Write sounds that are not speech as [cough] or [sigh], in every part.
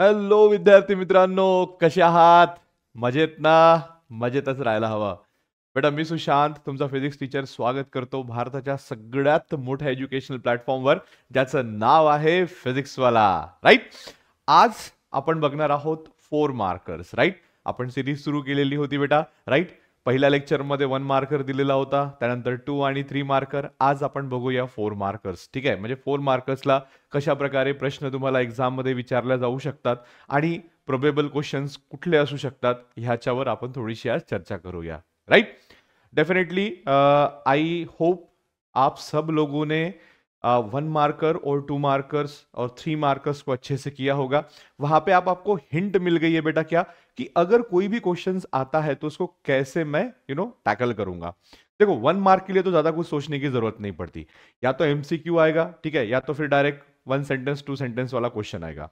Hello विद्यार्थी मित्रांनो कसे आहात मजेत ना मजेतच राहायला हवा बेटा मी सुशांत तुमचा फिजिक्स टीचर स्वागत करतो भारताच्या सगळ्यात मोठ्या एज्युकेशनल प्लॅटफॉर्मवर ज्याचं नाव आहे फिजिक्सवाला राईट आज आपण बघणार आहोत फोर मार्कर्स राईट आपण सिरीज सुरू केलेली होती बेटा राईट पहिल्या लेक्चरमध्ये वन मार्कर दिलेला होता त्यानंतर टू आणि थ्री मार्कर आज आपण बघूया फोर मार्कर्स ठीक आहे म्हणजे फोर मार्कर्सला कशा प्रकारे प्रश्न तुम्हाला मध्ये विचारल्या जाऊ शकतात आणि प्रोबेबल क्वेश्चन्स कुठले असू शकतात ह्याच्यावर आपण थोडीशी आज चर्चा करूया राईट डेफिनेटली आई होप आप सब लोगों ने वन मार्कर और टू मार्कर्स और थ्री मार्कर्स को अच्छे से किया होगा वहां पे आप आपको हिंट मिल गई है बेटा क्या कि अगर कोई भी क्वेश्चन आता है तो उसको कैसे मैं यू नो टैकल करूंगा देखो वन मार्क के लिए तो ज्यादा कुछ सोचने की जरूरत नहीं पड़ती या तो एमसीक्यू आएगा ठीक है या तो फिर direct one sentence two sentence वाला क्वेश्चन आएगा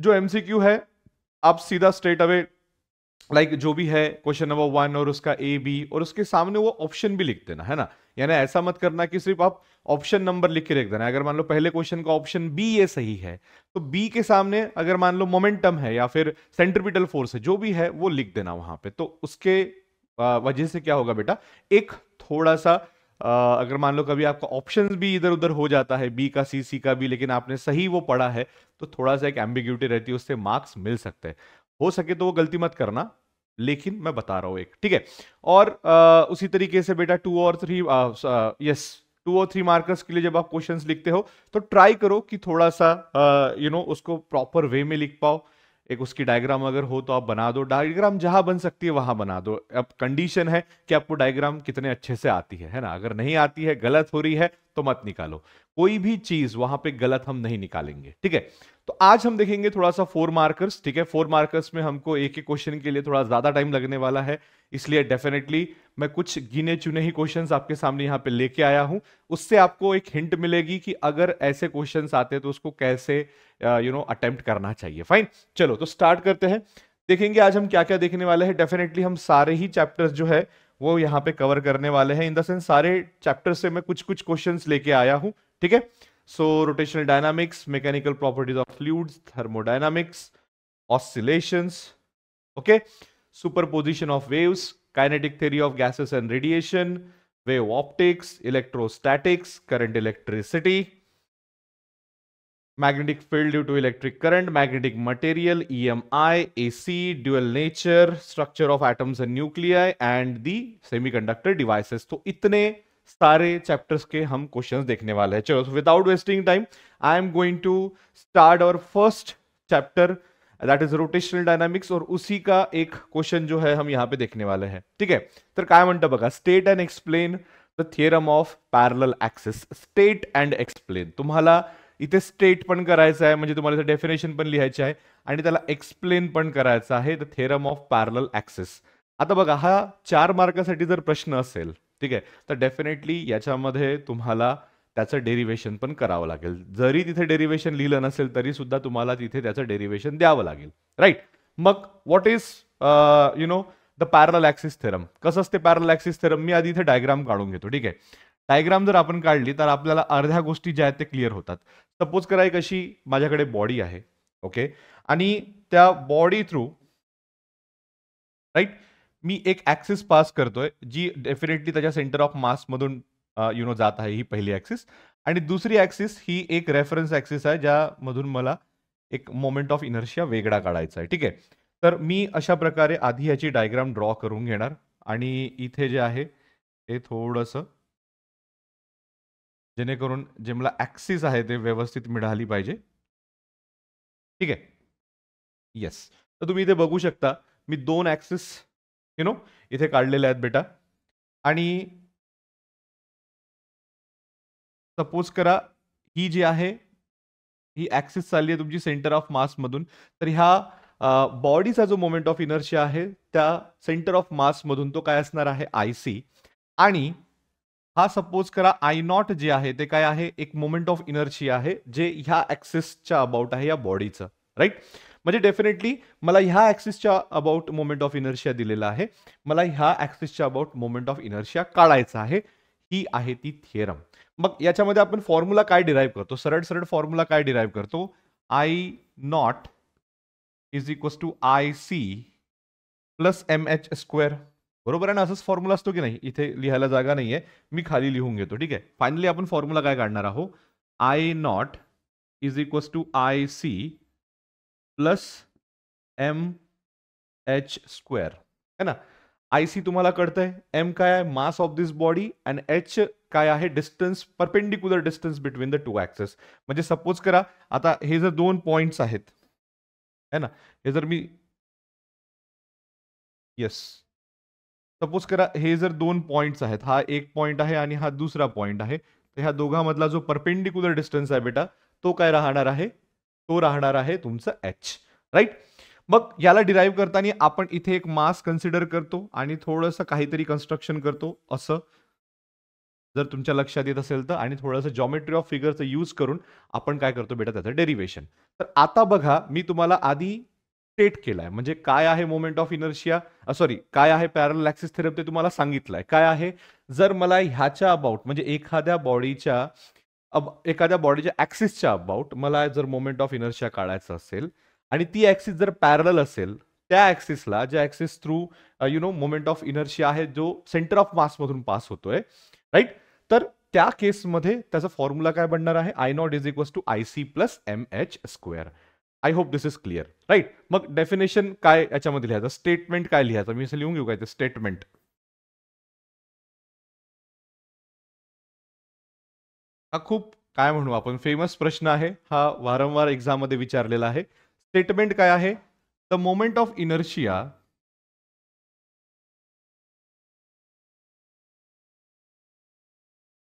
जो एमसीक्यू है आप सीधा स्ट्रेट अवे लाइक like, जो भी है क्वेश्चन नंबर वन और उसका ए बी और उसके सामने वो ऑप्शन भी लिख देना है ना यानी ऐसा मत करना कि सिर्फ आप ऑप्शन नंबर लिख के रख देना अगर मान लो पहले क्वेश्चन का ऑप्शन बी ये सही है तो बी के सामने अगर मान लो मोमेंटम है या फिर सेंट्रिपिटल फोर्स है जो भी है वो लिख देना वहां पे तो उसके वजह से क्या होगा बेटा एक थोड़ा सा अगर मान लो कभी आपका ऑप्शन भी इधर उधर हो जाता है बी का सी सी का भी लेकिन आपने सही वो पढ़ा है तो थोड़ा सा एक एम्बिग्यूटी रहती है उससे मार्क्स मिल सकते हैं हो सके तो वो गलती मत करना लेकिन मैं बता रहा हूं एक ठीक है और आ, उसी तरीके से बेटा टू और थ्री यस टू और थ्री मार्कर्स के लिए जब आप क्वेश्चन लिखते हो तो ट्राई करो कि थोड़ा सा यू नो उसको प्रॉपर वे में लिख पाओ एक उसकी डायग्राम अगर हो तो आप बना दो डायग्राम जहां बन सकती है वहां बना दो अब कंडीशन है कि आपको डायग्राम कितने अच्छे से आती है है ना अगर नहीं आती है गलत हो रही है तो मत निकालो कोई भी चीज वहां पे गलत हम नहीं निकालेंगे ठीक है तो आज हम देखेंगे थोड़ा सा फोर मार्कर्स ठीक है फोर मार्कर्स में हमको एक एक क्वेश्चन के लिए थोड़ा ज्यादा टाइम लगने वाला है इसलिए डेफिनेटली मैं कुछ गिने चुने ही क्वेश्चंस आपके सामने यहाँ पे लेके आया हूँ उससे आपको एक हिंट मिलेगी कि अगर ऐसे क्वेश्चंस आते हैं तो उसको कैसे यू नो अटेम्प्ट करना चाहिए फाइन चलो तो स्टार्ट करते हैं देखेंगे आज हम क्या क्या देखने वाले हैं डेफिनेटली हम सारे ही चैप्टर्स जो है वो यहाँ पे कवर करने वाले हैं इन द सेंस सारे चैप्टर से मैं कुछ कुछ क्वेश्चन लेके आया हूँ ठीक है So rotational dynamics, mechanical properties of fluids, thermodynamics, oscillations, okay, superposition of waves, kinetic theory of gases and radiation, wave optics, electrostatics, current electricity, magnetic field due to electric current, magnetic material, EMI, AC, dual nature, structure of atoms and nuclei, and the semiconductor devices. तो इतने सारे chapters के हम questions देखने वाले हैं चलो without wasting time I am going to start our first chapter that is rotational dynamics और उसी का एक क्वेश्चन जो है हम यहाँ पे देखने वाले हैं ठीक है तो काय म्हणतं बघा state and explain the theorem of parallel axis state and explain तुम्हाला इथे स्टेट पण करायचं आहे म्हणजे तुम्हाला डेफिनेशन पण लिहायची आहे आणि त्याला एक्सप्लेन पण करायचं आहे the theorem of parallel axis आता बघा हा चार मार्कासाठी जर प्रश्न असेल ठीक आहे तर डेफिनेटली याच्यामध्ये तुम्हाला त्याचं डेरिवेशन पण करावं लागेल जरी तिथे डेरिवेशन लिहिलं नसेल तरी सुद्धा तुम्हाला तिथे त्याचं डेरिवेशन द्यावं लागेल राईट मग what is you know the parallel axis theorem कसं असते पॅरल ॲक्सिस थेरम मी आधी इथे डायग्राम काढून घेतो ठीक आहे डायग्राम जर आपण काढली तर आपल्याला अर्ध्या गोष्टी ज्या आहेत ते क्लिअर होतात सपोज करा एक अशी माझ्याकडे बॉडी आहे ओके आणि त्या बॉडी थ्रू राईट मी एक ऍक्सिस पास करतोय जी डेफिनेटली त्याच्या सेंटर ऑफ मासमधून यु नो जात आहे ही पहिली ऍक्सिस आणि दुसरी ऍक्सिस ही एक रेफरन्स ऍक्सिस आहे ज्यामधून मला एक मोमेंट ऑफ इनर्शिया वेगळा काढायचा आहे ठीक आहे तर मी अशा प्रकारे आधी याची डायग्राम ड्रॉ करून घेणार आणि इथे जे आहे ते थोडंसं जेणेकरून जे मला ऍक्सिस आहे ते व्यवस्थित मिळाली पाहिजे ठीक आहे येस तर तुम्ही इथे बघू शकता मी दोन ऍक्सिस यु नो इथे काढलेल्या आहेत बेटा आणि सपोज करा ही जी आहे ही ऍक्सिस चालली आहे तुमची सेंटर ऑफ मधून तर ह्या बॉडीचा जो मोमेंट ऑफ इनर्शिया आहे त्या सेंटर ऑफ मासमधून तो काय असणार आहे आय सी आणि हा सपोज करा आय नॉट जे आहे ते काय आहे एक मोमेंट ऑफ इनर्शिया आहे जे ह्या ऍक्सिसच्या अबाउट आहे या बॉडीचं राईट म्हणजे डेफिनेटली मला ह्या ॲक्सिसच्या अबाउट मोमेंट ऑफ इनर्शिया दिलेला आहे मला ह्या ॲक्सिसच्या अबाउट मोमेंट ऑफ इनर्शिया काढायचा आहे ही आहे ती थिअरम मग याच्यामध्ये आपण फॉर्म्युला काय डिराईव्ह करतो सरळ सरळ फॉर्म्युला काय डिराईव्ह करतो I naught is equals to I C plus M H square बरोबर आहे ना असंच फॉर्म्युला असतो की नाही इथे लिहायला जागा नाही आहे मी खाली लिहून घेतो ठीक आहे फायनली आपण फॉर्म्युला काय काढणार आहोत I naught is equals to I C plus M H square है ना आय सी तुम्हाला कळतंय एम काय आहे mass of this body and H काय आहे distance perpendicular distance between the two axes म्हणजे सपोज करा आता हे जर दोन पॉइंट्स आहेत है ना हे जर मी येस सपोज करा हे जर दोन पॉईंट्स आहेत हा एक पॉईंट आहे आणि हा दुसरा पॉईंट आहे तर ह्या दोघांमधला जो परपेंडिक्युलर डिस्टन्स आहे बेटा तो काय राहणार आहे तो राहणार आहे तुमचं एच राईट मग याला डिराईव्ह करताना आपण इथे एक मास कन्सिडर करतो आणि थोडंसं काहीतरी कन्स्ट्रक्शन करतो असं जर तुमच्या लक्षात येत असेल तर आणि थोडंसं जॉमेट्री ऑफ फिगरचं यूज करून आपण काय करतो बेटा त्याचं डेरिव्हेशन तर आता बघा मी तुम्हाला आधी स्टेट केलाय म्हणजे काय आहे मोमेंट ऑफ इनर्शिया सॉरी काय आहे पॅरल ऍक्सिस थेरप ते तुम्हाला सांगितलंय काय आहे जर मला ह्याच्या अबाउट म्हणजे एखाद्या बॉडीच्या अब एखाद्या बॉडीच्या ऍक्सिसच्या अबाउट मला जर मोमेंट ऑफ इनर्शिया काढायचं असेल आणि ती ऍक्सिस जर पॅरल असेल त्या ऍक्सिसला ज्या axis through you know moment of inertia आहे जो सेंटर ऑफ मासमधून पास होतोय राईट तर त्या केसमध्ये त्याचा फॉर्म्युला काय बनणार आहे I naught is equals to I C plus M H square I hope this is clear right मग डेफिनेशन काय याच्यामध्ये लिहायचं स्टेटमेंट काय लिहायचं मी असं लिहून घेऊ काय ते स्टेटमेंट हा खूप काय म्हणू आपण फेमस प्रश्न आहे हा वारंवार एक्झाममध्ये विचारलेला आहे स्टेटमेंट काय आहे द मोमेंट ऑफ इनर्शिया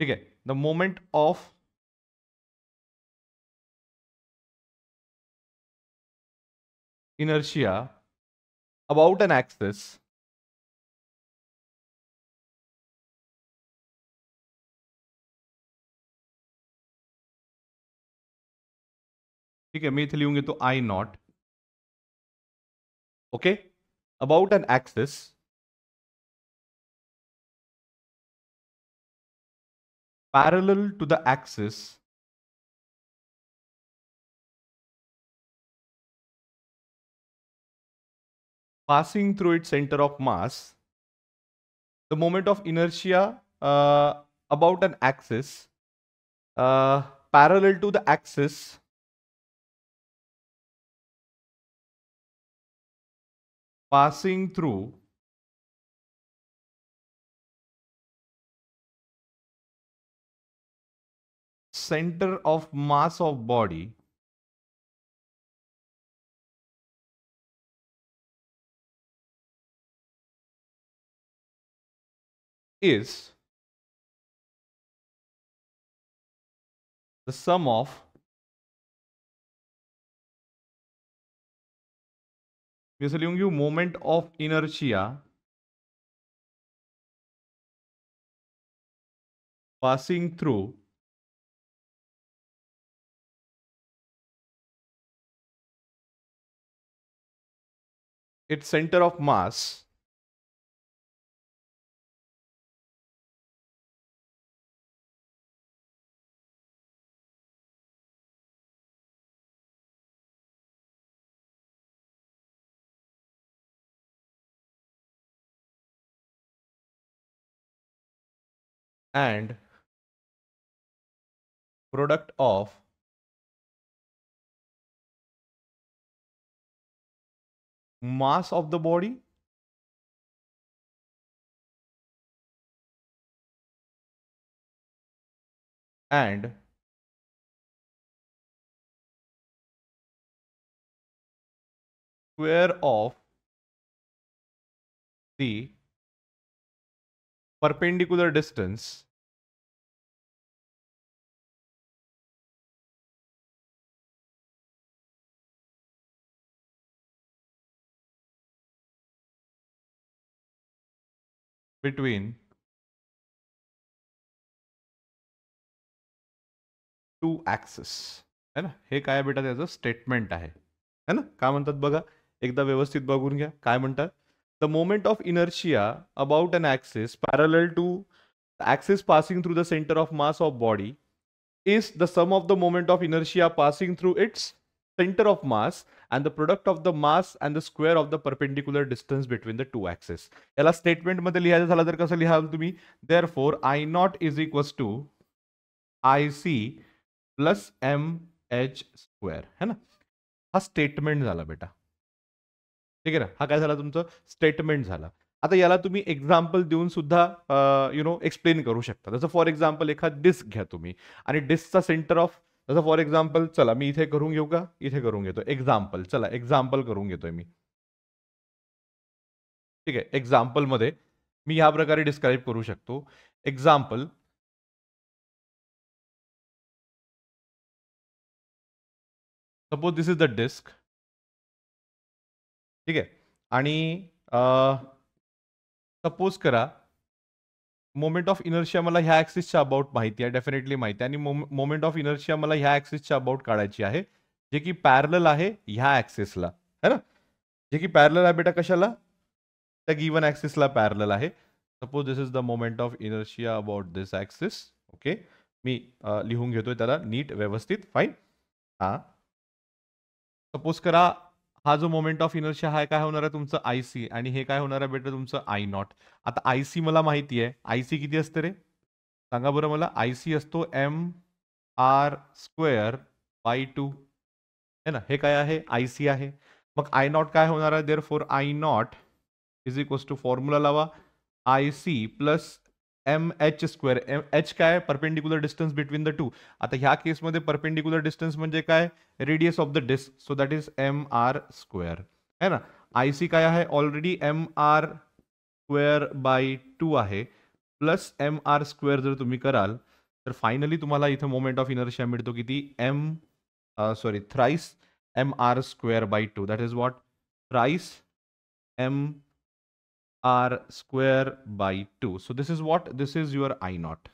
ठीक आहे the moment of inertia about an axis ठीक है मेथली होंगे तो I naught okay about an axis parallel to the axis passing through its center of mass the moment of inertia uh, about an axis uh, parallel to the axis passing through center of mass of body is the sum of we are telling you moment of inertia passing through its center of mass and product of mass of the body and square of the perpendicular distance between two axes है ना हे काय बेटा त्याचं statement आहे है ना काय म्हणतात बघा एकदा व्यवस्थित बघून घ्या काय म्हणतात the moment of inertia about an axes parallel to axes passing through the centre of mass of body is the sum of the moment of inertia passing through its centre of mass and the product of the mass and the square of the perpendicular distance between the two axis याला स्टेटमेंटमध्ये लिहायचं झालं तर कसं लिहाल तुम्ही therefore I naught is equals to I C plus M H square है ना हा स्टेटमेंट झाला बेटा ठीक आहे ना हा काय झाला तुमचं स्टेटमेंट झाला आता याला तुम्ही एक्झाम्पल देऊन सुद्धा यु नो एक्सप्लेन करू शकता जसं फॉर एक्झाम्पल एखाद डिस्क घ्या तुम्ही आणि डिस्कचा सेंटर ऑफ जसं फॉर एक्झाम्पल चला मैं इथे करून घेऊ का इथे करून घेतो एक्झाम्पल चला एक्झाम्पल करून घेतोय मी ठीक आहे मधे मी हा प्रकार डिस्क्राइब करू शकतो example suppose this is the disc ठीक है सपोज करा मोमेंट ऑफ इनर्शिया मला ह्या ऍक्सिसच्या अबाउट माहिती आहे डेफिनेटली माहिती आहे आणि मोमेंट ऑफ इनर्शिया मला ह्या ऍक्सिसच्या अबाउट काढायची आहे जे की पॅरल आहे ह्या ऍक्सिसला है ना जे की पॅरल आहे बेटा कशाला त्या गिवन ऍक्सिसला पॅरल आहे suppose this is the moment of inertia about this axis okay मी लिहून घेतोय त्याला नीट व्यवस्थित फाईन हा सपोज करा हा जो मोमेंट ऑफ इनर्शिया हा काय होणार आहे तुमचं आय सी आणि हे काय होणार आहे बेटर तुमचं आय नॉट आता आय सी मला माहिती आहे आय सी किती असते रे सांगा बरं मला आय सी असतो M R square by two है ना हे काय आहे आय सी आहे मग आय नॉट काय होणार आहे therefore I naught is equals to formula लावा I C plus M H square M H काय perpendicular distance between the two आता ह्या केसमध्ये परपेंडिक्युलर डिस्टन्स म्हणजे काय radius of the disc so that is M R square है ना I C काय आहे already M R square by two आहे प्लस एम आर स्क्वेअर जर तुम्ही कराल तर फायनली तुम्हाला इथं मोमेंट ऑफ इनर्शिया मिळतो किती M sorry thrice M R square by two that is what thrice M r square by 2. So this is what? This is your I naught.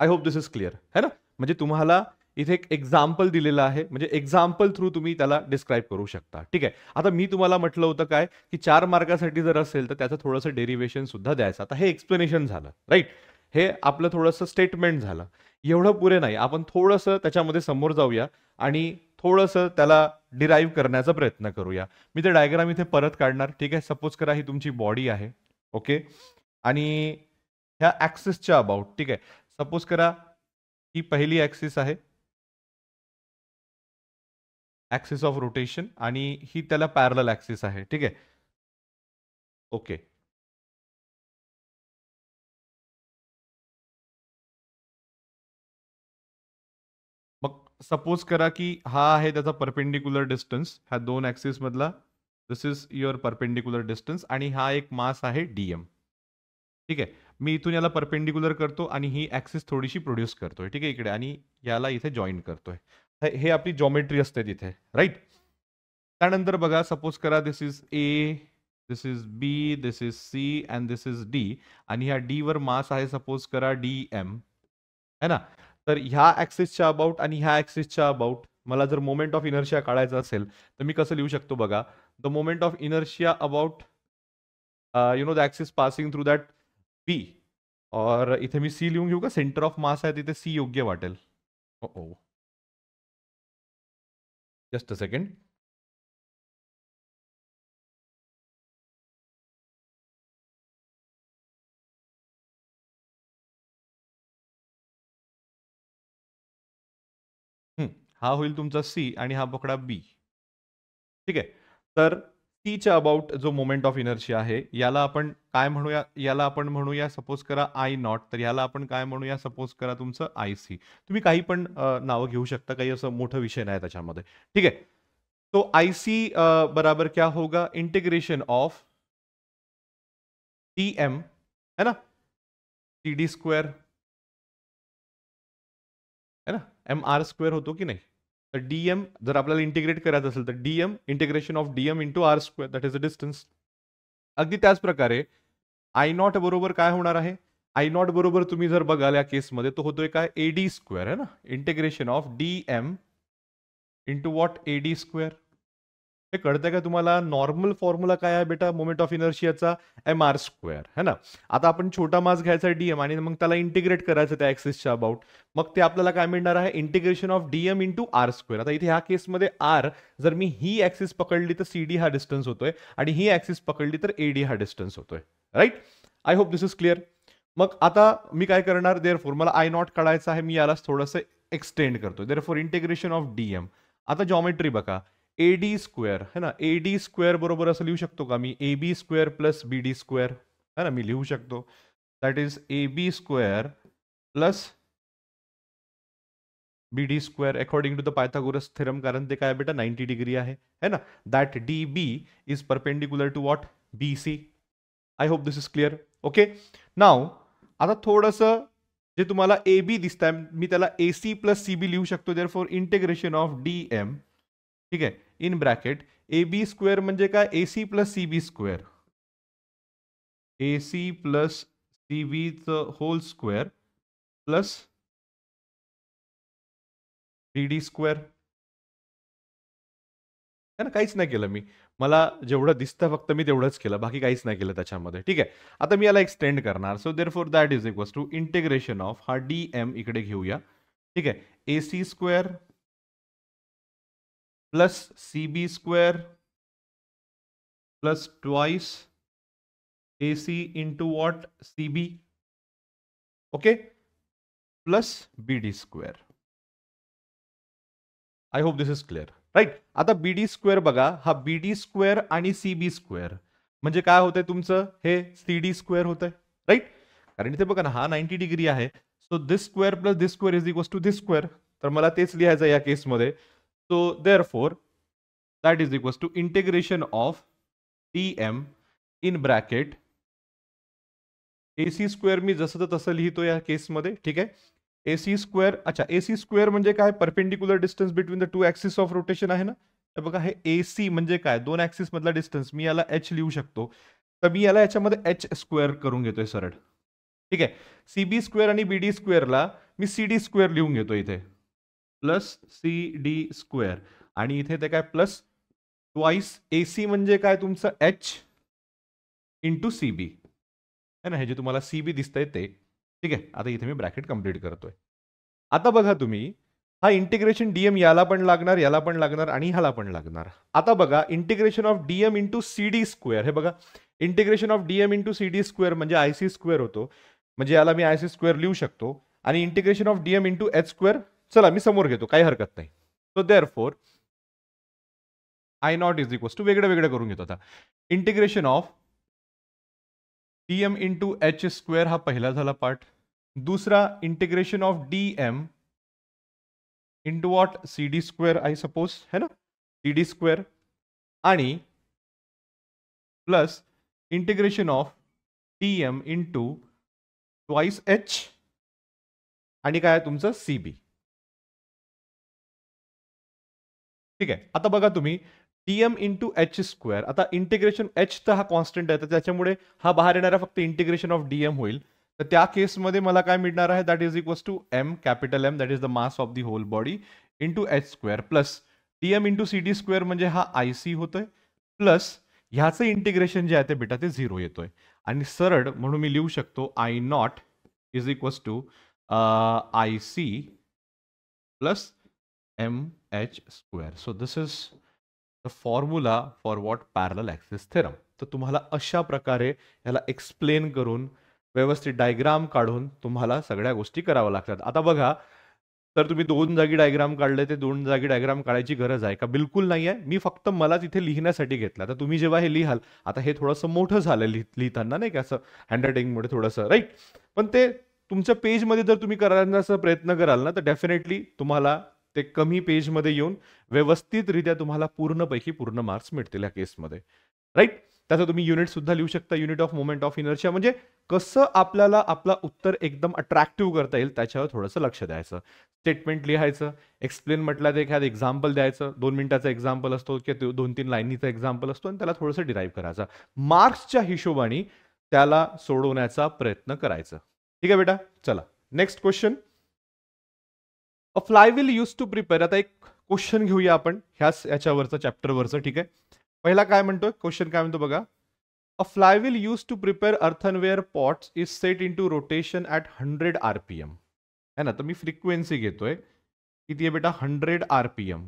I hope this is clear है ना म्हणजे तुम्हाला इथे एक example दिलेलं आहे म्हणजे example through तुम्ही त्याला डिस्क्राईब करू शकता ठीक आहे आता मी तुम्हाला म्हटलं होतं काय की चार मार्कासाठी जर असेल तर त्याचं थोडंसं डेरिव्हेशन सुद्धा द्यायचं आता हे एक्सप्लेनेशन झालं राईट हे आपलं थोडंसं स्टेटमेंट झालं एवढं पुरे नाही आपण थोडंसं त्याच्यामध्ये समोर जाऊया आणि थोडंसं त्याला डिराईव्ह करण्याचा प्रयत्न करूया मी ते डायग्राम इथे परत काढणार ठीक आहे सपोज करा ही तुमची बॉडी आहे ओके आणि ह्या ॲक्सिसच्या अबाउट ठीक आहे सपोज करा ही पहिली ॲक्सिस आहे ॲक्सिस ऑफ रोटेशन आणि ही त्याला पॅरल ॲक्सिस आहे ठीक आहे ओके सपोज करा की हा आहे त्याचा परपेंडिक्युलर डिस्टन्स ह्या दोन ऍक्सिस मधला this is your perpendicular distance आणि हा एक मास आहे डीएम ठीक आहे मी इथून याला परपेंडिक्युलर करतो आणि ही ऍक्सिस थोडीशी प्रोड्यूस करतोय ठीक आहे इकडे आणि याला इथे जॉईन करतोय हे आपली जॉमेट्री असते तिथे राईट त्यानंतर बघा सपोज करा this is A this is B this is C and this is D आणि ह्या डी वर मास आहे सपोज करा डी एम है ना तर ह्या ॲक्सिसच्या अबाउट आणि ह्या ॲक्सिसच्या अबाउट मला जर मोमेंट ऑफ इनर्शिया काढायचा असेल तर मी कसं लिहू शकतो बघा the moment of inertia about you know the axis passing through that B और इथे मी सी लिहून घेऊ का सेंटर ऑफ मास आहे तिथे सी योग्य वाटेल ओ जस्ट अ सेकंड हा होईल तुमचा सी आणि हा बोकडा बी ठीक आहे तर सीच्या अबाउट जो मोमेंट ऑफ इनर्जी आहे याला आपण काय म्हणूया याला आपण म्हणूया सपोज करा आय नॉट तर याला आपण काय म्हणूया सपोज करा तुमचं आय सी तुम्ही काही पण नावं घेऊ शकता काही असं मोठं विषय नाही त्याच्यामध्ये ठीक आहे तो आय सी बराबर क्या होगा इंटिग्रेशन ऑफ टी एम है ना टी डी स्क्वेअर है ना एम आर स्क्वेअर होतो की नाही तर डीएम जर आपल्याला इंटिग्रेट करायचं असेल तर integration integration of DM into R square that is a distance अगदी त्याच प्रकारे आय नॉट बरोबर काय होणार आहे आय नॉट बरोबर तुम्ही जर बघाल या केसमध्ये तो होतोय काय ए डी स्क्वेअर आहे ना integration of D M into what A D square हे कळतंय का तुम्हाला नॉर्मल फॉर्म्युला काय आहे बेटा मोमेंट ऑफ इनर्शियाचा एम आर स्क्वेअर है ना आता आपण छोटा मास घ्यायचा डीएम आणि मग त्याला इंटिग्रेट करायचं त्या ऍक्सिसच्या अबाउट मग ते आपल्याला काय मिळणार आहे integration of DM into R square आता इथे ह्या केसमध्ये आर जर मी ही ऍक्सिस पकडली तर सी हा डिस्टन्स होतोय आणि ही ऍक्सिस पकडली तर ए हा डिस्टन्स होतोय right I hope this is clear मग आता मी काय करणार देअर फोर मला आय नॉट काढायचं आहे मी याला थोडंसं एक्सटेंड करतो फोर इंटिग्रेशन ऑफ डीएम आता जॉमेट्री बघा ए डी स्क्वेर है ना ए डी स्क्वेर बरबर अस लिखू शको का मी A B square plus B D square है ना मैं लिखू शको that is A B square plus B D square according to the Pythagoras theorem कारण ते काय बेटा नाइंटी डिग्री है है ना that D B is perpendicular to what B C I hope this is clear okay now आता थोड़स जे तुम्हारा ए बी दिता है मैं ए सी प्लस सी बी लिखू शको therefore integration of D M ठीक है in bracket A B square म्हणजे काय A C plus C B square A C plus C बीचं whole square plus three D square है ना काहीच नाही केलं मी मला जेवढं दिसतं फक्त मी तेवढंच केलं बाकी काहीच नाही केलं त्याच्यामध्ये ठीक आहे आता मी याला एक्सटेंड करणार so therefore that is equals to integration of हा डी एम इकडे घेऊया ठीक आहे A C square plus C B square plus twice A C into what C B okay plus B D square I hope this is clear right आता B D square बगा हा B D square C B square म्हणजे का होते तुमचं C D square होते right कारण इतने बघा ना हा नाइंटी डिग्री है so this square plus this square is equals to this square तो मैं लिहाय लिहायचं या So therefore, that is equals to integration of Tm in bracket AC square मी जसं तसं लिहितो या केसमध्ये ठीक आहे ए सी स्क्वेअर अच्छा ए सी स्क्वेअर म्हणजे काय perpendicular distance between the two axis of rotation आहे ना तर बघा हे ए म्हणजे काय दोन ऍक्सिस मधला डिस्टन्स मी याला एच लिहू शकतो तर मी याला याच्यामध्ये एच स्क्वेअर करून घेतोय सरळ ठीक आहे सी बी स्क्वेअर आणि बी डी स्क्वेअरला मी सी डी स्क्वेअर लिहून घेतो इथे प्लस सी डी स्क्वेअर आणि इथे ते काय प्लस ट्वाईस ए सी म्हणजे काय तुमचं एच इंटू सी बी है ना हे जे तुम्हाला सी बी दिसतंय ते ठीक आहे आता इथे मी ब्रॅकेट कंप्लीट करतोय आता बघा तुम्ही हा इंटिग्रेशन डीएम याला पण लागणार याला पण लागणार आणि ह्याला पण लागणार आता बघा integration of DM into C D square हे बघा integration of DM into C D square म्हणजे आय सी स्क्वेअर होतो म्हणजे याला मी आय सी स्क्वेअर लिहू शकतो आणि integration of DM into H square चला मी समोर घेतो काही हरकत नाही so therefore I naught is equals to वेगळं वेगळं करून घेतो आता integration of D M into H square हा पहिला झाला पार्ट दुसरा integration of D M into what C D square I suppose है ना सी डी स्क्वेअर आणि plus integration of T M into twice H आणि काय आहे तुमचं सी बी ठीक आहे आता बघा तुम्ही टी इंटू एच स्क्वेअर आता इंटिग्रेशन एच तर हा कॉन्स्टंट है तर हा बाहेर फक्त इंटिग्रेशन ऑफ डीएम एम होईल तर मे केसमध्ये मला काय मिळणार आहे is equal to M capital M that is the mass of the whole body into H square plus T into C D square म्हणजे हा आई सी होतोय प्लस हाच इंटिग्रेशन जे है ते बेटा तो जीरो येतोय आणि सरळ म्हणून मी लिखू शकतो I naught is equals to I C plus M H square so this is the formula for what parallel axis theorem तर तुम्हाला अशा प्रकारे याला एक्सप्लेन करून व्यवस्थित डायग्राम काढून तुम्हाला सगळ्या गोष्टी कराव्या लागतात आता बघा तर तुम्ही दोन जागी डायग्राम काढले ते दोन जागी डायग्राम काढायची गरज आहे का बिलकुल नाही आहे मी फक्त मला तिथे लिहिण्यासाठी घेतला तर तुम्ही जेव्हा हे लिहाल आता हे थोडंसं मोठं झालं लिह लिहिताना नाही का असं हँडरायटिंगमुळे थोडंसं राईट पण ते तुमच्या पेजमध्ये जर तुम्ही करायचा प्रयत्न कराल ना तर डेफिनेटली तुम्हाला ते कमी पेजमध्ये येऊन व्यवस्थितरित्या तुम्हाला पूर्णपैकी पूर्ण मार्क्स मिळतील या केसमध्ये राईट त्याचं तुम्ही युनिट सुद्धा लिहू शकता unit of movement of inertia म्हणजे कसं आपल्याला आपला उत्तर एकदम अट्रॅक्टिव्ह करता येईल त्याच्यावर थोडंसं लक्ष द्यायचं स्टेटमेंट लिहायचं एक्सप्लेन म्हटलं तर एखादं एक्झाम्पल द्यायचं दोन मिनिटाचा एक्झाम्पल असतो किंवा दोन तीन लाईनीचा एक्झाम्पल असतो आणि त्याला थोडंसं डिराईव्ह करायचं मार्क्सच्या हिशोबाने त्याला सोडवण्याचा प्रयत्न करायचा ठीक आहे बेटा चला next question a flywheel used to prepare आता एक क्वेश्चन घेऊया आपण ह्याच याच्यावरचं चॅप्टरवरचं ठीक आहे पहिला काय म्हणतो क्वेश्चन काय म्हणतो बघा a flywheel used to prepare earthenware pots is set into rotation at hundred R P M है ना तर मी फ्रिक्वेन्सी घेतोय किती आहे बेटा hundred R P M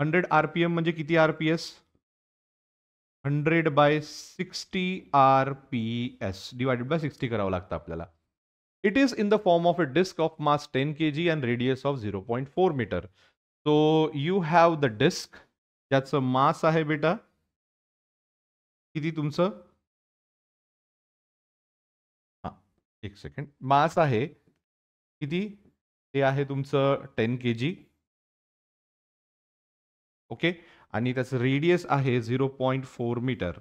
hundred R P M म्हणजे किती R P S hundred by sixty R P S divided by sixty करावं लागतं आपल्याला It is in the form of a disc of mass 10 kg and radius of 0.4 meter. So you have the disc ज्याचं मास ah, है बेटा किती तुमचं एक second मास आहे किती ते आहे तुमचं टेन के जी ओके आणि त्याचं रेडियस आहे झिरो पॉईंट फोर मीटर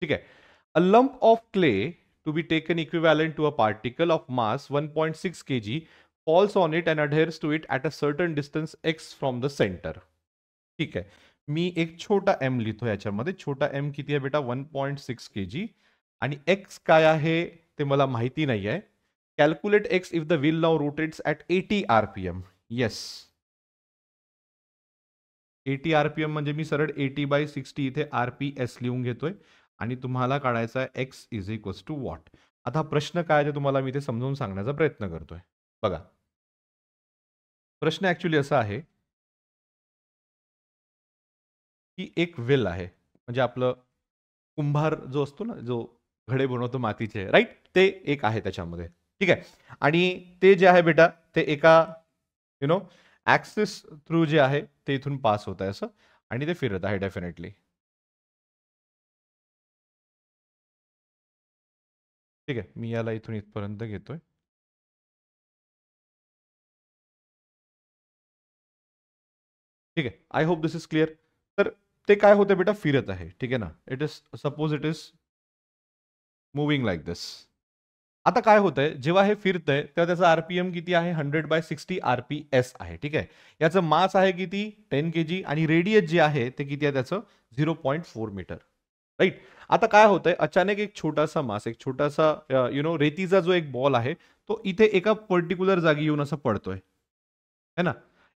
ठीक आहे A lump of clay to be taken equivalent to a particle of mass 1.6 kg falls on it and adheres to it at a certain distance x from the center. ठीक आहे मी एक छोटा M लिहितो याच्यामध्ये छोटा M किती आहे बेटा वन पॉईंट सिक्स के जी आणि एक्स काय आहे ते मला माहिती नाही आहे calculate X if the wheel now rotates at eighty R P M yes eighty R P M म्हणजे मी सरळ एटी बाय सिक्स्टी इथे आर पी एस लिहून घेतोय आणि तुम्हाला काढायचा आहे X is equals to what आता प्रश्न काय ते तुम्हाला मी ते समजून सांगण्याचा प्रयत्न करतोय बघा प्रश्न ॲक्च्युली असा आहे की एक वेल आहे म्हणजे आपलं कुंभार जो असतो ना जो घडे बनवतो मातीचे राईट ते एक आहे त्याच्यामध्ये ठीक आहे आणि ते जे आहे बेटा ते एका यु नो ऍक्सिस थ्रू जे आहे ते इथून पास होत आहे असं आणि ते फिरत आहे डेफिनेटली ठीक आहे मी याला इथून इथपर्यंत घेतोय ठीक आहे I hope this is clear तर ते काय होतं बेटा फिरत आहे ठीक आहे ना it is suppose it is moving like this आता काय होतंय जेव्हा हे फिरतंय तेव्हा त्याचं आरपीएम किती आहे hundred by sixty R P S आहे ठीक आहे याचं मास आहे किती टेन के जी आणि रेडियस जे आहे ते किती आहे त्याचं zero point four metre right आता काय होतंय अचानक एक छोटासा मास एक छोटासा यु नो रेतीचा जो एक बॉल आहे तो इथे एका पर्टिक्युलर जागी येऊन असा पडतोय है ना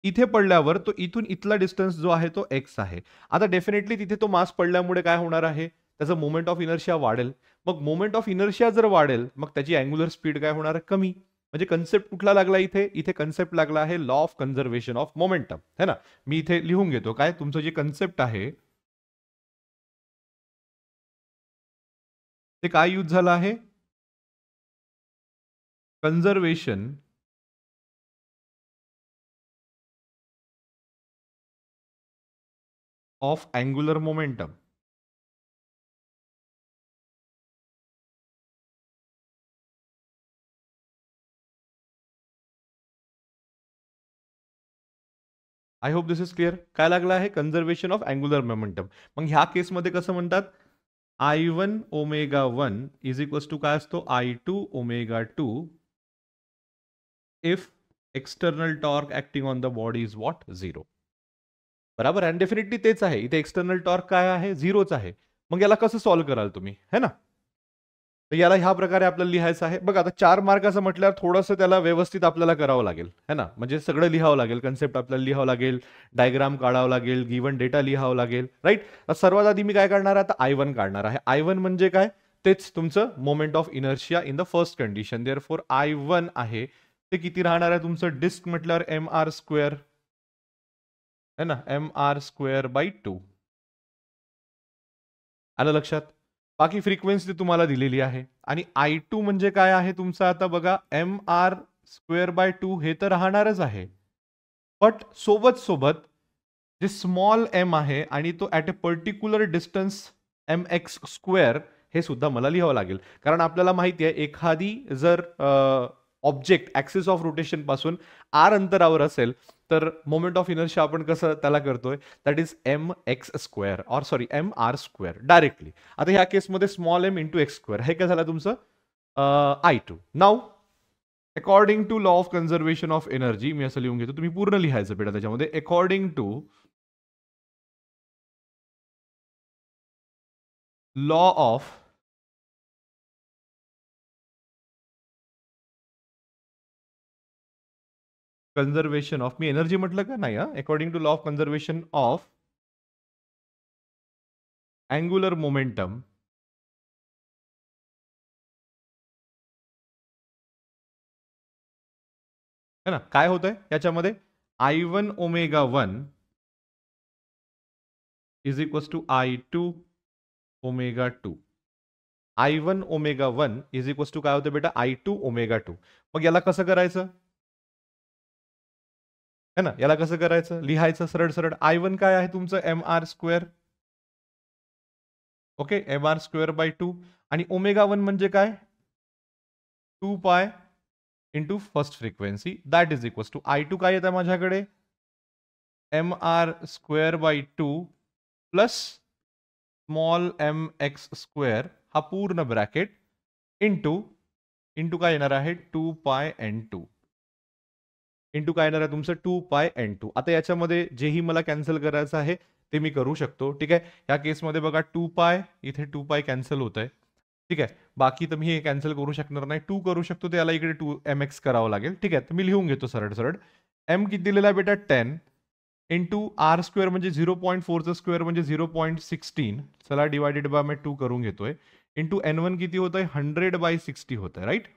इथे पडल्यावर तो इथून इथला डिस्टन्स जो आहे तो एक्स आहे आता डेफिनेटली तिथे तो मास पडल्यामुळे काय होणार आहे त्याचा मोमेंट ऑफ इनर्शिया वाढेल मग मोमेंट ऑफ इनर्शिया जर वाढेल मग त्याची अँग्युलर स्पीड काय होणार कमी म्हणजे कन्सेप्ट कुठला लागला इथे इथे कन्सेप्ट लागला आहे law of conservation of momentum है ना मी इथे लिहून घेतो काय तुमचं जे कन्सेप्ट आहे ते काय यूज झालं आहे conservation of angular momentum I hope this is clear काय लागलं आहे कन्झर्वेशन ऑफ अँग्युलर मोमेंटम मग ह्या केसमध्ये कसं म्हणतात I one omega one is equals to काय असतो I two omega two if external torque acting on the body is what zero बराबर अँड डेफिनेटली तेच आहे इथे एक्स्टर्नल टॉर्क काय आहे झिरोच आहे मग याला कसं सॉल्व्ह कराल तुम्ही है ना तर याला ह्या प्रकारे आपल्याला लिहायचं आहे बघा आता चार असं म्हटल्यावर थोडंसं त्याला व्यवस्थित आपल्याला करावं लागेल है ना म्हणजे सगळं लिहावं लागेल कन्सेप्ट आपल्याला लिहावं लागेल डायग्राम काढावं लागेल गिवन डेटा लिहावं लागेल राईट सर्वात आधी मी काय काढणार आहे आता आय वन काढणार आहे आय वन म्हणजे काय तेच तुमचं moment of inertia in the first condition therefore I one आहे ते किती राहणार आहे तुमचं डिस्क म्हटल्यावर एम आर स्क्वेअर है ना M R square by two आलं लक्षात बाकी फ्रिक्वेन्सी तुम्हाला दिलेली आहे आणि आय टू म्हणजे काय आहे तुमचं आता बघा M R square by two हे तर राहणारच आहे बट सोबत सोबत जे स्मॉल एम आहे आणि तो at a particular distance M X square हे सुद्धा मला लिहावं लागेल कारण आपल्याला माहिती आहे एखादी जर ऑब्जेक्ट ॲक्सेस ऑफ रोटेशनपासून आर अंतरावर असेल तर मोमेंट ऑफ इनर्शिया आपण कसं त्याला करतोय that is M X square or sorry M R square directly आता ह्या केसमध्ये small M into X square हे काय झालं तुमचं आय टू नाव according to law of conservation of energy मी असं लिहून घेतो तुम्ही पूर्ण लिहायचं बेटा त्याच्यामध्ये according to law of conservation of मी एनर्जी म्हटलं का नाही हां according to law of conservation of angular momentum है ना काय होतंय याच्यामध्ये I one omega one is equals to I two omega two I one omega one is equals to काय होतं बेटा आय टू ओमेगा टू मग याला कसं करायचं है ना याला कसं करायचं लिहायचं सरळ सरळ आय वन काय आहे तुमचं M R square okay M R square by two आणि ओमेगा वन म्हणजे काय two pi into first frequency that is equals to I two काय येतं माझ्याकडे M R square by two plus small M X square हा पूर्ण bracket into into काय येणार आहे two pi N two into काय येणार आहे तुमचं टू पाय एन टू आता याच्यामध्ये जेही मला कॅन्सल करायचं आहे ते मी करू शकतो ठीक आहे या केसमध्ये बघा टू पाय इथे टू पाय कॅन्सल होत आहे ठीक आहे बाकी तर मी हे कॅन्सल करू शकणार नाही टू करू शकतो त्याला इकडे टू एम एक्स करावं लागेल ठीक आहे तर मी लिहून घेतो सरळ सरळ एम किती दिलेला आहे बेटा टेन इंटू आर स्क्वेअर म्हणजे झिरो पॉईंट फोरचं स्क्वेअर म्हणजे झिरो पॉईंट सिक्स्टीन चला डिवायडेड बाय मी टू करून घेतोय इंटू एन वन किती होतं आहे हंड्रेड बाय सिक्स्टी होतं आहे right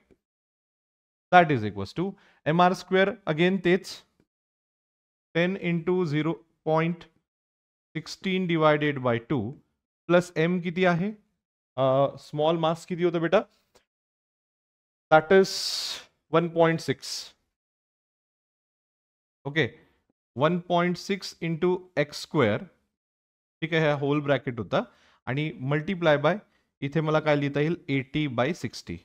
that is equals to M R square again तेच ten into zero point sixteen divided by two plus M किती आहे स्मॉल मास किती होतं बेटा that is one point six okay one point six into X square ठीक आहे हा whole bracket होता आणि मल्टिप्लाय बाय इथे मला काय लिहिता येईल एटी बाय सिक्स्टी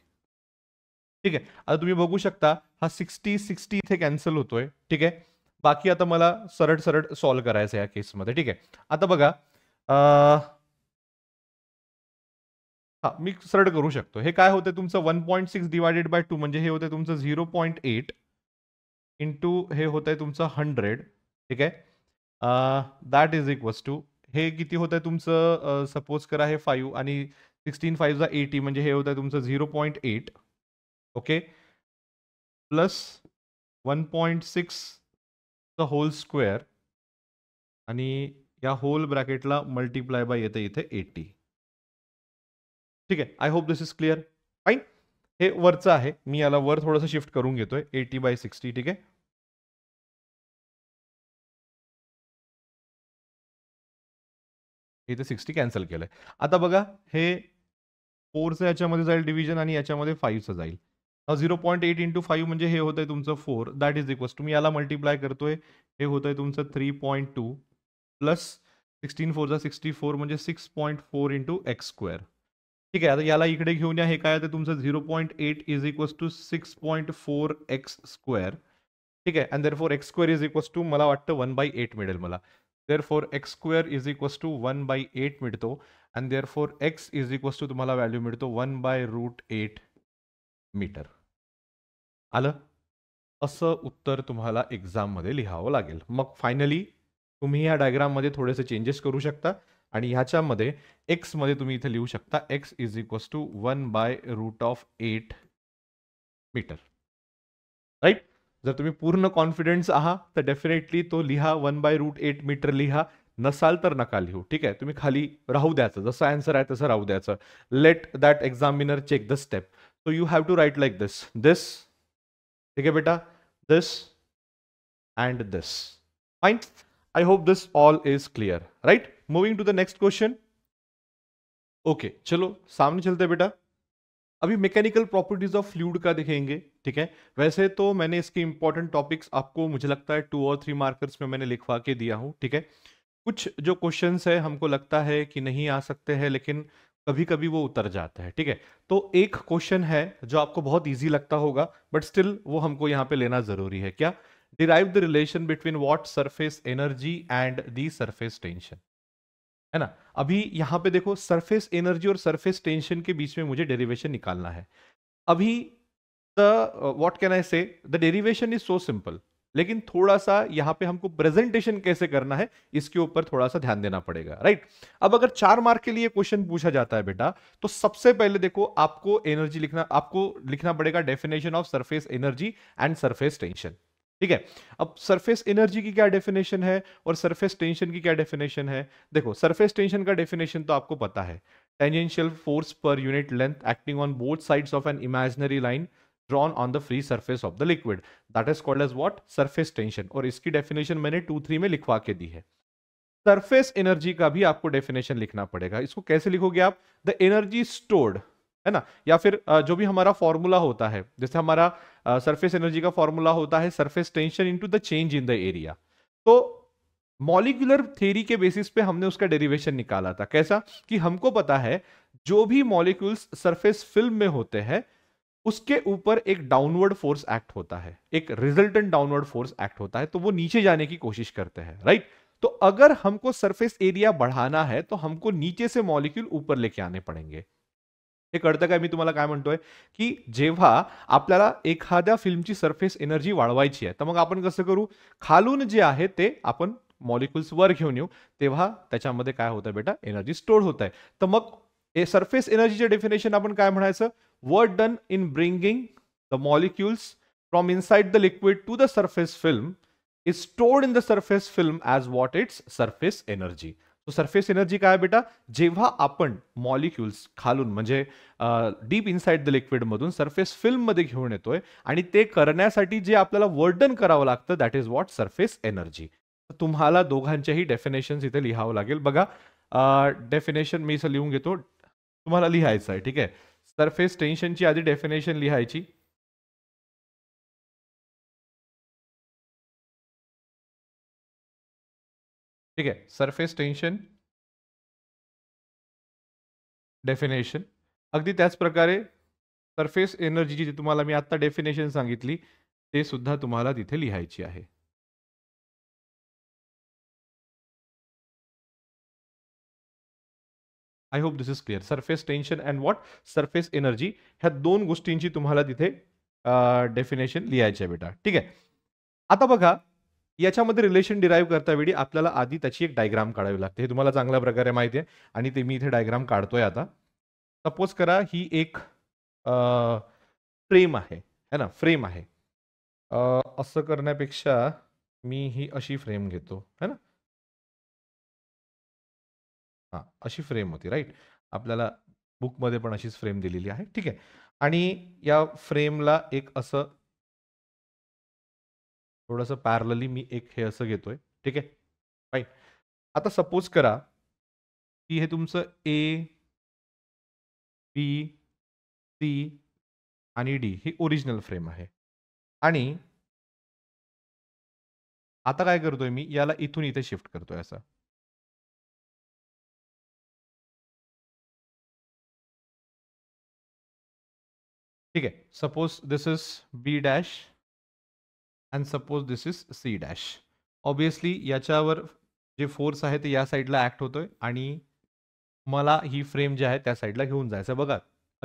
ठीक है आता बगू शकता हा सिक्सटी सिक्सटी सिक्स्टी कैंसल होते है ठीक है बाकी आता मला सरड सरट सॉल्व करायचं केस मध्य ठीक है आता बगा हाँ मी सरड करू शो का होते तुम one point six divided by two मे होते तुम जीरो पॉइंट एट इंटू हे होत आहे तुमचं हंड्रेड ठीक है दैट इज इक्वल्स टू हे कि होता है तुम सपोज करा फाइव आ सिक्सटीन फाइव जो एटी मे होता है तुम zero point eight one plus 1.6 the whole square आणि या होल ब्रॅकेटला मल्टिप्लाय बाय येते इथे एटी ठीक आहे I hope this is clear fine हे वरचं आहे मी याला वर थोडंसं शिफ्ट करून घेतोय एटी बाय सिक्स्टी ठीक आहे इथे सिक्स्टी कॅन्सल केलंय आता बघा हे फोरचं याच्यामध्ये जाईल डिव्हिजन आणि याच्यामध्ये फाईव्हचं जाईल zero point eight into five मे होता है आहे फोर दैट इज इक्वल्स तुम्हें ये मल्टीप्लाय करते हैं होता है तुमचं three point two plus four जो सिक्सटी फोर मे six point four into X square ठीक है आता याला इकडे घेन या हे काय zero point eight is equals to six point four X square ठीक है and therefore X square is equals to मेरा वाट वन बाय एट मिले मेरा therefore X square is equals to one by eight मिलते and therefore x is equal to तुम्हारा value मिलते one by root eight metre आलं असं उत्तर तुम्हाला एक्झाममध्ये लिहावं लागेल मग फायनली तुम्ही ह्या डायग्राममध्ये थोडेसे चेंजेस करू शकता आणि ह्याच्यामध्ये एक्समध्ये तुम्ही इथे लिहू शकता X is equals to one by root of eight metre right जर तुम्ही पूर्ण कॉन्फिडन्स आहात तर डेफिनेटली तो लिहा one by root eight metre लिहा नसाल तर नका लिहू ठीक आहे तुम्ही खाली राहू द्यायचं जसं आन्सर आहे तसं राहू द्यायचं let that examiner check the step तो you have to write like this this ठीक है बेटा this and this fine I hope this all is clear right moving to the next question okay चलो सामने चलते बेटा अभी मैकेनिकल प्रॉपर्टीज ऑफ फ्लूड का देखेंगे ठीक है वैसे तो मैंने इसके इंपॉर्टेंट टॉपिक्स आपको मुझे लगता है टू और थ्री मार्कर्स में मैंने लिखवा के दिया हूं ठीक है कुछ जो क्वेश्चंस है हमको लगता है कि नहीं आ सकते हैं लेकिन कभी कभी वो उतर जाता है ठीक है तो एक क्वेश्चन है जो आपको बहुत ईजी लगता होगा बट स्टिल वो हमको यहाँ पे लेना जरूरी है क्या derive the relation between what surface energy and the surface tension है ना अभी यहाँ पे देखो सरफेस एनर्जी और सरफेस टेंशन के बीच में मुझे डेरिवेशन निकालना है अभी the what can I say the derivation is so simple लेकिन थोड़ा सा यहाँ पे हमको प्रेजेंटेशन कैसे करना है इसके ऊपर थोड़ा सा ध्यान देना पड़ेगा राइट अब अगर चार मार्क के लिए क्वेश्चन पूछा जाता है बेटा तो सबसे पहले देखो आपको एनर्जी लिखना आपको लिखना पड़ेगा definition of surface energy and surface tension ठीक है अब सरफेस एनर्जी की क्या डेफिनेशन है और सरफेस टेंशन की क्या डेफिनेशन है देखो सरफेस टेंशन का डेफिनेशन तो आपको पता है tangential force per unit length acting on both sides of an imaginary line drawn on the free surface of the liquid that is called as what surface tension और इसकी definition मैंने to three में लिखवा के दी है surface energy का भी आपको डेफिनेशन लिखना पड़ेगा इसको कैसे लिखोगे आप द एनर्जी स्टोर्ड है ना या फिर जो भी हमारा फॉर्मूला होता है जैसे हमारा सरफेस एनर्जी का फॉर्मूला होता है surface tension into the change in the area तो मॉलिकुलर थ्योरी के बेसिस पे हमने उसका डेरिवेशन निकाला था कैसा कि हमको पता है जो भी मॉलिक्यूल्स सरफेस फिल्म में होते हैं उसके ऊपर एक डाउनवर्ड फोर्स एक्ट होता है एक रिजल्टेंट डाउनवर्ड फोर्स एक्ट होता है तो वो नीचे जाने की कोशिश करते हैं राइट तो अगर हमको सरफेस एरिया बढ़ाना है तो हमको नीचे से मॉलिक्यूल ऊपर लेके आने पडेंगे हे कळतं काय मी तुम्हाला काय म्हणतोय की जेव्हा आपल्याला एखाद्या फिल्मची सरफेस एनर्जी वाढवायची आहे तर मग आपण कसं करू खालून जे आहे ते आपण मॉलिक्युल्स वर घेऊन येऊ तेव्हा त्याच्यामध्ये काय होतं बेटा एनर्जी स्टोर होत आहे तर मग सरफेस एनर्जीचे डेफिनेशन आपण काय म्हणायचं work done in bringing the molecules from inside the liquid to the surface film is stored in the surface film as what its surface energy so surface energy काय बेटा जेव्हा आपण मॉलिक्युल्स खालून म्हणजे deep inside the लिक्विडमधून surface फिल्ममध्ये घेऊन येतोय आणि ते करण्यासाठी जे आपल्याला वर्डन करावं लागतं that is what surface energy तुम्हाला दोघांच्याही डेफिनेशन्स इथे लिहावं लागेल बघा डेफिनेशन मी इथं लिहून घेतो तुम्हाला लिहायचं आहे ठीक आहे सरफेस टेन्शन की आधी डेफिनेशन लिहाय ठीक है सरफेस टेन्शन डेफिनेशन अगदी त्याच प्रकारे सरफेस एनर्जीची जी तुम्हारा मैं आता डेफिनेशन संगित तुम्हारा तिथे लिहाय है I hope this is clear surface tension and what surface energy ह्या दोन गोष्टींची तुम्हाला तिथे डेफिनेशन लिहायची आहे बेटा ठीक आहे आता बघा याच्यामध्ये रिलेशन डिराईव्ह करतावेळी आपल्याला आधी त्याची एक डायग्राम काढावी लागते हे तुम्हाला चांगल्या प्रकारे माहिती आहे आणि ते मी इथे डायग्राम काढतोय आता सपोज करा ही एक फ्रेम आहे है ना फ्रेम आहे असं करण्यापेक्षा मी ही अशी फ्रेम घेतो है ना हां, अशी फ्रेम होती राईट. आपल्याला बुकमध्ये पण अशीच फ्रेम दिलेली आहे. ठीक आहे. आणि या फ्रेमला एक असं थोडंसं पॅरलली मी एक हे असं घेतोय. ठीक आहे. राईट आता सपोज करा, की हे तुमचं ए बी, सी आणि डी ही ओरिजिनल फ्रेम आहे. आणि आता काय करतोय मी, याला इथून इथे शिफ्ट करतोय असं. ठीक आहे suppose this is B dash and suppose this is C dash obviously याच्यावर जे फोर्स आहे ते या साईडला ॲक्ट होतोय आणि मला ही फ्रेम जी आहे त्या साईडला घेऊन जायचं आहे बघा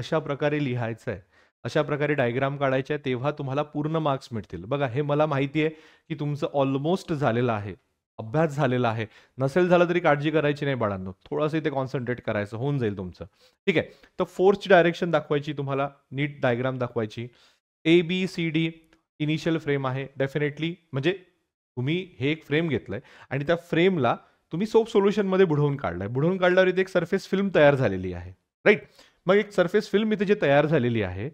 अशा प्रकारे लिहायचं आहे अशा प्रकारे डायग्राम काढायचे आहे तेव्हा तुम्हाला पूर्ण मार्क्स मिळतील बघा हे मला माहिती आहे की तुमचं ऑलमोस्ट झालेलं आहे अभ्यास झालेला आहे नसेल झालं तरी काळजी करायची नाही बाळांनो थोडंसं इथे कॉन्सन्ट्रेट करायचं होऊन जाईल तुमचं ठीक आहे तर फोर्सची डायरेक्शन दाखवायची तुम्हाला नीट डायग्राम दाखवायची A B C D initial frame आहे डेफिनेटली म्हणजे तुम्ही हे एक फ्रेम घेतलंय आणि त्या फ्रेमला तुम्ही सोप सोल्युशनमध्ये बुडवून काढलाय बुडवून काढल्यावर इथे एक सरफेस फिल्म तयार झालेली आहे राईट मग एक सरफेस फिल्म इथे जे तयार झालेली आहे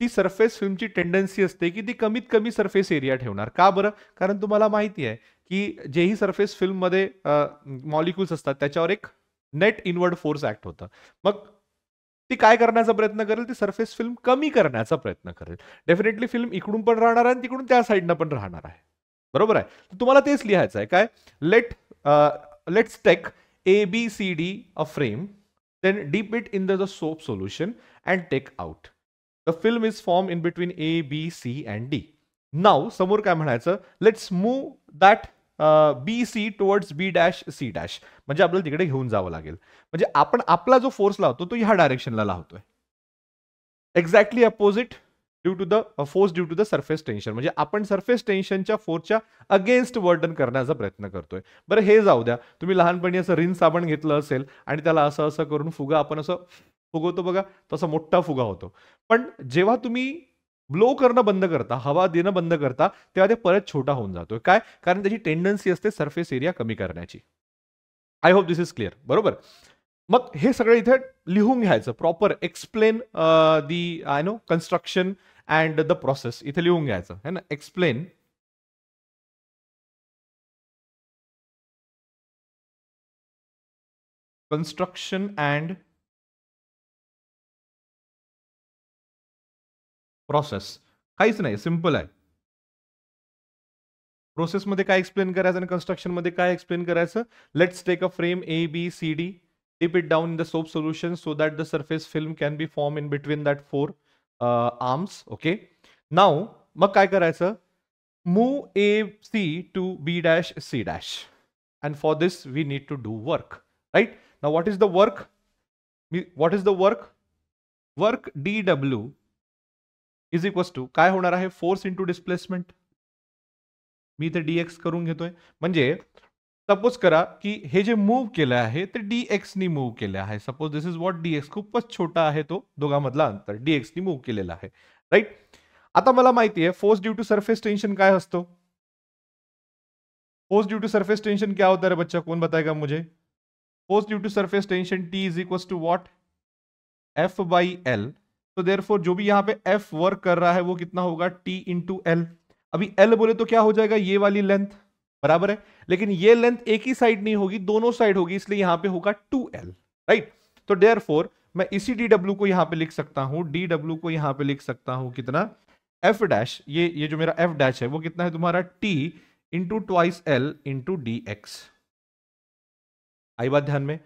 ती सरफेस फिल्मची टेंडन्सी असते की ती कमीत कमी सरफेस एरिया ठेवणार का बरं कारण तुम्हाला माहिती आहे की जेही सरफेस फिल्ममध्ये मॉलिक्युल्स असतात त्याच्यावर एक नेट इनवर्ड फोर्स ऍक्ट होतं मग ती काय करण्याचा प्रयत्न करेल ती सरफेस फिल्म कमी करण्याचा प्रयत्न करेल डेफिनेटली फिल्म इकडून पण राहणार आहे आणि तिकडून त्या साईडनं पण राहणार आहे बरोबर आहे तुम्हाला तेच लिहायचं आहे काय let let's take A B C D a frame then dip it in the soap solution and take out the film is form in between A B C and D now समोर काय म्हणायचं let's move that B C towards B dash C dash म्हणजे आपल्याला तिकडे घेऊन जावं लागेल म्हणजे आपण आपला जो फोर्स लावतो तो ह्या डायरेक्शनला लावतोय exactly opposite due to the force due to the surface tension म्हणजे आपण सर्फेस टेन्शनच्या फोर्सच्या अगेन्स्ट वर्डन करण्याचा प्रयत्न करतोय बरं हे जाऊ द्या तुम्ही लहानपणी असं रिन साबण घेतलं असेल आणि त्याला असं असं करून फुगा आपण असं फुगवतो बघा तसा मोठा फुगा होतो पण जेव्हा तुम्ही ब्लो करणं बंद करता हवा देणं बंद करता तेव्हा ते परत छोटा होऊन जातोय काय कारण त्याची टेंडन्सी असते सरफेस एरिया कमी करण्याची I hope this is clear बरोबर मग हे सगळं इथे लिहून घ्यायचं proper explain the I know construction and the process इथे लिहून घ्यायचं है ना एक्सप्लेन कन्स्ट्रक्शन अँड प्रोसेस काहीच नाही सिम्पल आहे प्रोसेसमध्ये काय एक्सप्लेन करायचं आणि कन्स्ट्रक्शनमध्ये काय एक्सप्लेन करायचं let's take a frame A B C D dip it down in the soap solution so that the surface film can be form in between that four arms okay now मग काय करायचं move A C to B dash C dash and for this we need to do work right ना what is the work is the work work D W is equals to का हो रहा है force into displacement मी ते dx x करून suppose करा कि हे जे move के लिए डीएक्स डी मूव के लिए suppose this is what D X खूब छोटा है तो दोगा मधला अंतर डीएक्स एक्सनी मूव के लिए राइट आता मला माहिती है force due to surface tension काय असतो force due to surface tension क्या होता है बच्चा कौन बताएगा मुझे force due to surface tension T is equal to what F by L तो देर जो भी यहाँ पे एफ वर्क कर रहा है वो कितना होगा टी इंटू एल अभी एल बोले तो क्या हो जाएगा ये वाली लेंथ बराबर है लेकिन ये लेंथ एक ही साइड नहीं होगी दोनों साइड होगी इसलिए यहाँ पे होगा टू एल राइट तो डेयर फोर मैं इसी डी डब्ल्यू को यहाँ पे लिख सकता हूँ डी डब्ल्यू को यहाँ पे लिख सकता हूँ कितना एफ डैश ये ये जो मेरा एफ डैश है वो कितना है तुम्हारा T into twice L into D X आई बात ध्यान में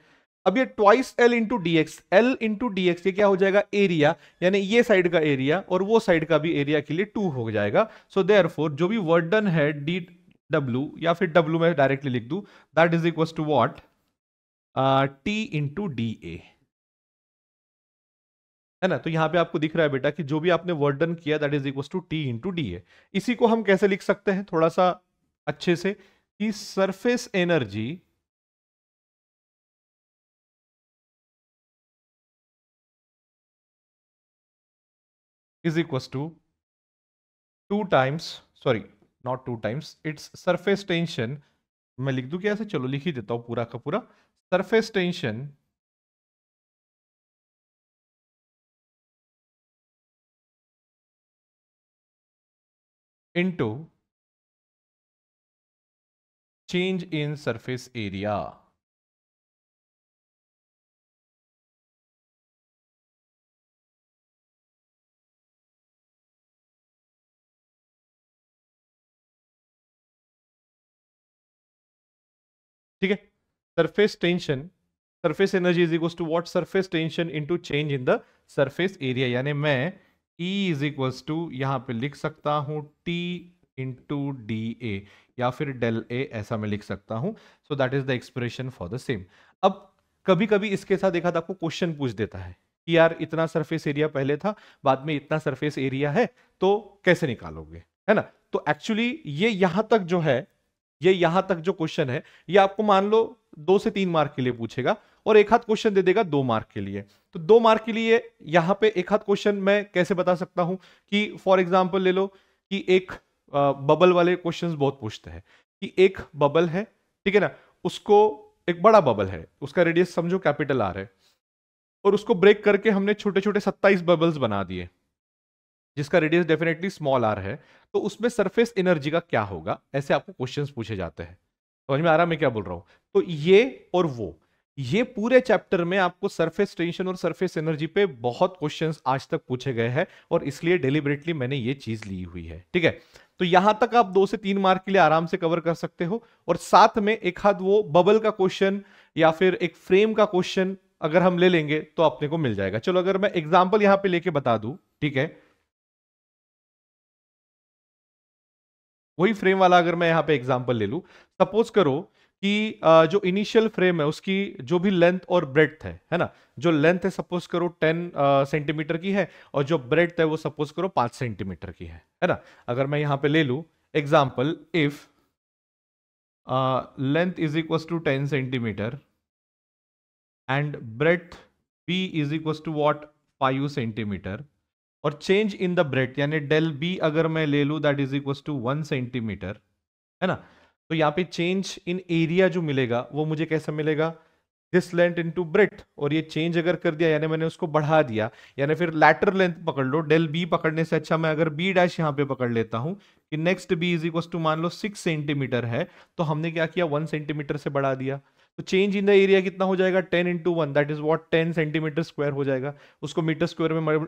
अब ये twice L into D X L into D X ये क्या हो जाएगा एरिया यानी ये साइड का एरिया और वो साइड का भी एरिया के लिए टू हो जाएगा सो देर जो भी वर्डन है डी डब्ल्यू या फिर डब्ल्यू में डायरेक्टली लिख दू that is equal to what T into D A है ना तो यहाँ पे आपको दिख रहा है बेटा कि जो भी आपने वर्डन किया that is equal to T into D A इसी को हम कैसे लिख सकते हैं थोड़ा सा अच्छे से कि surface energy is equals to 2 times sorry not 2 times its surface tension मैं लिख दूं क्या ऐसे चलो लिख ही देता हूँ पूरा का पूरा surface tension into change in surface area ठीक है surface tension surface energy is equal to what surface tension into change in the surface area यानी मैं ई इज इक्वल्स टू यहां पे लिख सकता हूँ टी इंटू डी ए या फिर डेल ए ऐसा मैं लिख सकता हूँ so that is the expression for the same अब कभी कभी इसके साथ देखा था आपको क्वेश्चन पूछ देता है कि यार इतना सरफेस एरिया पहले था बाद में इतना सरफेस एरिया है तो कैसे निकालोगे है ना तो एक्चुअली ये यहां तक जो है ये यहां तक जो क्वेश्चन है ये आपको मान लो दो से तीन मार्क के लिए पूछेगा और एक हाथ क्वेश्चन दे देगा दो मार्क के लिए तो दो मार्क के लिए यहाँ पे एक हाथ क्वेश्चन मैं कैसे बता सकता हूं कि फॉर एग्जाम्पल ले लो कि एक बबल वाले क्वेश्चंस बहुत पूछते हैं कि एक बबल है ठीक है ना उसको एक बड़ा बबल है उसका रेडियस समझो कैपिटल आर है और उसको ब्रेक करके हमने छोटे छोटे सत्ताईस बबल्स बना दिए जिसका रेडियस डेफिनेटली स्मॉल आर है तो उसमें सरफेस एनर्जी का क्या होगा ऐसे आपको क्वेश्चन पूछे जाते हैं समझ में आ रहा मैं क्या बोल रहा हूँ तो ये और वो ये पूरे चैप्टर में आपको सरफेस टेंशन और सरफेस एनर्जी पे बहुत क्वेश्चंस आज तक पूछे गए हैं और इसलिए डेलिबरेटली मैंने ये चीज ली हुई है ठीक है तो यहां तक आप दो से तीन मार्क के लिए आराम से कवर कर सकते हो और साथ में एक हाथ वो बबल का क्वेश्चन या फिर एक फ्रेम का क्वेश्चन अगर हम ले लेंगे तो अपने को मिल जाएगा चलो अगर मैं एग्जाम्पल यहां पर लेके बता दू ठीक है वही फ्रेम वाला अगर मैं यहाँ पे एग्जाम्पल ले लूँ सपोज करो कि जो इनिशियल फ्रेम है उसकी जो भी लेंथ और ब्रेथ है है ना जो लेंथ है सपोज करो 10 सेंटीमीटर की है और जो ब्रेथ है वो सपोज करो 5 सेंटीमीटर की है है ना अगर मैं यहाँ पे ले लूँ example if length is equal to 10 centimetre and breadth B is equal to what 5 centimetre और चेंज इन द ब्रेड यानी डेल बी अगर मैं ले लू that is equal to one centimetre है ना तो यहाँ पे चेंज इन एरिया जो मिलेगा वो मुझे कैसा मिलेगा दिस लेंथ इंटू ब्रेथ और ये चेंज अगर कर दिया यानी मैंने उसको बढ़ा दिया यानी फिर लैटर लेंथ पकड़ लो डेल बी पकड़ने से अच्छा मैं अगर बी डैश यहाँ पे पकड़ लेता हूँ कि next B is equal to मान लो सिक्स सेंटीमीटर है तो हमने क्या किया वन सेंटीमीटर से बढ़ा दिया तो चेंज इन द एरिया कितना हो जाएगा ten into one that is what ten centimetre square हो जाएगा उसको मीटर स्क्वायर में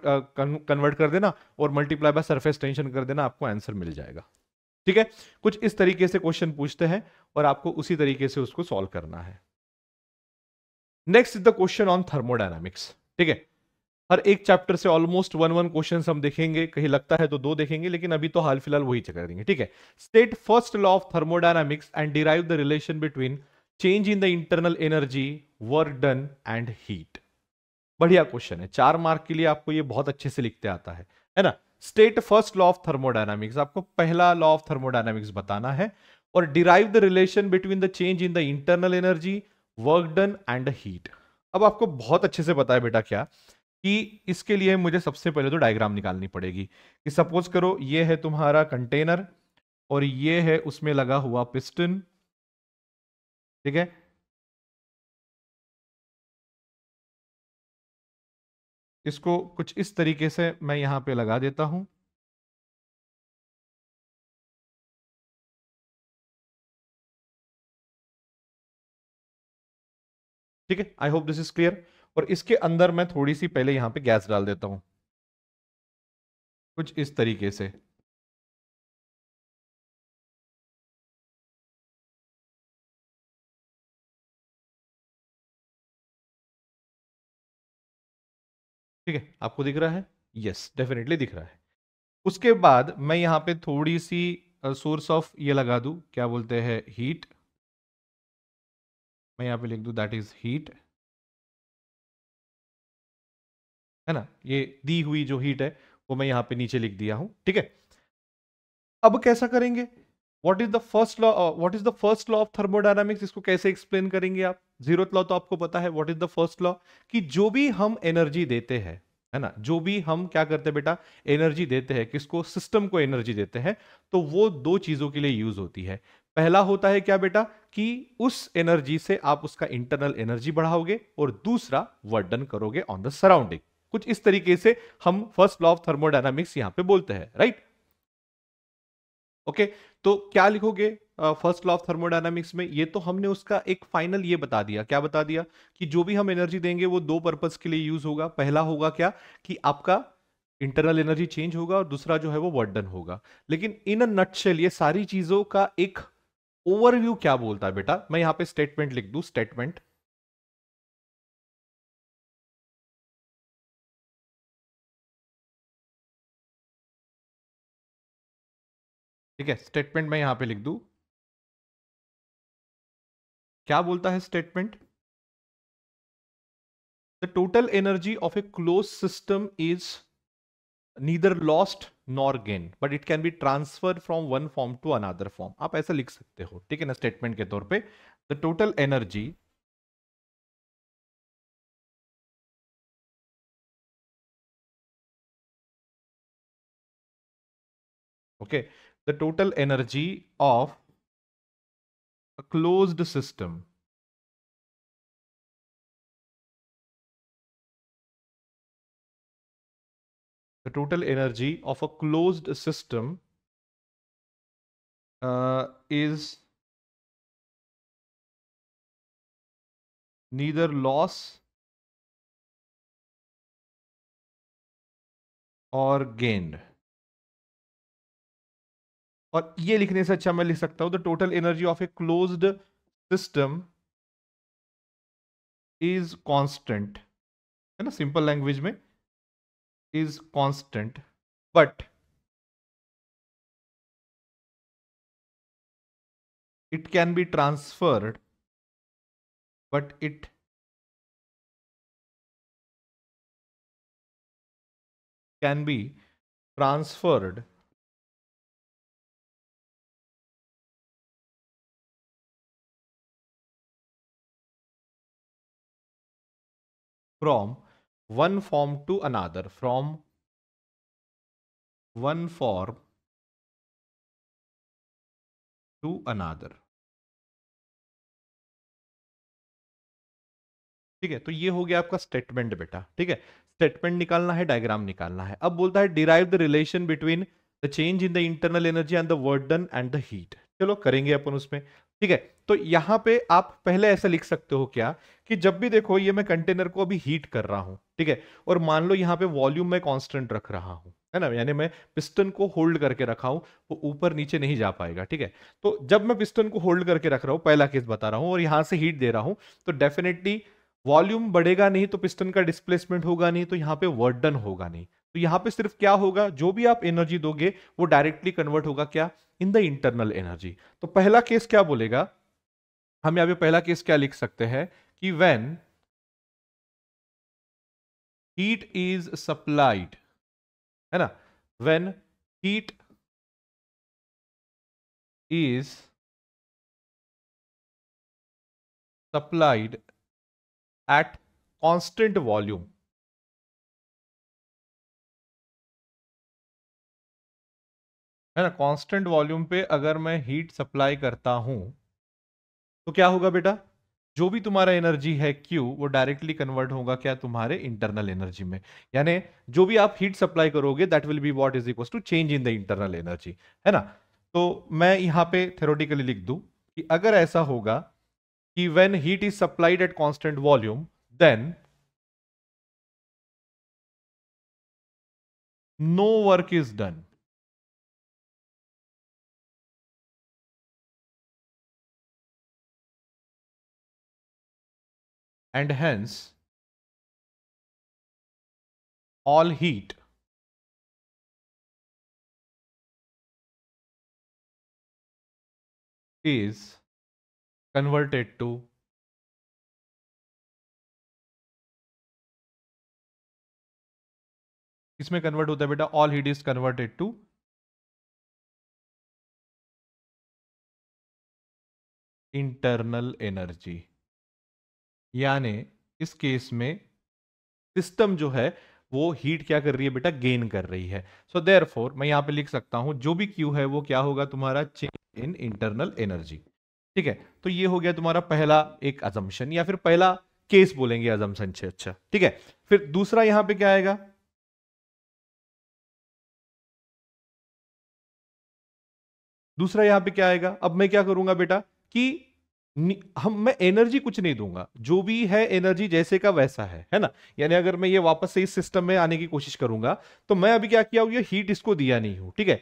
कन्वर्ट कर देना और मल्टीप्लाई बाय सरफेस टेंशन कर देना आपको आंसर मिल जाएगा ठीक है कुछ इस तरीके से क्वेश्चन पूछते हैं और आपको उसी तरीके से उसको सॉल्व करना है next is the question on thermodynamics ठीक है हर एक चैप्टर से ऑलमोस्ट वन वन क्वेश्चन हम देखेंगे कहीं लगता है तो दो देखेंगे लेकिन अभी तो हाल फिलहाल वही चेक करेंगे ठीक है state first law of thermodynamics and derive the relation between change in the internal energy work done and heat बढ़िया क्वेश्चन है चार मार्क के लिए आपको ये बहुत अच्छे से लिखते आता है है ना state first law of thermodynamics आपको पहला लॉ ऑफ थर्मोडाइनमिक्स बताना है और derive the relation between the change in the internal energy work done and heat अब आपको बहुत अच्छे से बताया बेटा क्या कि इसके लिए मुझे सबसे पहले तो डायग्राम निकालनी पड़ेगी कि सपोज करो ये है तुम्हारा कंटेनर और ये है उसमें लगा हुआ पिस्टन ठीक है इसको कुछ इस तरीके से मैं यहां पे लगा देता हूं ठीक है I hope this is clear और इसके अंदर मैं थोड़ी सी पहले यहां पे गैस डाल देता हूं कुछ इस तरीके से ठीक है आपको दिख रहा है यस डेफिनेटली दिख रहा है उसके बाद मैं यहां पे थोड़ी सी सोर्स ऑफ ये लगा दू क्या बोलते हैं हीट मैं यहां पे लिख दू दैट इज हीट है ना ये दी हुई जो हीट है वो मैं यहां पे नीचे लिख दिया हूं ठीक है अब कैसा करेंगे what is the first law what is the first law of thermodynamics इसको कैसे एक्सप्लेन करेंगे आप जीरो लॉ तो आपको पता है what is the first law कि जो भी हम एनर्जी देते हैं है ना जो भी हम क्या करते हैं बेटा एनर्जी देते हैं किसको सिस्टम को एनर्जी देते हैं तो वो दो चीजों के लिए यूज होती है पहला होता है क्या बेटा कि उस एनर्जी से आप उसका इंटरनल एनर्जी बढ़ाओगे और दूसरा वर्डन करोगे ऑन द सराउंडिंग कुछ इस तरीके से हम फर्स्ट लॉ ऑफ थर्मोडायनामिक्स यहां पे बोलते हैं राइट ओके तो क्या लिखोगे फर्स्ट लॉ ऑफ थर्मोडायनामिक्स में ये तो हमने उसका एक फाइनल ये बता दिया क्या बता दिया कि जो भी हम एनर्जी देंगे वो दो पर्पज के लिए यूज होगा पहला होगा क्या कि आपका इंटरनल एनर्जी चेंज होगा और दूसरा जो है वो वर्डन होगा लेकिन इन अ नटशेल ये सारी चीजों का एक ओवरव्यू क्या बोलता है बेटा मैं यहाँ पे स्टेटमेंट लिख दू स्टेटमेंट ठीक है स्टेटमेंट मैं यहां पे लिख दू क्या बोलता है statement the total energy of a close system is neither lost nor gain but it can be transfer from one form to another form आप ऐसा लिख सकते हो ठीक है ना स्टेटमेंट के तौर पे the total energy okay the total energy of a closed system. The total energy of a closed system uh, is neither loss or gained. और ये लिखने से अच्छा मैं लिख सकता हूं the total energy of a closed system is constant है ना सिंपल लैंग्वेज में is constant but it can be transferred but it can be transferred from one form to another from one form to another ठीक है तो ये हो गया आपका स्टेटमेंट बेटा ठीक है स्टेटमेंट निकालना है डायग्राम निकालना है अब बोलता है derive the relation between the change in the internal energy and the work done and the heat चलो करेंगे अपन उसमें ठीक है तो यहां पे आप पहले ऐसा लिख सकते हो क्या कि जब भी देखो ये मैं कंटेनर को अभी हीट कर रहा हूं ठीक है और मान लो यहां पे वॉल्यूम मैं कांस्टेंट रख रहा हूं है ना यानी मैं पिस्टन को होल्ड करके रखा हूं वो ऊपर नीचे नहीं जा पाएगा ठीक है तो जब मैं पिस्टन को होल्ड करके रख रहा हूं पहला केस बता रहा हूं और यहां से हीट दे रहा हूं तो डेफिनेटली वॉल्यूम बढ़ेगा नहीं तो पिस्टन का डिस्प्लेसमेंट होगा नहीं तो यहाँ पे वर्डन होगा नहीं तो यहां पे सिर्फ क्या होगा जो भी आप एनर्जी दोगे वो डायरेक्टली कन्वर्ट होगा क्या इन द इंटरनल एनर्जी तो पहला केस क्या बोलेगा हम यहां पे पहला केस क्या लिख सकते हैं कि वेन हीट इज सप्लाइड है ना when heat is supplied at constant volume है ना कांस्टेंट वॉल्यूम पे अगर मैं हीट सप्लाई करता हूं तो क्या होगा बेटा जो भी तुम्हारा एनर्जी है क्यू वो डायरेक्टली कन्वर्ट होगा क्या तुम्हारे इंटरनल एनर्जी में यानी जो भी आप हीट सप्लाई करोगे that will be what is equal to change in the internal energy है ना तो मैं यहां पे थेरोटिकली लिख दू कि अगर ऐसा होगा कि when heat is supplied at constant volume then no work is done and hence all heat is converted to इसमें कन्वर्ट होता है बेटा all heat is converted to internal energy यानी इस केस में सिस्टम जो है वो हीट क्या कर रही है बेटा गेन कर रही है सो so देयरफॉर मैं यहां पे लिख सकता हूं जो भी क्यू है वो क्या होगा तुम्हारा चेंज इन इंटरनल एनर्जी ठीक है तो ये हो गया तुम्हारा पहला एक अजम्पन या फिर पहला केस बोलेंगे अजम्पन से अच्छा ठीक है फिर दूसरा यहां पे क्या आएगा दूसरा यहां पे क्या आएगा अब मैं क्या करूंगा बेटा कि हम मैं एनर्जी कुछ नहीं दूंगा जो भी है एनर्जी जैसे का वैसा है है ना यानी अगर मैं ये वापस से इस सिस्टम में आने की कोशिश करूंगा तो मैं अभी क्या किया हूं ये हीट इसको दिया नहीं हूं ठीक है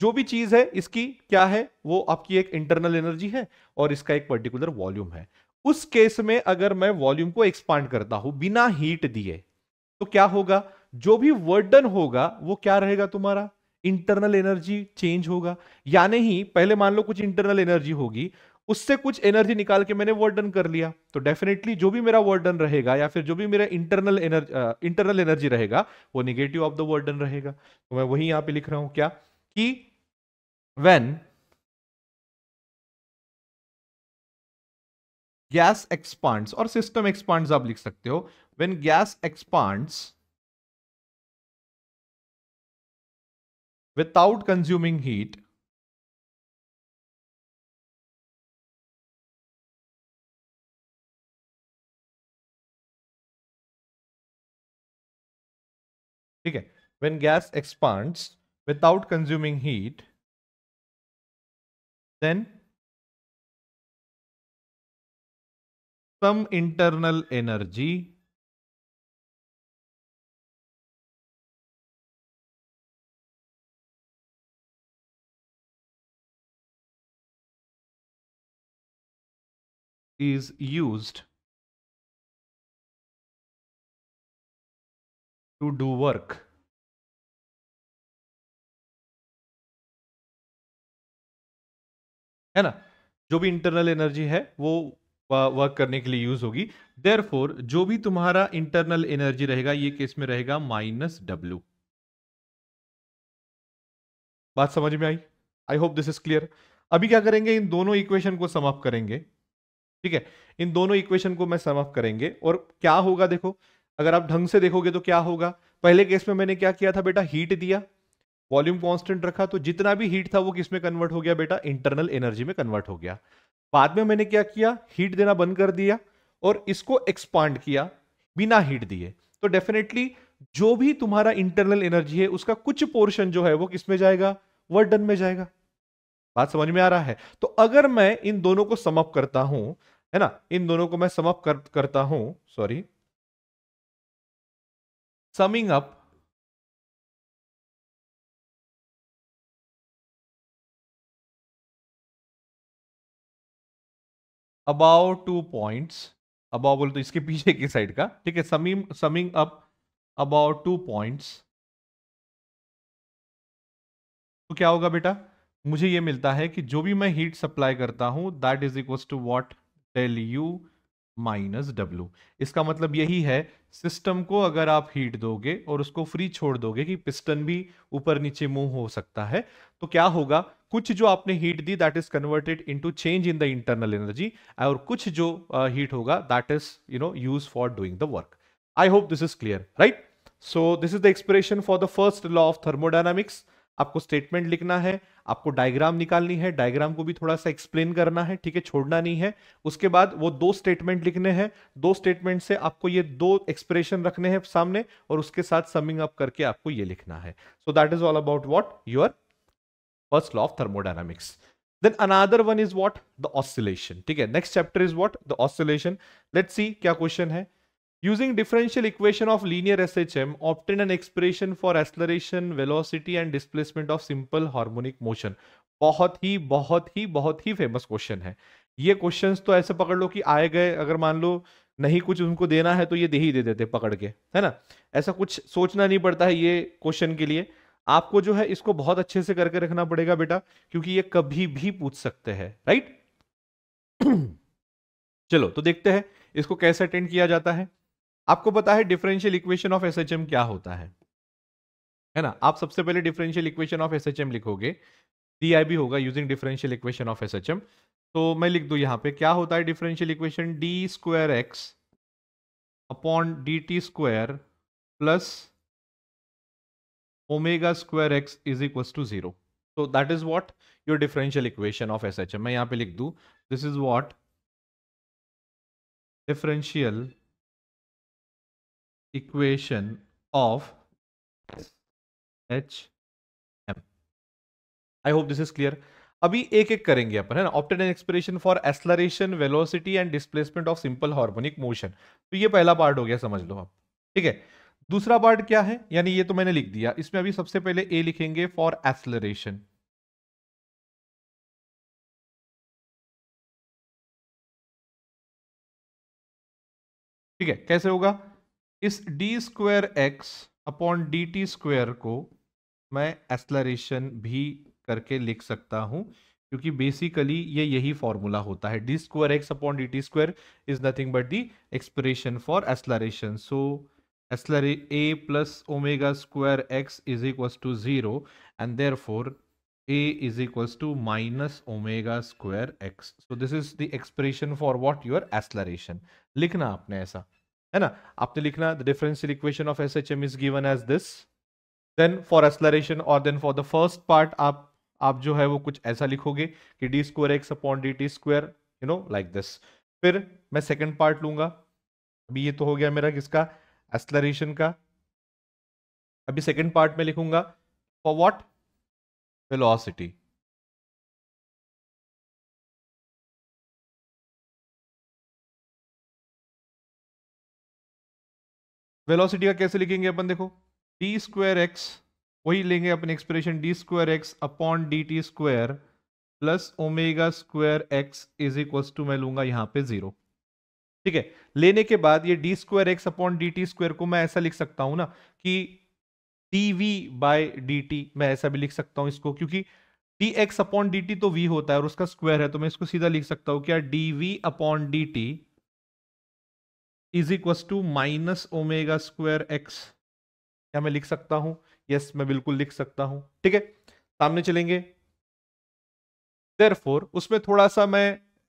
जो भी चीज है इसकी क्या है वो आपकी एक इंटरनल एनर्जी है और इसका एक पर्टिकुलर वॉल्यूम है उस केस में अगर मैं वॉल्यूम को एक्सपांड करता हूं बिना हीट दिए तो क्या होगा जो भी वर्डन होगा वो क्या रहेगा तुम्हारा इंटरनल एनर्जी चेंज होगा यानी ही पहले मान लो कुछ इंटरनल एनर्जी होगी उससे कुछ एनर्जी निकाल के मैंने वर्ड डन कर लिया तो डेफिनेटली जो भी मेरा वर्ड डन रहेगा या फिर जो भी मेरा इंटरनल एनर्जी इंटरनल एनर्जी रहेगा वो negative of the work done रहेगा तो मैं वही यहां पे लिख रहा हूं क्या कि वेन गैस एक्सपांड्स और सिस्टम एक्सपांड्स आप लिख सकते हो when gas expands without consuming heat ठीक when gas expands without consuming heat then some internal energy is used to do work है ना जो भी इंटरनल एनर्जी है वो वर्क करने के लिए यूज होगी देर जो भी तुम्हारा इंटरनल एनर्जी रहेगा ये केस में रहेगा माइनस डब्ल्यू बात समझ में आई I hope this is clear अभी क्या करेंगे इन दोनों इक्वेशन को समाप्त करेंगे ठीक है इन दोनों इक्वेशन को मैं समाप्त करेंगे और क्या होगा देखो अगर आप ढंग से देखोगे तो क्या होगा पहले केस में मैंने क्या किया था बेटा हीट दिया वॉल्यूम कांस्टेंट रखा तो जितना भी हीट था वो किस में कन्वर्ट हो गया बेटा इंटरनल एनर्जी में कन्वर्ट हो गया बाद में मैंने क्या किया हीट देना बंद कर दिया और इसको एक्सपांड किया बिना हीट दिए तो डेफिनेटली जो भी तुम्हारा इंटरनल एनर्जी है उसका कुछ पोर्शन जो है वो किस में जाएगा वर्क डन में जाएगा बात समझ में आ रहा है तो अगर मैं इन दोनों को समअप करता हूं है ना इन दोनों को मैं समअप कर, करता हूं sorry summing up about two points about बोल तो इसके पीछे की साइड का ठीक है summing summing up about two points तो क्या होगा बेटा मुझे ये मिलता है कि जो भी मैं हीट सप्लाई करता हूं that is equal to what del U minus W इसका मतलब यही है सिस्टम को अगर आप हीट दोगे और उसको फ्री छोड़ दोगे कि पिस्टन भी ऊपर नीचे मूव हो सकता है तो क्या होगा कुछ जो आपने हीट दी that is converted into change in the internal energy और कुछ जो हीट होगा that is you know use for doing the work I hope this is clear right so this is the expression for the first law of thermodynamics आपको statement लिखना है आपको diagram निकालनी है डायग्राम को भी थोड़ा सा एक्सप्लेन करना है ठीक है छोड़ना नहीं है उसके बाद वो दो स्टेटमेंट लिखने हैं दो स्टेटमेंट से आपको ये दो एक्सप्रेशन रखने हैं सामने और उसके साथ समिंग अप करके आपको ये लिखना है so that is all about what your first law of thermodynamics then another one is what the oscillation ठीक है next chapter is what the oscillation let see क्या क्वेश्चन है Using differential equation of linear SHM, obtain an expression for acceleration, velocity and displacement of simple harmonic motion. बहुत ही बहुत ही बहुत ही famous question है ये questions तो ऐसे पकड़ लो कि आए गए अगर मान लो नहीं कुछ उनको देना है तो ये दे ही दे देते पकड़ के है ना ऐसा कुछ सोचना नहीं पड़ता है ये क्वेश्चन के लिए आपको जो है इसको बहुत अच्छे से करके रखना पड़ेगा बेटा क्योंकि ये कभी भी पूछ सकते हैं राइट [clears throat] चलो तो देखते हैं इसको कैसे अटेंड किया जाता है आपको पता है डिफरेंशियल इक्वेशन ऑफ एस क्या होता है है ना आप सबसे पहले डिफरेंशियल इक्वेशन ऑफ एस लिखोगे डी होगा using differential equation of S तो मैं लिख दू यहां पे क्या होता है differential equation D square X upon D T square plus omega square X is equal to zero तो that is what your differential equation of S मैं यहां पे लिख दू this is what differential equation of H M I hope this is clear अभी एक एक करेंगे अपन है ना opted an expression for acceleration velocity and displacement of simple harmonic motion तो ये पहला पार्ट हो गया समझ लो आप ठीक है दूसरा पार्ट क्या है यानी ये तो मैंने लिख दिया इसमें अभी सबसे पहले ए लिखेंगे फॉर एसलरेशन ठीक है कैसे होगा इस D square X upon D T square को मैं एक्सलरेशन भी करके लिख सकता हूं क्योंकि बेसिकली ये यही फॉर्मूला होता है D square X upon D T square is nothing but the expression for acceleration so acceleration A plus omega square X is equals to zero and therefore A is equal to minus omega square X so this is the expression for what your acceleration लिखना आपने ऐसा है ना आपने लिखना the differential equation of S H M is given as this then for acceleration और then for the first part आप आप जो है वो कुछ ऐसा लिखोगे कि D square X upon D T square you know like this फिर मैं सेकेंड पार्ट लूंगा अभी ये तो हो गया मेरा किसका एक्सलरेशन का अभी सेकेंड पार्ट में लिखूंगा फॉर वॉट वेलोसिटी वेलोसिटी का कैसे लिखेंगे अपन देखो टी स्क्वायर एक्स वही लेंगे अपने expression D square X upon D T square plus omega square X is equal to मैं लूंगा यहाँ पे जीरो ठीक है लेने के बाद ये D square X upon D T square को मैं ऐसा लिख सकता हूँ ना कि D V by D T मैं ऐसा भी लिख सकता हूँ इसको क्योंकि D x upon D T तो वी होता है और उसका स्क्वायर है तो मैं इसको सीधा लिख सकता हूँ क्या D V upon D T is equal to minus omega square X क्या मैं लिख सकता हूं यस yes, मैं बिल्कुल लिख सकता हूं ठीक है सामने चलेंगे देयरफॉर उसमें थोड़ा सा मैं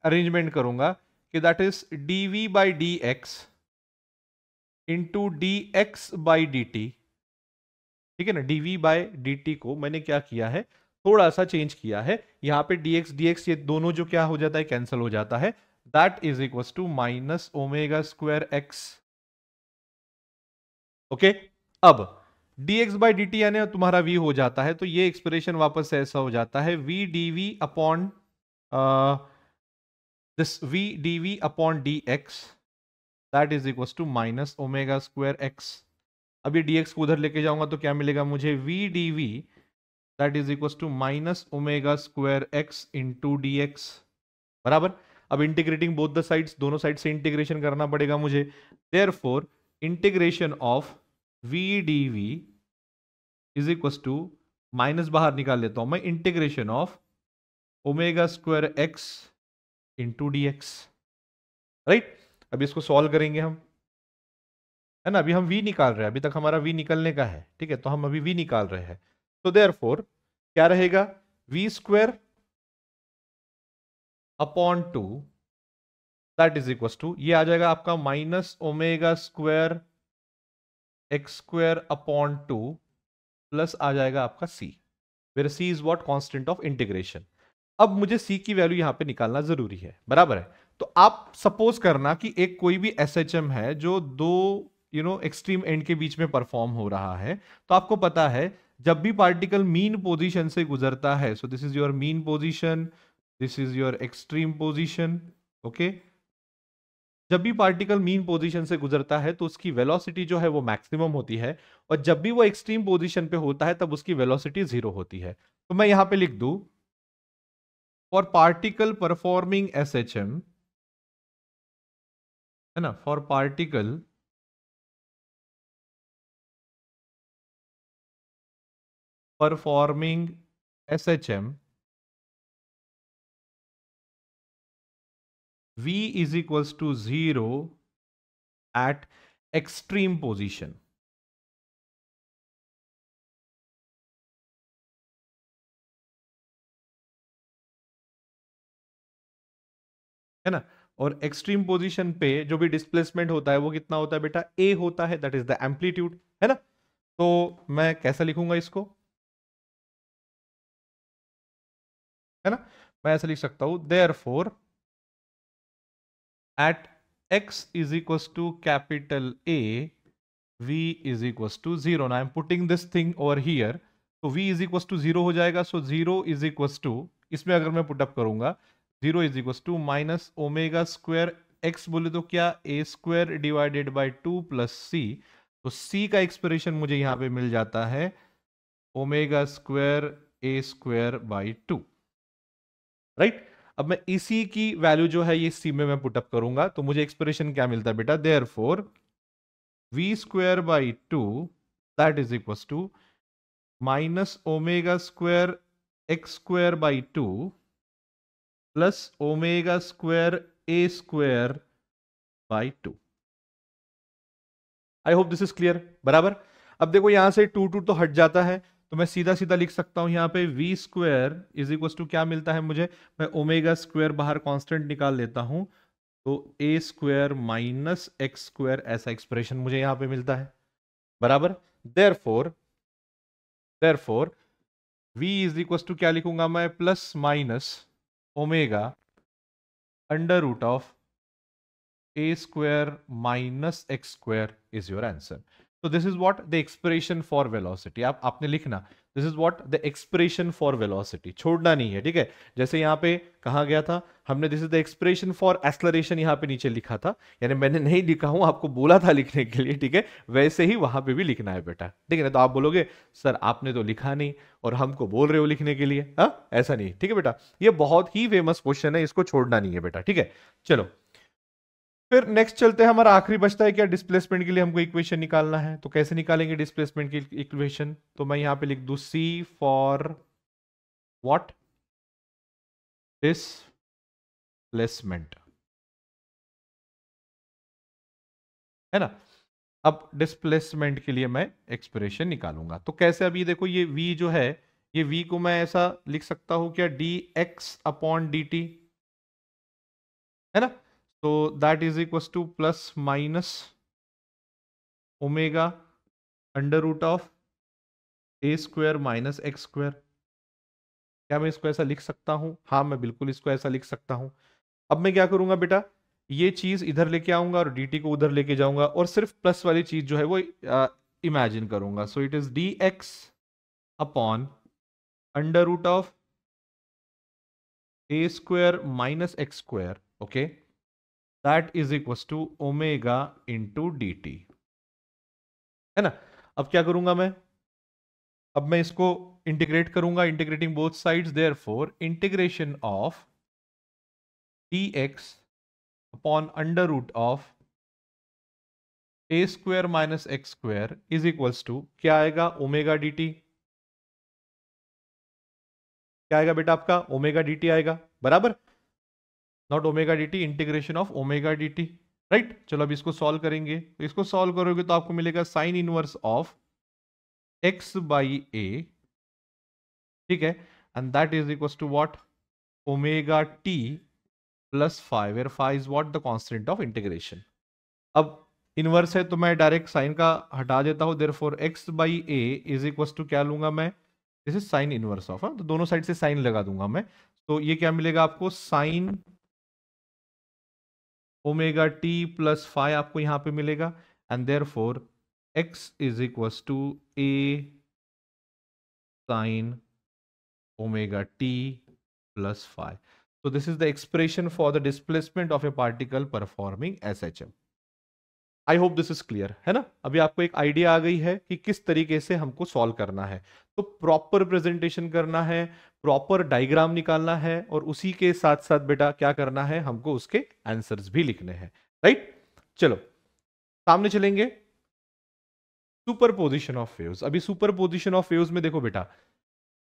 अरेंजमेंट करूंगा कि that is D V by D X into D X by D T ठीक है ना D V by D T को मैंने क्या किया है थोड़ा सा चेंज किया है यहाँ पे डी एक्स डी एक्स ये दोनों जो क्या हो जाता है कैंसिल हो जाता है that is equals to minus omega square X okay अब dx बाई डी टी यानी तुम्हारा v हो जाता है तो ये एक्सप्रेशन वापस ऐसा हो जाता है v dv upon this v dv अपॉन dx that is equal to minus omega square X अब ये dx को उधर लेके जाऊंगा तो क्या मिलेगा मुझे v dv that is equal to minus omega square X into D बराबर अब इंटीग्रेटिंग बोथ द साइड दोनों साइड से इंटीग्रेशन करना पड़ेगा मुझे therefore integration of V D V is equal to minus बाहर निकाल लेता हूं मैं integration of omega square X into D X right अभी इसको सॉल्व करेंगे हम है ना अभी हम वी निकाल रहे हैं अभी तक हमारा वी निकलने का है ठीक है तो हम अभी वी निकाल रहे हैं तो देयर फोर क्या रहेगा V square upon two that is equal to ये आ जाएगा आपका minus omega square X square upon two plus आ जाएगा आपका C where C is what constant of integration अब मुझे सी की वैल्यू यहाँ पे निकालना जरूरी है बराबर है तो आप सपोज करना कि एक कोई भी एस है जो दो यू नो एक्सट्रीम एंड के बीच में परफॉर्म हो रहा है तो आपको पता है जब भी पार्टिकल मीन पोजीशन से गुजरता है so this is your mean position this is your extreme position okay जब भी पार्टिकल मीन पोजीशन से गुजरता है तो उसकी वेलोसिटी जो है वो मैक्सिमम होती है और जब भी वो एक्सट्रीम पोजीशन पे होता है तब उसकी वेलोसिटी जीरो होती है तो मैं यहां पे लिख दू for particle performing S H M है ना for particle performing S H M v is equals to 0 at extreme position. है ना और एक्सट्रीम पोजीशन पे जो भी डिस्प्लेसमेंट होता है वो कितना होता है बेटा ए होता है दैट इज द एम्पलीट्यूड है ना तो मैं कैसा लिखूंगा इसको है ना मैं ऐसा लिख सकता हूं therefore at X is equal to capital A V is equal to zero. Now I am putting this thing over here. So v is equals to हो जाएगा. So zero is equals to इसमें अगर मैं put up करूंगा zero is equal to minus omega square X बोले तो क्या A square divided by two plus C तो सी का एक्सप्रेशन मुझे यहां पे मिल जाता है omega square A square by two right right? अब मैं इसी की वैल्यू जो है ये सी में मैं पुटअप करूंगा तो मुझे एक्सप्रेशन क्या मिलता है बेटा therefore V square by two that is equal to minus omega square X square by two plus omega square A square by two I hope this is clear बराबर अब देखो यहां से टू टू तो हट जाता है तो मैं सीधा सीधा लिख सकता हूं यहाँ पे V square is equal to क्या मिलता है मुझे मैं ओमेगा स्क्वायर बाहर कांस्टेंट निकाल लेता हूं तो A square minus x square ऐसा एक्सप्रेशन मुझे यहाँ पे मिलता है बराबर there there four V is equal to क्या लिखूंगा मैं plus minus omega under root of A square minus x square is your answer तो this is what the expression for velocity आप आपने लिखना this is what the expression for velocity छोड़ना नहीं है ठीक है जैसे यहाँ पे कहा गया था हमने this is the expression for acceleration यहाँ पे नीचे लिखा था यानी मैंने नहीं लिखा हूं आपको बोला था लिखने के लिए ठीक है वैसे ही वहां पे भी लिखना है बेटा ठीक है ना तो आप बोलोगे सर आपने तो लिखा नहीं और हमको बोल रहे हो लिखने के लिए हा? ऐसा नहीं ठीक है बेटा ये बहुत ही फेमस क्वेश्चन है इसको छोड़ना नहीं है बेटा ठीक है चलो फिर नेक्स्ट चलते हैं हमारा आखिरी बचता है क्या डिस्प्लेसमेंट के लिए हमको इक्वेशन निकालना है तो कैसे निकालेंगे डिस्प्लेसमेंट की इक्वेशन तो मैं यहां पे लिख दू सी फॉर वॉट डिसमेंट है ना अब डिस्प्लेसमेंट के लिए मैं एक्सप्रेशन निकालूंगा तो कैसे अभी देखो ये v जो है ये v को मैं ऐसा लिख सकता हूं क्या D x upon D T है ना तो that is equals to plus minus omega under root of A square minus x square क्या मैं इसको ऐसा लिख सकता हूँ हाँ मैं बिल्कुल इसको ऐसा लिख सकता हूँ अब मैं क्या करूँगा बेटा ये चीज़ इधर लेके आऊंगा और डी को उधर लेके जाऊंगा और सिर्फ प्लस वाली चीज़ जो है वो इमेजिन करूंगा so it is d x upon under root of A square minus x square okay that is equal to omega into D T है ना अब क्या करूंगा मैं अब मैं इसको इंटीग्रेट करूंगा integrating both sides therefore integration of t x upon under root of a square minus x square is equals to क्या आएगा ओमेगा डी टी क्या आएगा बेटा आपका ओमेगा डी टी आएगा बराबर not omega d t integration of omega d t right चलो अब इसको सॉल्व करेंगे तो इसको सॉल्व करोगे तो आपको मिलेगा sine inverse of x by a ठीक है and that is equal to what omega t plus phi where phi is what the constant of integration अब इनवर्स है तो मैं डायरेक्ट साइन का हटा देता हूँ therefore x by a is equal to क्या लूंगा मैं this is sine inverse of तो दोनों साइड से साइन लगा दूंगा मैं तो ये क्या मिलेगा आपको sine omega t plus phi आपको यहाँ पे मिलेगा and therefore x is equals to a sine omega t plus phi this is the expression for the displacement of a particle performing S H M I hope this is clear है ना अभी आपको एक idea आ गई है कि किस तरीके से हमको सॉल्व करना है तो प्रॉपर प्रेजेंटेशन करना है प्रॉपर डायग्राम निकालना है और उसी के साथ साथ बेटा क्या करना है हमको उसके आंसर्स भी लिखने हैं राइट चलो सामने चलेंगे सुपर पोजिशन ऑफ वेव्स अभी सुपर पोजिशन ऑफ वेव्स में देखो बेटा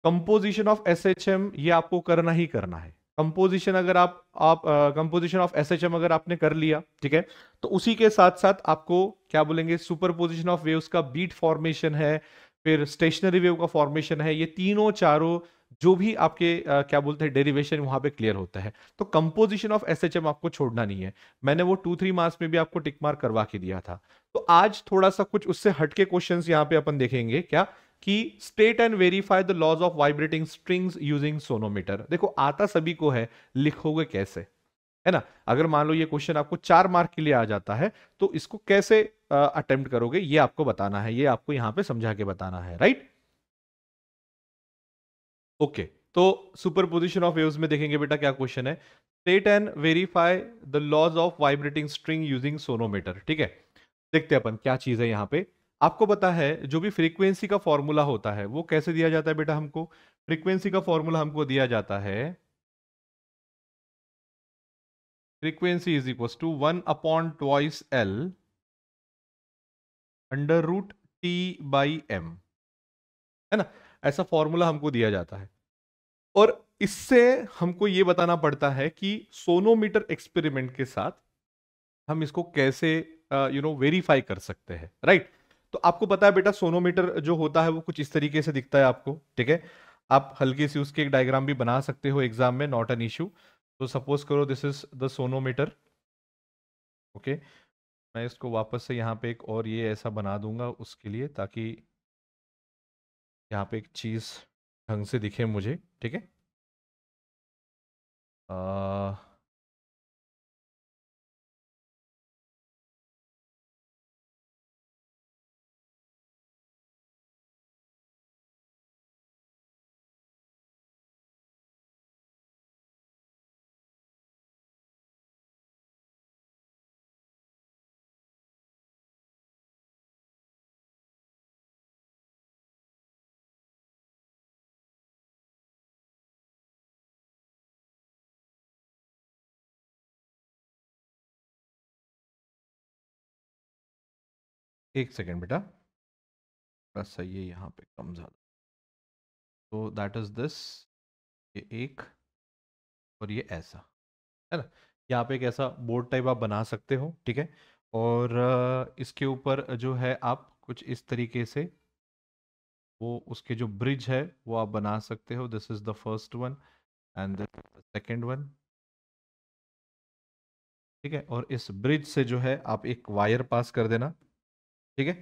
composition of S H M ये आपको करना ही करना है कंपोजिशन अगर आप आप composition of S H M अगर आपने कर लिया ठीक है तो उसी के साथ साथ आपको क्या बोलेंगे सुपर पोजिशन ऑफ वेव्स का बीट फॉर्मेशन है फिर स्टेशनरी वेव का फॉर्मेशन है ये तीनों चारों जो भी आपके आ, क्या बोलते हैं डेरिवेशन वहां पे क्लियर होता है तो कंपोजिशन ऑफ एस आपको छोड़ना नहीं है मैंने वो टू थ्री मार्क्स में भी आपको टिक मार्क करवा के दिया था तो आज थोड़ा सा कुछ उससे हटके क्वेश्चन यहाँ पे अपन देखेंगे क्या कि state and verify the laws of vibrating strings using sonometer देखो आता सभी को है लिखोगे कैसे है ना अगर मान लो ये क्वेश्चन आपको चार मार्क के लिए आ जाता है तो इसको कैसे अटेम्प्ट करोगे ये आपको बताना है ये आपको यहाँ पे समझा के बताना है राइट ओके तो सुपर पोजिशन ऑफ वेव्स में देखेंगे बेटा क्या क्वेश्चन है state and verify the laws of vibrating string using sonometer ठीक है देखते हैं अपन क्या चीज है यहाँ पे आपको पता है जो भी फ्रीक्वेंसी का फॉर्मूला होता है वो कैसे दिया जाता है बेटा हमको फ्रीक्वेंसी का फॉर्मूला हमको दिया जाता है frequency is equal to one upon twice l under root t by m है ना ऐसा फॉर्मूला हमको दिया जाता है और इससे हमको ये बताना पड़ता है कि सोनोमीटर एक्सपेरिमेंट के साथ हम इसको कैसे यू नो वेरीफाई कर सकते हैं राइट right? तो आपको पता है बेटा सोनोमीटर जो होता है वो कुछ इस तरीके से दिखता है आपको ठीक है आप हल्की सी उसके एक डायग्राम भी बना सकते हो एग्जाम में नॉट एन इश्यू तो सपोज करो this is the sonometer okay मैं इसको वापस से यहाँ पे एक और ये ऐसा बना दूंगा उसके लिए ताकि यहाँ पे एक चीज़ ढंग से दिखे मुझे ठीक है एक सेकेंड बेटा बस सही है यहाँ पे कम ज़्यादा तो दैट इज़ दिस ये एक और ये ऐसा है ना यहाँ पे एक ऐसा बोर्ड टाइप आप बना सकते हो ठीक है और इसके ऊपर जो है आप कुछ इस तरीके से वो उसके जो ब्रिज है वो आप बना सकते हो this is the first one and second one ठीक है और इस ब्रिज से जो है आप एक वायर पास कर देना ठीक है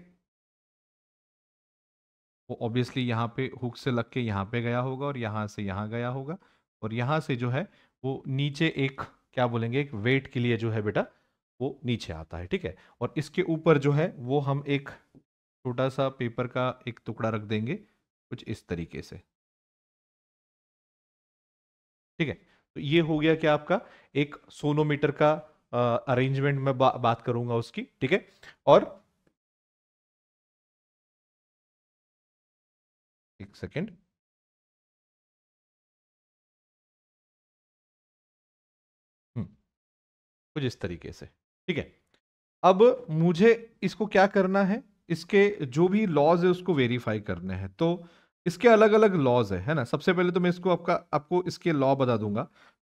वो ऑब्वियसली यहाँ पे हुक से लग के यहाँ पे गया होगा और यहाँ से यहाँ गया होगा और यहाँ से जो है वो नीचे एक क्या बोलेंगे एक वेट के लिए जो है बेटा वो नीचे आता है ठीक है और इसके ऊपर जो है वो हम एक छोटा सा पेपर का एक टुकड़ा रख देंगे कुछ इस तरीके से ठीक है तो ये हो गया क्या आपका एक सोनोमीटर का अरेंजमेंट में बा, बात करूंगा उसकी ठीक है और एक सेकेंड हम्म, कुछ इस तरीके से ठीक है अब मुझे इसको क्या करना है इसके जो भी लॉज है उसको वेरीफाई करने हैं तो इसके अलग अलग लॉज है है ना सबसे पहले तो मैं इसको आपका आपको इसके लॉ बता दूंगा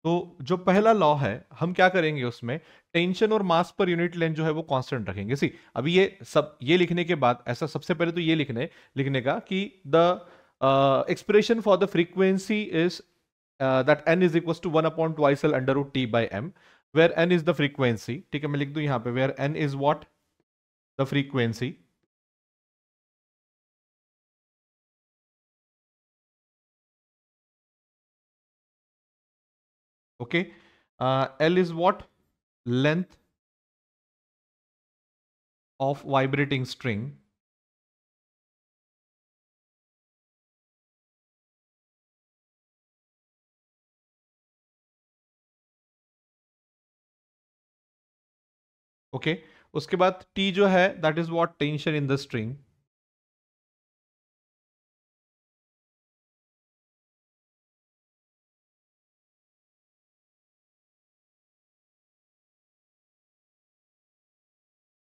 तो जो पहला लॉ है हम क्या करेंगे उसमें टेंशन और मास पर यूनिट लेंथ जो है वो कांस्टेंट रखेंगे सी अभी ये सब ये लिखने के बाद ऐसा सबसे पहले तो ये लिखने लिखने का कि the uh, expression for the frequency is uh, that n is equals to 1 upon twice l under root t by m where n is the frequency Take a लिख where n is what the frequency okay uh, l is what length of vibrating string okay उसके बाद t जो है that is what tension in the string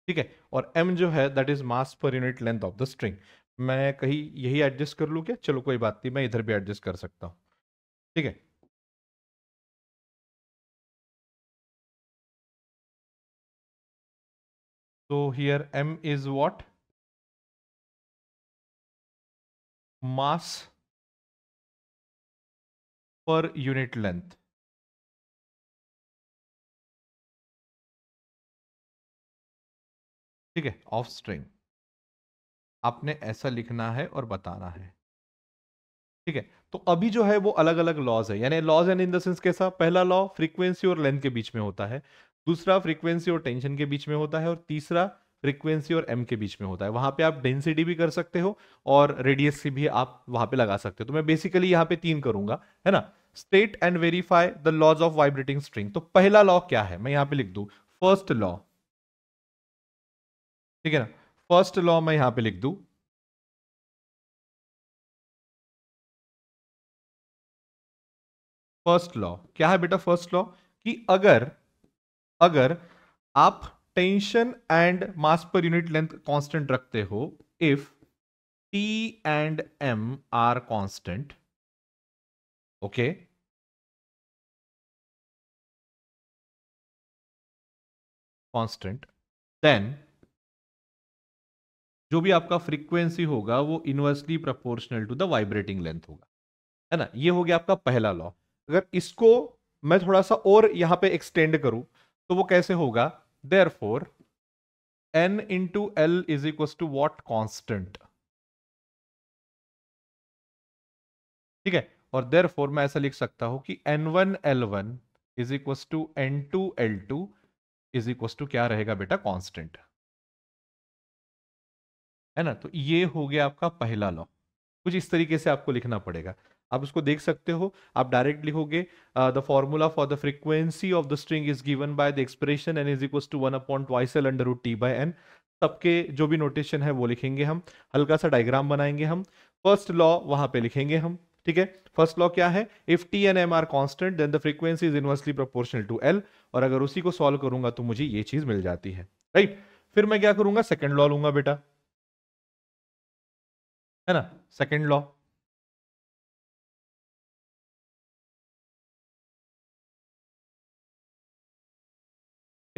ठीक है और M जो है that is mass per unit length of the string मैं कहीं यही एडजस्ट कर लूँ क्या चलो कोई बात नहीं मैं इधर भी एडजस्ट कर सकता हूँ ठीक है So here M is what? Mass per unit length. ठीक है ऑफ स्ट्रिंग आपने ऐसा लिखना है और बताना है ठीक है तो अभी जो है वो अलग अलग लॉज है यानी laws and in the sense कैसा पहला लॉ फ्रीक्वेंसी और लेंथ के बीच में होता है दूसरा फ्रीक्वेंसी और टेंशन के बीच में होता है और तीसरा फ्रीक्वेंसी और एम के बीच में होता है वहां पे आप डेंसिटी भी कर सकते हो और रेडियस भी आप वहां पे लगा सकते हो तो मैं बेसिकली यहाँ पे तीन करूंगा है ना state and verify the laws of vibrating string तो पहला लॉ क्या है मैं यहाँ पे लिख दू फर्स्ट लॉ ठीक है ना फर्स्ट लॉ मैं यहाँ पे लिख दू फर्स्ट लॉ क्या है बेटा फर्स्ट लॉ कि अगर अगर आप tension and mass per unit length constant रखते हो if t and m are constant okay constant then जो भी आपका फ्रीक्वेंसी होगा वो inversely proportional to the vibrating length होगा है ना ये हो गया आपका पहला लॉ अगर इसको मैं थोड़ा सा और यहां पे एक्सटेंड करूं तो वो कैसे होगा therefore n into l is equal to what constant ठीक है और देर फोर मैं ऐसा लिख सकता हूं कि n one l one is equal to n two l two is equal to क्या रहेगा बेटा कॉन्स्टेंट है ना तो ये हो गया आपका पहला लॉ कुछ इस तरीके से आपको लिखना पड़ेगा आप उसको देख सकते हो आप डायरेक्ट लिखोगे the formula for the frequency of the string is given by the expression n is equal to one upon twice l under t by n सबके जो भी नोटेशन है वो लिखेंगे हम हल्का सा डायग्राम बनाएंगे हम फर्स्ट लॉ वहां पे लिखेंगे हम ठीक है फर्स्ट लॉ क्या है if t and m are constant then the frequency is inversely proportional to l और अगर उसी को सॉल्व करूंगा तो मुझे ये चीज मिल जाती है राइट right? फिर मैं क्या करूंगा सेकेंड लॉ लूंगा बेटा है ना सेकेंड लॉ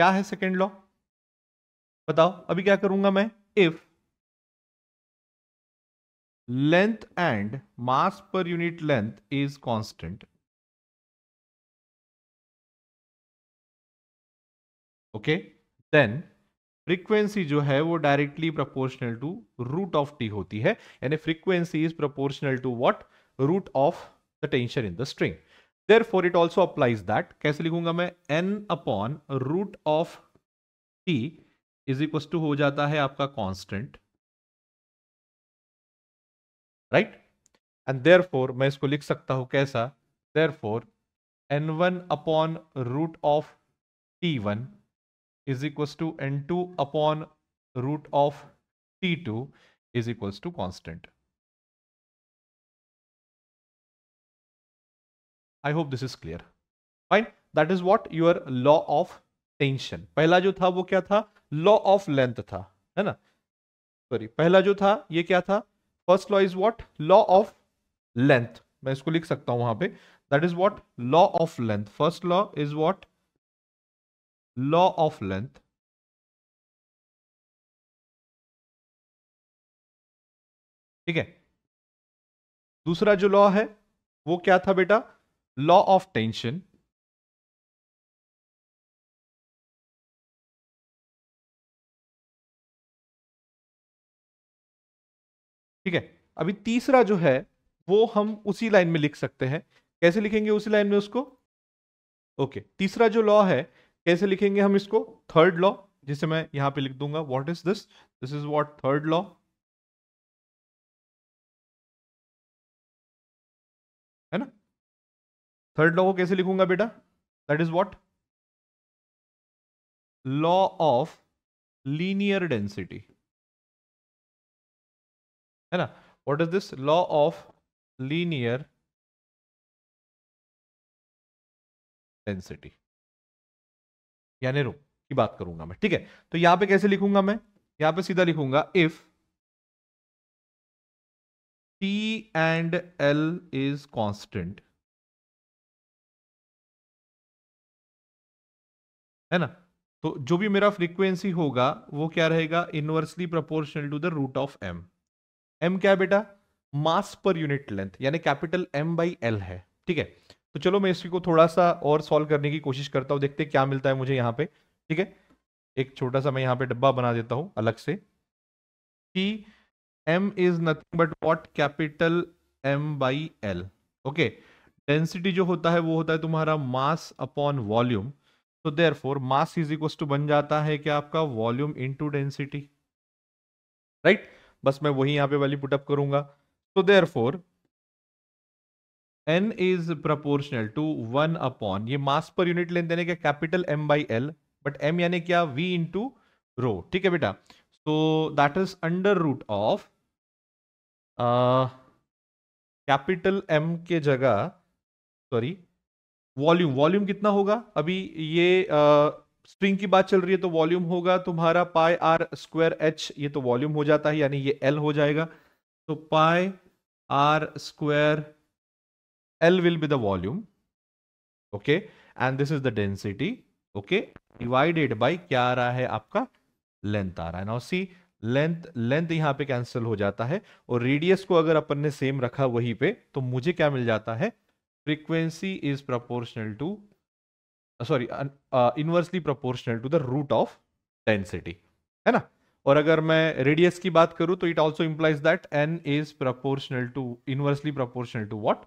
क्या है सेकेंड लॉ बताओ अभी क्या करूंगा मैं if length and mass per unit length is constant okay then frequency जो है वो directly proportional to root of t होती है यानी frequency is proportional to what root of the tension in the string therefore it also applies that कैसे लिखूंगा मैं n upon root of t is equal to हो जाता है आपका constant right and therefore मैं इसको लिख सकता हूं कैसा therefore N one upon root of t one is equal to n two upon root of t two is equal to constant I hope this is clear fine that is what your law of tension पहला जो था वो क्या था law of length था है ना sorry पहला जो था ये क्या था first law is what law of length मैं इसको लिख सकता हूं वहां पे that is what law of length first law is what law of length ठीक है दूसरा जो लॉ है वो क्या था बेटा law of tension ठीक है अभी तीसरा जो है वो हम उसी लाइन में लिख सकते हैं कैसे लिखेंगे उसी लाइन में उसको ओके तीसरा जो लॉ है कैसे लिखेंगे हम इसको थर्ड लॉ जिसे मैं यहां पे लिख दूंगा what is this this is what third law third law को कैसे लिखूंगा बेटा that is what law of linear density है ना what is this law of linear density यानी रो की बात करूंगा मैं ठीक है तो यहां पे कैसे लिखूंगा मैं यहां पे सीधा लिखूंगा if t and l is constant है ना तो जो भी मेरा फ्रीक्वेंसी होगा वो क्या रहेगा inversely proportional to the root of m m क्या है बेटा मास पर यूनिट लेंथ यानी कैपिटल एम बाई एल है ठीक है तो चलो मैं इसी को थोड़ा सा और सॉल्व करने की कोशिश करता हूँ देखते क्या मिलता है मुझे यहाँ पे ठीक है एक छोटा सा मैं यहाँ पे डब्बा बना देता हूँ अलग से कि m is nothing but what capital M by l okay density जो होता है वो होता है तुम्हारा मास अपॉन वॉल्यूम तो therefore mass is equal to बन जाता है क्या आपका volume into density right बस मैं वही यहां पे वाली पुटअप करूंगा तो therefore N is proportional to one upon ये मास पर यूनिट लेन देने के capital M by L but M यानी क्या वी टू रो ठीक है बेटा so that is under root of capital M के जगह सॉरी वॉल्यूम वॉल्यूम कितना होगा अभी ये स्ट्रिंग की बात चल रही है तो वॉल्यूम होगा तुम्हारा पाई आर स्क्वायर एच ये तो वॉल्यूम हो जाता है यानी ये एल हो जाएगा तो pi r square l will be the volume okay and this is the density okay divided by क्या आ रहा है आपका लेंथ आ रहा है नाउ सी लेंथ लेंथ यहां पे कैंसिल हो जाता है और रेडियस को अगर अपन ने सेम रखा वहीं पे तो मुझे क्या मिल जाता है frequency is proportional to uh, sorry uh, inversely proportional to the root of density है ना और अगर मैं रेडियस की बात करूं तो it also implies that n is proportional to inversely proportional to what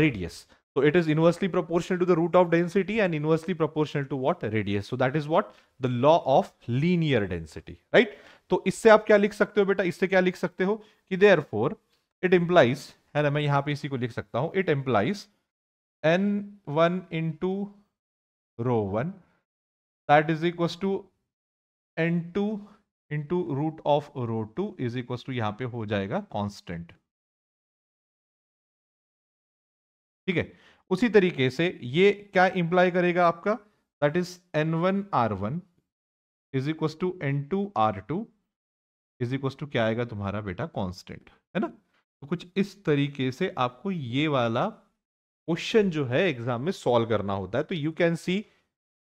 radius तो it is inversely proportional to the root of density and inversely proportional to what radius so that is what the law of linear density right तो इससे आप क्या लिख सकते हो बेटा इससे क्या लिख सकते हो कि देयर इट इंप्लाइज है ना मैं यहाँ पे इसी को लिख सकता हूँ it implies n one into rho one that is equal to n two to root of rho two is equal to यहाँ पे हो जाएगा कॉन्स्टेंट ठीक है उसी तरीके से ये क्या इंप्लाई करेगा आपका that is n one r one is equal to n two r two is equal to क्या आएगा तुम्हारा बेटा कॉन्स्टेंट है ना तो कुछ इस तरीके से आपको ये वाला क्वेश्चन जो है एग्जाम में सॉल्व करना होता है तो यू कैन सी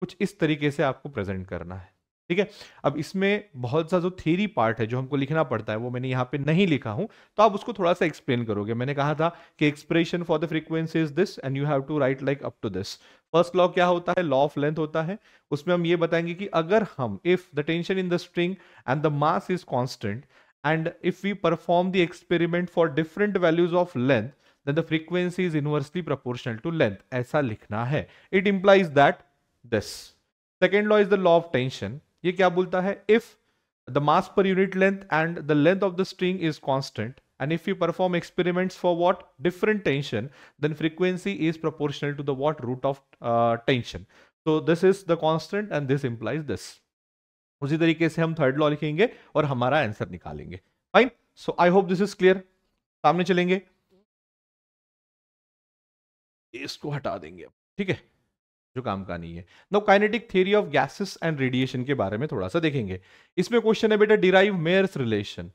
कुछ इस तरीके से आपको प्रेजेंट करना है ठीक है अब इसमें बहुत सा जो थेरी पार्ट है जो हमको लिखना पड़ता है वो मैंने यहाँ पे नहीं लिखा हूं तो आप उसको थोड़ा सा एक्सप्लेन करोगे मैंने कहा था कि expression for the frequency is this and you have to write like up to this first law क्या होता है लॉ ऑफ लेंथ होता है उसमें हम ये बताएंगे कि अगर हम if the tension in the string and the mass is constant And if we perform the experiment for different values of length, then the frequency is inversely proportional to length. ऐसा लिखना है. It implies that this. Second law is the law of tension. ये क्या बोलता है? If the mass per unit length and the length of the string is constant, and if we perform experiments for what different tension, then frequency is proportional to the what root of uh, tension. So this is the constant and this implies this. उसी तरीके से हम third law लिखेंगे और हमारा answer निकालेंगे fine so I hope this is clear सामने चलेंगे इसको हटा देंगे ठीक है जो काम का नहीं है no kinetic theory of gases and radiation के बारे में थोड़ा सा देखेंगे इसमें क्वेश्चन है बेटा derive Mayer's relation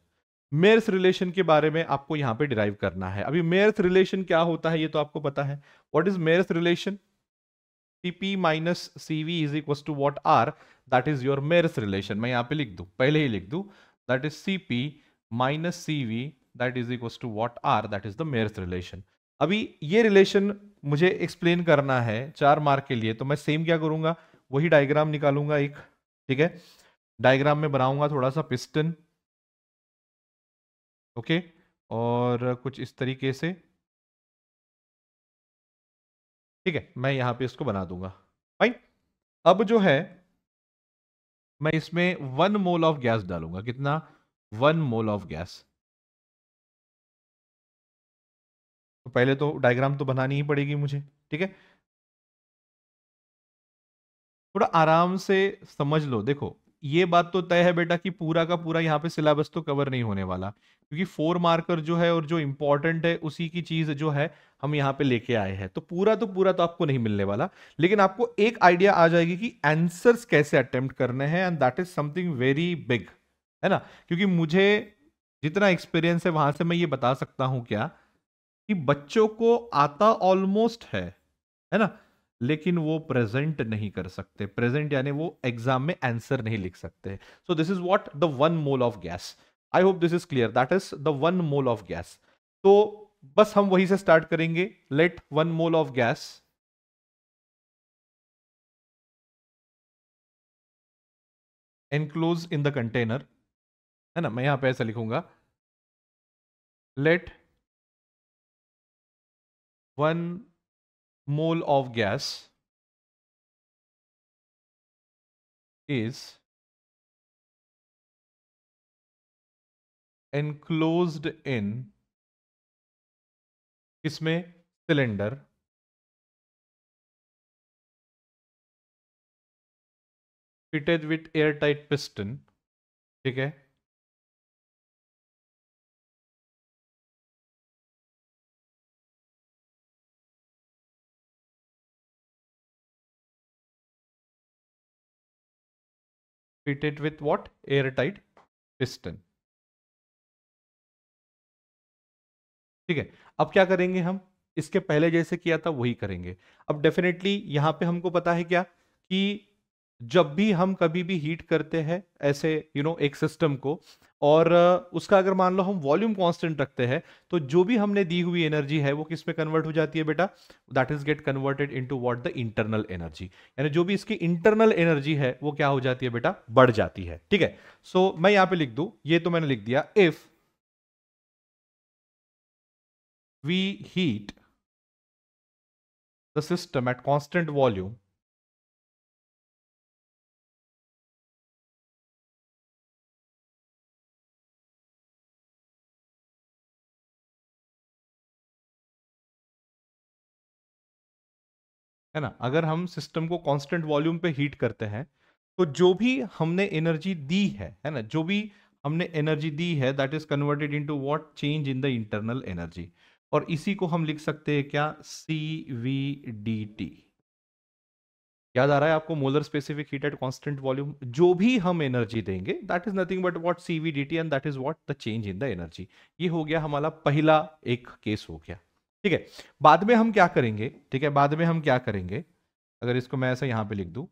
Mayer's relation के बारे में आपको यहाँ पे डिराइव करना है अभी मेयर्स रिलेशन क्या होता है ये तो आपको पता है what is Mayer's relation Cp minus Cv is equals to what R? That is your Mayer's relation. मैं यहाँ पे लिख दूँ पहले ही लिख दूँ That is Cp minus Cv that is equals to what R? That is the Mayer's relation. अभी ये relation मुझे एक्सप्लेन करना है चार मार्क के लिए तो मैं सेम क्या करूँगा वही डायग्राम निकालूंगा एक ठीक है डायग्राम में बनाऊंगा थोड़ा सा पिस्टन ओके और कुछ इस तरीके से ठीक है मैं यहां पे इसको बना दूंगा फाइन अब जो है मैं इसमें वन मोल ऑफ गैस डालूंगा कितना वन मोल ऑफ गैस तो पहले तो डायग्राम तो बनानी ही पड़ेगी मुझे ठीक है थोड़ा आराम से समझ लो देखो ये बात तो तय है बेटा कि पूरा का पूरा यहाँ पे सिलेबस तो कवर नहीं होने वाला क्योंकि फोर मार्कर जो है और जो इंपॉर्टेंट है उसी की चीज जो है हम यहाँ पे लेके आए हैं तो पूरा तो पूरा तो आपको नहीं मिलने वाला लेकिन आपको एक आइडिया आ जाएगी कि एंसर्स कैसे अटेम्प्ट करने हैं and that is something very big है ना क्योंकि मुझे जितना एक्सपीरियंस है वहां से मैं ये बता सकता हूँ क्या कि बच्चों को आता ऑलमोस्ट है है ना लेकिन वो प्रेजेंट नहीं कर सकते प्रेजेंट यानी वो एग्जाम में आंसर नहीं लिख सकते so this is what the one mole of gas I hope this is clear that is the one mole of gas तो बस हम वहीं से स्टार्ट करेंगे let one mole of gas enclose in the container है ना मैं यहां पे ऐसा लिखूंगा let one mole of gas is enclosed in इसमें cylinder fitted with airtight piston ठीक है fitted with what? Airtight piston. ठीक है अब क्या करेंगे हम इसके पहले जैसे किया था वही करेंगे अब डेफिनेटली यहां पे हमको पता है क्या कि जब भी हम कभी भी हीट करते हैं ऐसे यू you नो know, एक सिस्टम को और उसका अगर मान लो हम वॉल्यूम कांस्टेंट रखते हैं तो जो भी हमने दी हुई एनर्जी है वो किस में कन्वर्ट हो जाती है बेटा that is get converted into what the internal energy यानी जो भी इसकी इंटरनल एनर्जी है वो क्या हो जाती है बेटा बढ़ जाती है ठीक है सो so, मैं यहां पे लिख दू ये तो मैंने लिख दिया if we heat the system at constant volume है ना अगर हम सिस्टम को कांस्टेंट वॉल्यूम पे हीट करते हैं तो जो भी हमने एनर्जी दी है है ना जो भी हमने एनर्जी दी है that is converted into what change in the internal energy और इसी को हम लिख सकते हैं क्या सी वी डी टी याद आ रहा है आपको molar specific heat at constant volume जो भी हम एनर्जी देंगे that is nothing but what T and that is what the change in the energy ये हो गया हमारा पहला एक केस हो गया ठीक है बाद में हम क्या करेंगे ठीक है बाद में हम क्या करेंगे अगर इसको मैं ऐसा यहाँ पे लिख दू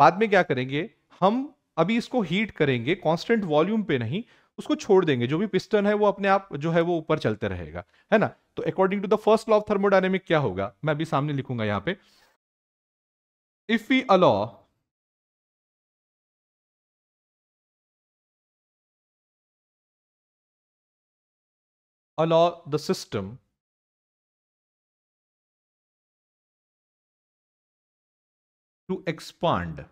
बाद में क्या करेंगे हम अभी इसको हीट करेंगे कॉन्स्टेंट वॉल्यूम पे नहीं उसको छोड़ देंगे जो भी पिस्टन है वो अपने आप जो है वो ऊपर चलते रहेगा है ना तो according to the first law of thermodynamic क्या होगा मैं अभी सामने लिखूंगा यहां पे if we allow allow the system to expand.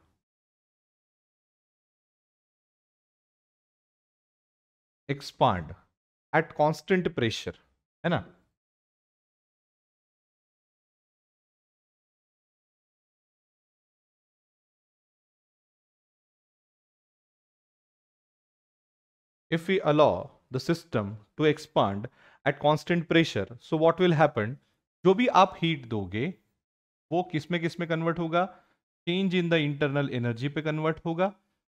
Expand at constant pressure. है ना if we allow the system to expand at constant pressure so what will happen जो भी आप हीट दोगे वो किस में किस में कन्वर्ट होगा change in the internal energy पे कन्वर्ट होगा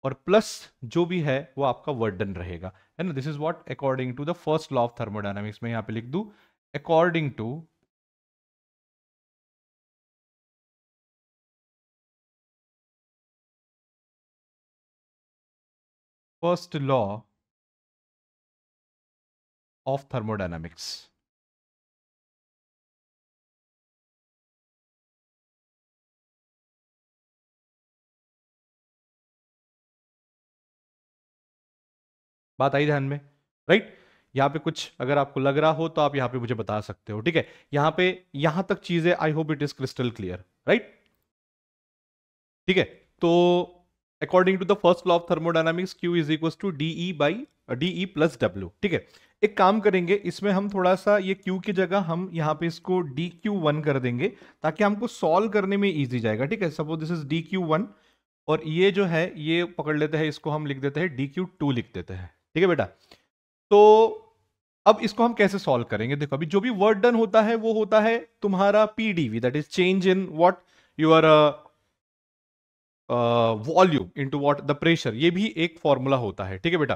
और प्लस जो भी है वो आपका वर्डन रहेगा है ना this is what according to the first law of thermodynamics में यहां पे लिख दू according to first law of thermodynamics बात आई ध्यान में राइट यहाँ पे कुछ अगर आपको लग रहा हो तो आप यहाँ पे मुझे बता सकते हो ठीक है यहाँ पे यहां तक चीजें I hope it is crystal clear right ठीक है तो according to the first law of thermodynamics Q is equal to D E by D E plus W ठीक है एक काम करेंगे इसमें हम थोड़ा सा ये क्यू की जगह हम यहाँ पे इसको डी क्यू वन कर देंगे ताकि हमको सॉल्व करने में ईजी जाएगा ठीक है suppose this is D Q one और ये जो है ये पकड़ लेते हैं इसको हम लिख देते हैं डी क्यू टू लिख देते हैं ठीक है बेटा तो अब इसको हम कैसे सॉल्व करेंगे देखो अभी जो भी वर्ड डन होता है वो होता है तुम्हारा PDV that is change in what your volume into what the pressure ये भी एक फॉर्मुला होता है ठीक है बेटा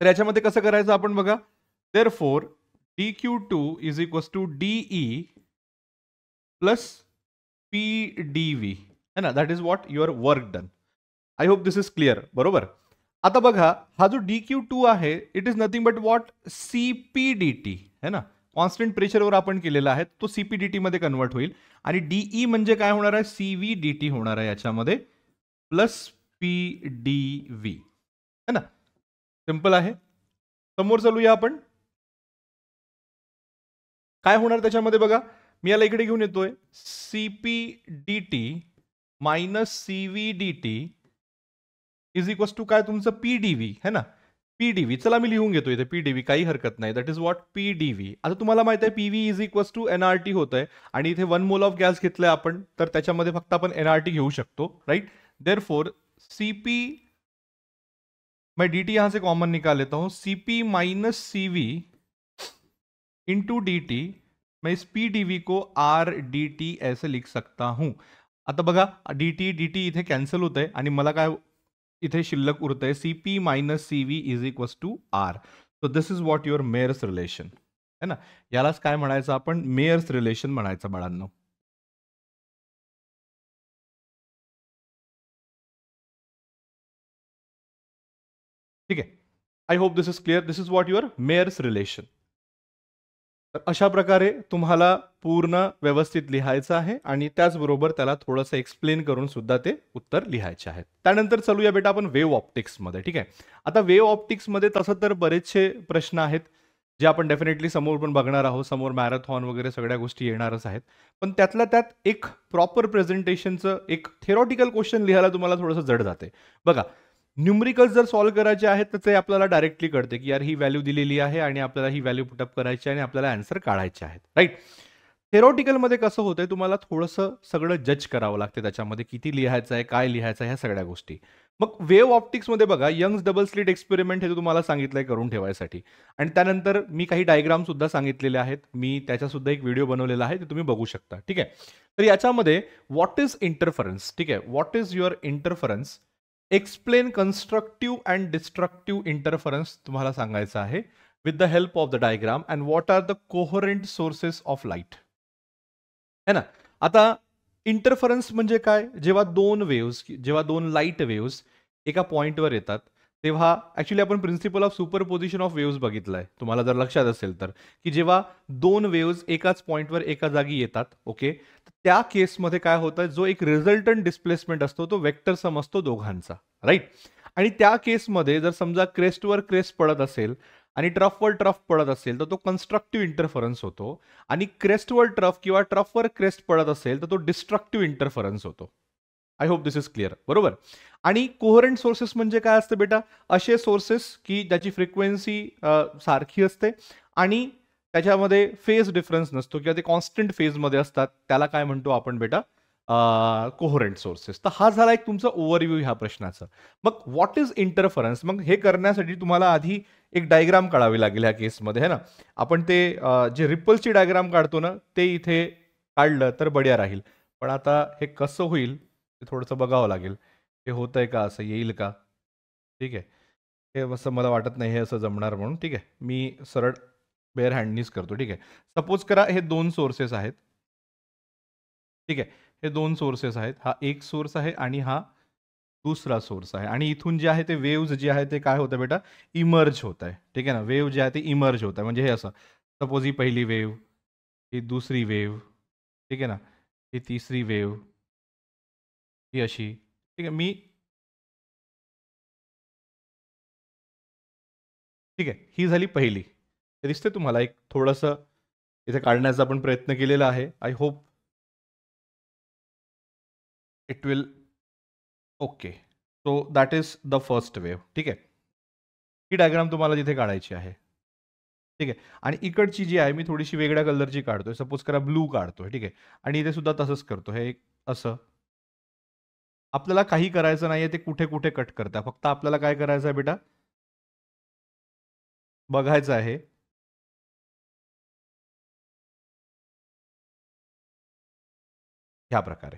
तर याच्यामध्ये कसं करायचं आपण बघा therefore D Q two is equals to D E plus P D V है ना that is what your work done I hope this is clear बरोबर आता बघा हा जो डी क्यू टू आहे it is nothing but what C P D T है ना कॉन्स्टंट प्रेशरवर आपण केलेला आहे तो सी पी डी मध्ये कन्वर्ट होईल आणि डीई e म्हणजे काय होणार आहे सी व्ही डी टी होणार आहे याच्यामध्ये प्लस पी डी व्ही है ना सिम्पल आहे समोर चालूया आपण काय होणार त्याच्यामध्ये बघा मी याला इकडे घेऊन येतोय C P D T minus C V D T is equals to काय तुमचं पीडीव्ही है ना पीडीव्ही चला मी लिहून घेतो इथे पीडीव्ही काही हरकत नाही दॅट इज वॉट पीडीव्ही आता तुम्हाला माहिती आहे PV is equals to NRT होतंय आणि इथे वन मोल ऑफ गॅस घेतलाय आपण तर त्याच्यामध्ये फक्त आपण एनआरटी घेऊ शकतो राइट देर फोर सीपी मैं डी टी यहां से कॉमन निकाल लेता हूं CP minus C CV into D T मैं इस पी डी वी को आर डी टी ऐसे लिख सकता हूं आता बगा डी टी डी टी इधे कैंसल होते आहे मैं इथे शिल्लक उरत आहे C P minus C V is equals to R so this is what your Mayer's relation है ना यालाच काय म्हणायचं आपण मेयर्स रिलेशन म्हणायचं बाळांनो ठीक आहे I hope this is clear this is what your Mayer's relation तर अशा प्रकारे तुम्हाला पूर्ण व्यवस्थित लिहायचं आहे आणि त्याचबरोबर त्याला थोडंसं एक्सप्लेन करून सुद्धा ते उत्तर लिहायचे आहेत त्यानंतर या बेटा आपण वेव ऑप्टिक्समध्ये ठीक आहे आता वेव ऑप्टिक्समध्ये तसं तर बरेचसे प्रश्न आहेत जे आपण डेफिनेटली समोर पण बघणार आहोत समोर मॅरेथॉन वगैरे सगळ्या गोष्टी येणारच आहेत पण त्यातल्या त्यात एक प्रॉपर प्रेझेंटेशनचं एक थेरॉटिकल क्वेश्चन लिहायला तुम्हाला थोडंसं जड जाते बघा न्युमरिकल्स जर सॉल्व्ह करायचे आहेत तर ते आपल्याला डायरेक्टली कळते की यार ही व्हॅल्यू दिलेली आहे आणि आपल्याला ही व्हॅल्यू पुटअप करायची आहे आणि आपल्याला अन्सर काढायचे आहेत राईट थेरोटिकलमध्ये कसं होतंय तुम्हाला थोडंसं सगळं जज करावं लागतं त्याच्यामध्ये किती लिहायचं आहे काय लिहायचं आहे ह्या सगळ्या गोष्टी मग वेव ऑप्टिक्समध्ये बघा यंग्स डबल स्लिट एक्सपेरिमेंट हे तुम्हाला सांगितलंय करून ठेवायसाठी आणि त्यानंतर मी काही डायग्रामसुद्धा सांगितलेले आहेत मी त्याच्यासुद्धा एक व्हिडिओ बनवलेला आहे ते तुम्ही बघू शकता ठीक आहे तर याच्यामध्ये व्हॉट इज इंटरफरन्स ठीक आहे what is your interference explain constructive and destructive interference तुम्हाला सांगायचं आहे with the help of the diagram and what are the coherent sources of light है ना आता इंटरफरन्स म्हणजे काय जेव्हा दोन वेव्स जेव्हा दोन लाईट वेव्स एका पॉईंटवर येतात तेव्हा ॲक्च्युली आपण principle of superposition of waves बघितलाय तुम्हाला जर लक्षात असेल तर की जेव्हा दोन वेव्ज एकाच पॉईंटवर एका जागी येतात ओके त्या केसमध्ये काय होतं जो एक रिझल्टंट डिस्प्लेसमेंट असतो तो वेक्टर समजतो दोघांचा राईट आणि त्या केसमध्ये जर समजा क्रेस्टवर क्रेस्ट पडत असेल आणि ट्रफवर ट्रफ पडत असेल तर तो कन्स्ट्रक्टिव्ह इंटरफरन्स होतो आणि क्रेस्टवर ट्रफ किंवा ट्रफवर क्रेस्ट पडत असेल तर तो डिस्ट्रक्टिव्ह इंटरफरन्स होतो I hope this is clear बरोबर आणि कोहरंट सोर्सेस म्हणजे काय असतं बेटा असे सोर्सेस की ज्याची फ्रिक्वेन्सी सारखी असते आणि त्याच्यामध्ये फेज डिफरन्स नसतो किंवा ते कॉन्स्टंट फेजमध्ये असतात त्याला काय म्हणतो आपण बेटा कोहरंट सोर्सेस तर हा झाला एक तुमचा ओव्हरव्ह्यू ह्या प्रश्नाचा मग व्हॉट इज इंटरफरन्स मग हे करण्यासाठी तुम्हाला आधी एक डायग्राम काढावी लागेल ह्या केसमध्ये है ना आपण ते जे रिपल्सची डायग्राम काढतो ना ते इथे काढलं तर बढिया राहील पण आता हे कसं होईल ते थोडंसं बघावं लागेल हे होतं आहे का असं येईल का ठीक आहे हे असं मला वाटत नाही हे असं जमणार म्हणून ठीक आहे मी सरळ बेअर हँडनीच करतो ठीक आहे सपोज करा हे दोन सोर्सेस आहेत ठीक आहे हे दोन सोर्सेस आहेत हा एक सोर्स आहे आणि हा दुसरा सोर्स आहे आणि इथून जे आहे ते वेव्ज जे आहे ते काय होतं बेटा इमर्ज होत आहे ठीक आहे ना वेव्ह जे आहे ते इमर्ज होत आहे म्हणजे हे असं सपोज ही पहिली वेव्ह ही दुसरी वेव्ह ठीक आहे ना ही तिसरी वेव्ह ही अशी ठीक आहे मी ठीक आहे ही झाली पहिली दिसते तुम्हाला एक थोडंसं इथे काढण्याचा आपण प्रयत्न केलेला आहे I hope it will okay so that is the first wave ठीक आहे ही डायग्राम तुम्हाला तिथे काढायची आहे ठीक आहे आणि इकडची जी आहे मी थोडीशी वेगळ्या कलरची काढतोय सपोज करा ब्लू काढतोय ठीक आहे आणि इथे सुद्धा तसंच करतो हे एक असं आपल्याला काही करायचं नाहीये ते कुठे कुठे कट करता फक्त आपल्याला काय करायचं आहे बेटा बघायचं आहे ह्या प्रकारे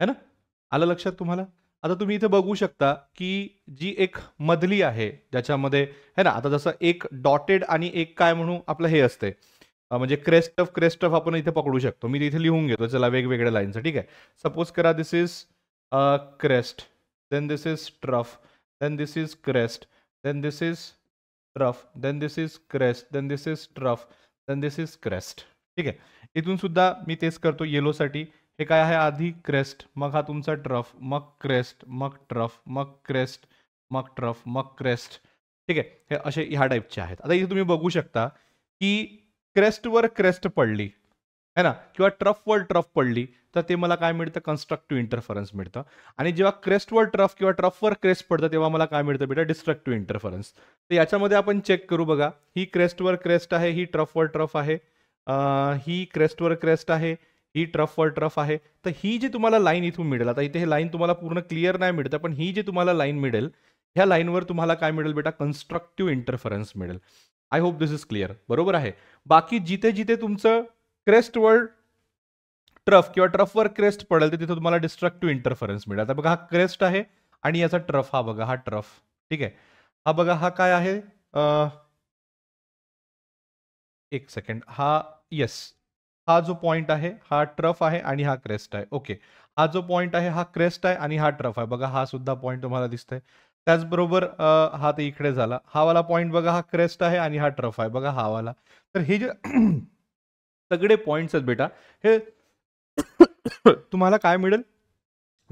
है ना आलं लक्षात तुम्हाला आता तुम्ही इथे बघू शकता की जी एक मधली आहे ज्याच्यामध्ये है ना आता जसं एक डॉटेड आणि एक काय म्हणू आपलं हे असते म्हणजे क्रेस्ट ऑफ क्रेस्ट ऑफ आपण इथे पकडू शकतो मी इथे लिहून घेतो चला वेगवेगळ्या लाईनचं ठीक आहे सपोज करा this is a crest then this is trough then this is crest then this is trough then this is crest then this is trough then this is crest ठीक आहे इथून सुद्धा मी तेच करतो येलोसाठी हे काय आहे आधी क्रेस्ट मग हा तुमचा ट्रफ मग क्रेस्ट मग ट्रफ मग क्रेस्ट मग ट्रफ मग क्रेस्ट ठीक आहे हे असे ह्या टाईपचे आहेत आता इथे तुम्ही बघू शकता की क्रेस्टवर क्रेस्ट पडली है ना किंवा वर ट्रफ पडली तर ते मला काय मिळतं कन्स्ट्रक्टिव्ह इंटरफरन्स मिळतं आणि जेव्हा वर ट्रफ किंवा ट्रफवर क्रेस्ट पडतं तेव्हा मला काय मिळतं बेटा डिस्ट्रक्टिव्ह इंटरफरन्स तर याच्यामध्ये आपण चेक करू बघा ही वर क्रेस्ट आहे ही वर ट्रफ आहे ही क्रेस्टवर क्रेस्ट आहे ही ट्रफवर ट्रफ आहे तर ही जी तुम्हाला लाईन इथून मिळेल आता इथे हे लाईन तुम्हाला पूर्ण क्लिअर नाही मिळतं पण ही जी तुम्हाला लाईन मिळेल ह्या लाईनवर तुम्हाला काय मिळेल बेटा कन्स्ट्रक्टिव्ह इंटरफरन्स मिळेल I hope this is clear बरोबर आहे बाकी जिथे जिथे तुमचं क्रेस्ट क्रेस्टवर ट्रफ किंवा ट्रफवर क्रेस्ट पडेल तर तिथं तुम्हाला डिस्ट्रक्टिव्ह इंटरफरन्स मिळेल आता बघा हा क्रेस्ट आहे आणि याचा ट्रफ हा बघा हा ट्रफ ठीक आहे हा बघा हा काय आहे एक सेकंड हा येस हा जो पॉइंट आहे हा ट्रफ आहे आणि हा क्रेस्ट आहे ओके हा जो पॉइंट आहे हा क्रेस्ट आहे आणि हा ट्रफ आहे बघा हा सुद्धा पॉईंट तुम्हाला दिसत आहे त्याचबरोबर हा तर इकडे झाला हा वाला पॉईंट बघा हा क्रेस्ट आहे आणि हा ट्रफ आहे बघा हा वाला तर हे जे सगळे पॉईंट्स आहेत बेटा हे [coughs] तुम्हाला काय मिळेल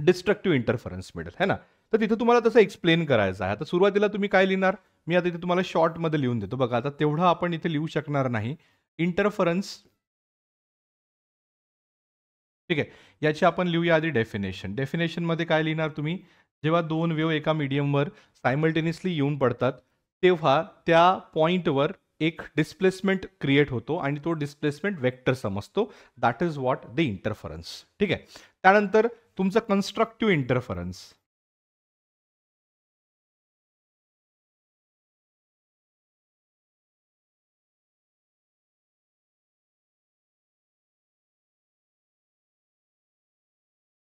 डिस्ट्रक्टिव्ह इंटरफरन्स मिळेल है ना तर तिथे तुम्हाला तसं एक्सप्लेन करायचं आहे आता सुरुवातीला तुम्ही काय लिहिणार मी आता इथे तुम्हाला शॉर्टमध्ये लिहून देतो बघा आता तेवढं आपण इथे लिहू शकणार नाही इंटरफरन्स ठीक आहे याची आपण लिहूया आधी डेफिनेशन डेफिनेशनमध्ये काय लिहिणार तुम्ही जेव्हा दोन वेव एका मीडियमवर सायमल्टेनियसली येऊन पडतात तेव्हा त्या पॉईंटवर एक डिस्प्लेसमेंट क्रिएट होतो आणि तो डिस्प्लेसमेंट वेक्टर समजतो that is what the interference ठीक आहे त्यानंतर तुमचं कन्स्ट्रक्टिव्ह इंटरफरन्स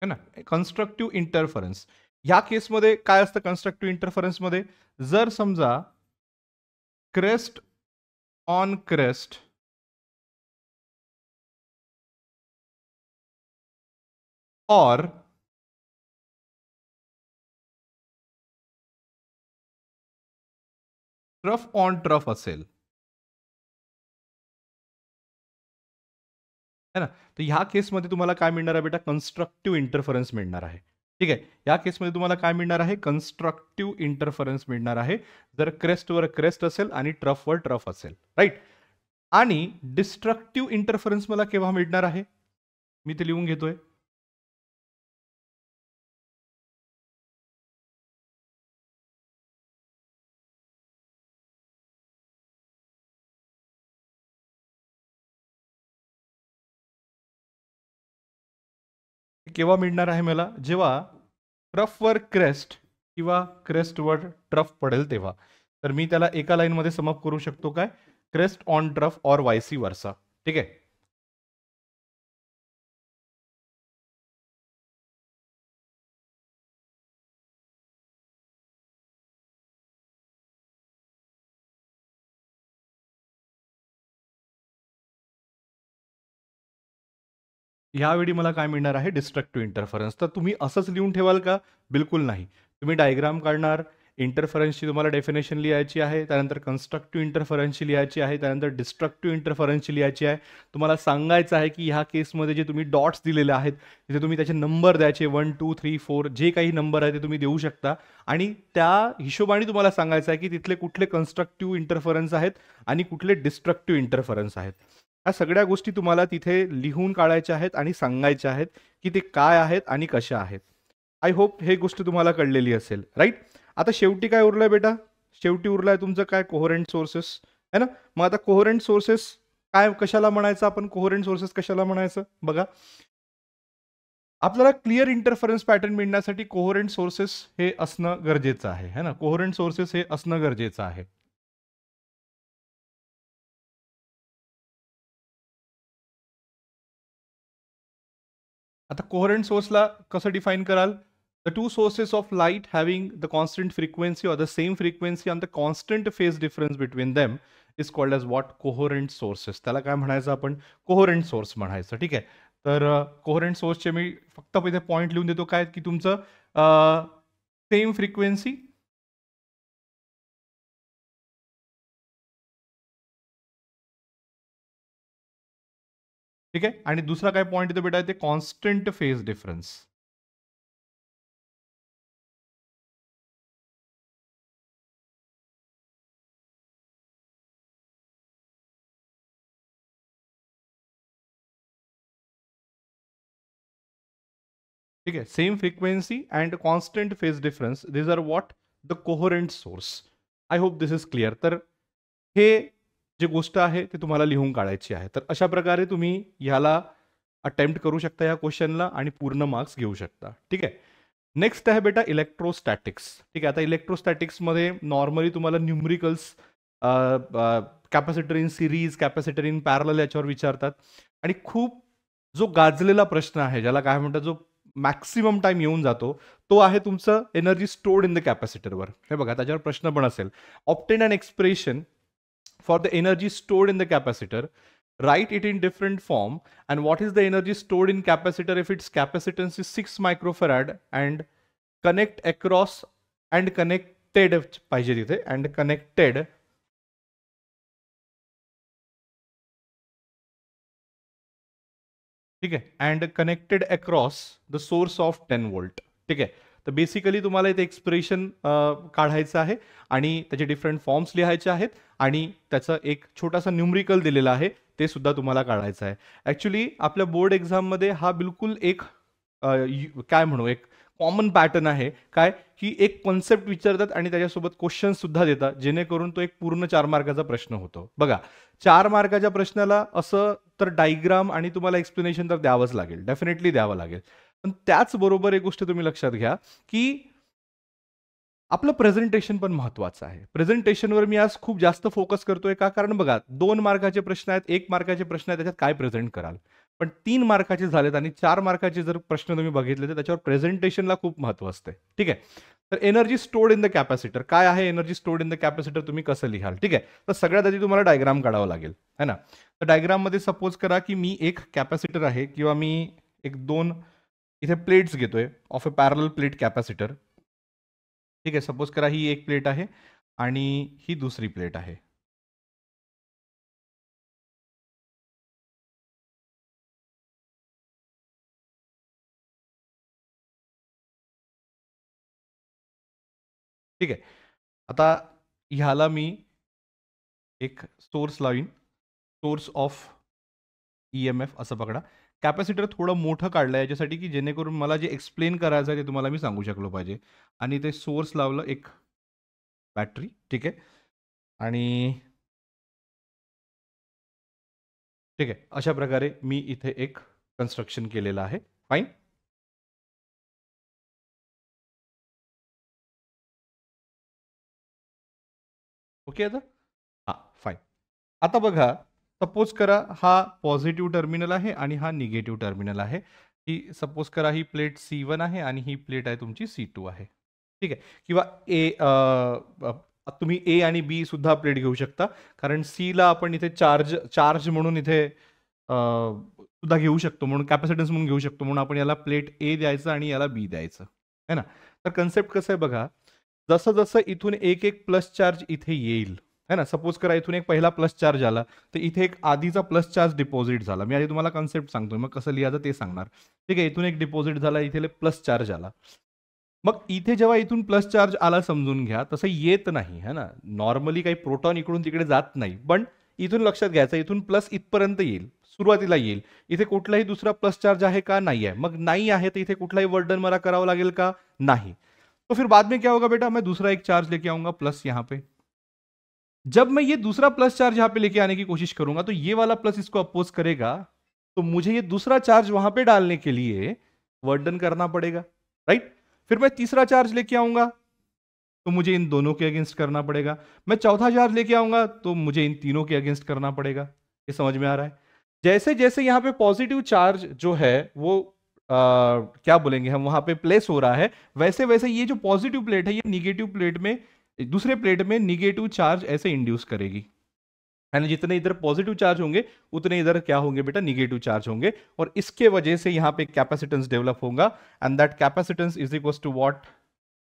है ना कन्स्ट्रक्टिव्ह इंटरफरन्स ह्या केसमध्ये काय असतं कन्स्ट्रक्टिव्ह इंटरफरन्समध्ये जर समजा crest on crest or trough on trough असेल है ना तो हा केस केसमध्ये तुम्हाला काय मिळणार आहे बेटा कन्स्ट्रक्टिव्ह इंटरफरन्स मिळणार आहे ठीक है या मे तुम्हारा काय मिळणार आहे कन्स्ट्रक्टिव्ह इंटरफरन्स मिळणार आहे जर क्रेस्टवर क्रेस्ट असेल आणि ट्रफवर ट्रफ असेल राईट आणि डिस्ट्रक्टिव्ह इंटरफरन्स मेरा केव्हा मिळणार आहे मी ते लिहून घेतोय केव्हा मिळणार आहे मला जेव्हा ट्रफ वर क्रेस्ट किंवा क्रेस्ट वर ट्रफ पडेल तेव्हा तर मी त्याला एका लाईनमध्ये समप करू शकतो काय crest on trough or vice versa ठीक आहे यावेळी मला काय मिळणार आहे डिस्ट्रक्टिव्ह इंटरफरन्स तर तुम्ही असंच लिहून ठेवाल का बिलकुल नाही तुम्ही डायग्राम काढणार इंटरफरन्सची तुम्हाला डेफिनेशन लिहायची आहे त्यानंतर कन्स्ट्रक्टिव्ह इंटरफरन्सची लिहायची आहे त्यानंतर डिस्ट्रक्टिव्ह इंटरफरन्सची लिहायची आहे तुम्हाला सांगायचं आहे की ह्या केसमध्ये जे तुम्ही डॉट्स दिलेले आहेत तिथे तुम्ही त्याचे नंबर द्यायचे वन टू थ्री फोर जे काही नंबर आहे ते तुम्ही देऊ शकता आणि त्या हिशोबाने तुम्हाला सांगायचं आहे की तिथले कुठले कन्स्ट्रक्टिव्ह इंटरफरन्स आहेत आणि कुठले डिस्ट्रक्टिव्ह इंटरफरन्स आहेत ह्या सगळ्या गोष्टी तुम्हाला तिथे लिहून काढायच्या आहेत आणि सांगायच्या आहेत की ते काय आहेत आणि कशा आहेत आय होप हे गोष्ट तुम्हाला कळलेली असेल राईट आता शेवटी काय उरलंय बेटा शेवटी उरलाय तुमचं काय कोहरंट सोर्सेस है ना मग आता कोहरेंट सोर्सेस काय कशाला म्हणायचं आपण कोहरंट सोर्सेस कशाला म्हणायचं बघा आपल्याला क्लिअर इंटरफरन्स पॅटर्न मिळण्यासाठी कोहरंट सोर्सेस हे असणं गरजेचं आहे है ना कोहरंट सोर्सेस हे असणं गरजेचं आहे आता कोहरंट सोर्सला कसं डिफाईन कराल the two sources of light having the constant frequency or the same frequency on the constant phase difference between them is called as what coherent sources त्याला काय म्हणायचं आपण कोहरंट सोर्स म्हणायचं ठीक आहे तर कोहरंट सोर्सचे मी फक्त पहिले पॉईंट लिहून देतो काय की तुमचं सेम फ्रिक्वेन्सी ठीक है आणि दुसरा काय पॉइंट येतो बेटा ते कॉन्स्टंट फेज डिफरन्स ठीक है same frequency and constant phase difference these are what the coherent source I hope this is clear तर हे जी गोष्ट आहे ते तुम्हाला लिहून काढायची आहे तर अशा प्रकारे तुम्ही ह्याला अटेम्प्ट करू शकता या क्वेश्चनला आणि पूर्ण मार्क्स घेऊ शकता ठीक आहे नेक्स्ट आहे बेटा इलेक्ट्रोस्टॅटिक्स ठीक आहे आता इलेक्ट्रोस्टॅटिक्समध्ये नॉर्मली तुम्हाला numericals capacitor in series capacitor in parallel याच्यावर विचारतात आणि खूप जो गाजलेला प्रश्न आहे ज्याला काय म्हणतात जो मॅक्सिमम टाइम येऊन जातो तो आहे तुमचं एनर्जी स्टोर्ड इन द कॅपॅसिटरवर हे बघा त्याच्यावर प्रश्न पण असेल obtain and expression for the energy stored in the capacitor write it in different form and what is the energy stored in capacitor if its capacitance is 6 microfarad and connect across and connected पाहिजे the and connected. ठीक आहे and connected across the source तर basically तुम्हाला इथे expression काढायचं आहे आणि त्याचे डिफरंट फॉर्म्स लिहायचे आहेत आणि त्याचा एक छोटासा न्यूमरिकल दिलेला आहे ते सुद्धा तुम्हाला काढायचं आहे ऍक्च्युली आपल्या बोर्ड एक्झाममध्ये हा बिलकुल एक काय म्हणू एक कॉमन पॅटर्न आहे काय की एक कॉन्सेप्ट विचारतात आणि त्याच्यासोबत क्वेश्चन सुद्धा देतात जेणेकरून तो एक पूर्ण चार मार्काचा प्रश्न होतो बघा चार मार्काच्या प्रश्नाला असं तर डायग्राम आणि तुम्हाला एक्सप्लेनेशन तर द्यावंच लागेल डेफिनेटली द्यावं लागेल पण त्याचबरोबर एक गोष्ट तुम्ही लक्षात घ्या की आपलं प्रेझेंटेशन पण महत्वाचं आहे प्रेझेंटेशनवर मी आज खूप जास्त फोकस करतोय का कारण बघा दोन मार्काचे प्रश्न आहेत एक मार्काचे प्रश्न आहेत त्याच्यात काय प्रेझेंट कराल पण तीन मार्काचे झालेत आणि चार मार्काचे जर प्रश्न तुम्ही बघितले तर त्याच्यावर प्रेझेंटेशनला खूप महत्व असते ठीक आहे तर energy stored in the capacitor काय आहे energy stored in the capacitor तुम्ही कसं लिहाल ठीक आहे तर सगळ्यात आधी तुम्हाला डायग्राम काढावा लागेल है ना तर मध्ये सपोज करा की मी एक कॅपॅसिटर आहे किंवा मी एक दोन इधे प्लेट्स घेतोय of a parallel plate capacitor ठीक है सपोज करा ही एक प्लेट है आणि ही दुसरी प्लेट है ठीक है आता हाला मी एक सोर्स लावीन source of E M F असं पकडा कॅपॅसिटर थोडं मोठं काढलं याच्यासाठी की जेणेकरून मला जे एक्सप्लेन करायचं आहे ते तुम्हाला मी सांगू शकलो पाहिजे आणि ते सोर्स लावलं एक बॅटरी ठीक आहे आणि ठीक आहे अशा प्रकारे मी इथे एक कन्स्ट्रक्शन केलेलं आहे फाईन ओके आता हां फाईन आता बघा सपोज करा हा पॉझिटिव्ह टर्मिनल आहे आणि हा निगेटिव्ह टर्मिनल आहे ही सपोज करा ही प्लेट सी वन आहे आणि ही प्लेट आहे तुमची सी टू आहे ठीक आहे किंवा ए तुम्ही ए आणि बी सुद्धा प्लेट घेऊ शकता कारण सीला आपण इथे चार्ज चार्ज म्हणून इथे सुद्धा घेऊ शकतो म्हणून कॅपॅसिटन्स म्हणून घेऊ शकतो म्हणून आपण याला प्लेट ए द्यायचं आणि याला बी द्यायचं आहे ना तर कन्सेप्ट कसं आहे बघा जसं जसं इथून एक एक प्लस चार्ज इथे येईल है ना सपोज करा इथून एक पहिला प्लस चार्ज आला तर इथे एक आधीचा प्लस चार्ज डिपॉझिट झाला मी आधी तुम्हाला कन्सेप्ट सांगतोय मग कसं लिहायचं ते सांगणार ठीक आहे इथून एक डिपॉझिट झाला इथे प्लस चार्ज आला मग इथे जेव्हा इथून प्लस चार्ज आला समजून घ्या तसं येत नाही है ना नॉर्मली काही प्रोटॉन इकडून तिकडे जात नाही पण इथून लक्षात घ्यायचं इथून प्लस इथपर्यंत येईल सुरुवातीला येईल इथे कुठलाही दुसरा प्लस चार्ज आहे का नाही आहे मग नाही आहे तर इथे कुठलाही वर्डन मला करावं लागेल का नाही तो फिर बाद में क्या होगा बेटा मैं दूसरा एक चार्ज लेके आऊंगा प्लस यहाँ पे जब मैं ये दूसरा प्लस चार्ज यहाँ पे लेके आने की कोशिश करूंगा तो ये वाला प्लस इसको अपोज करेगा तो मुझे ये दूसरा चार्ज वहां पे डालने के लिए वर्डन करना पड़ेगा राइट फिर मैं तीसरा चार्ज लेके आऊंगा तो मुझे इन दोनों के अगेंस्ट करना पड़ेगा मैं चौथा चार्ज लेके आऊंगा तो मुझे इन तीनों के अगेंस्ट करना पड़ेगा ये समझ में आ रहा है जैसे जैसे यहाँ पे पॉजिटिव चार्ज जो है वो आ, क्या बोलेंगे हम वहां पे प्लेस हो रहा है वैसे वैसे ये जो पॉजिटिव प्लेट है ये निगेटिव प्लेट में दूसरे प्लेट में निगेटिव चार्ज ऐसे इंड्यूस करेगी ना जितने इधर पॉजिटिव चार्ज होंगे उतने इधर क्या होंगे बेटा निगेटिव चार्ज होंगे और इसके वजह से यहाँ पे कैपेसिटेंस डेवलप होगा and that capacitance is equal to what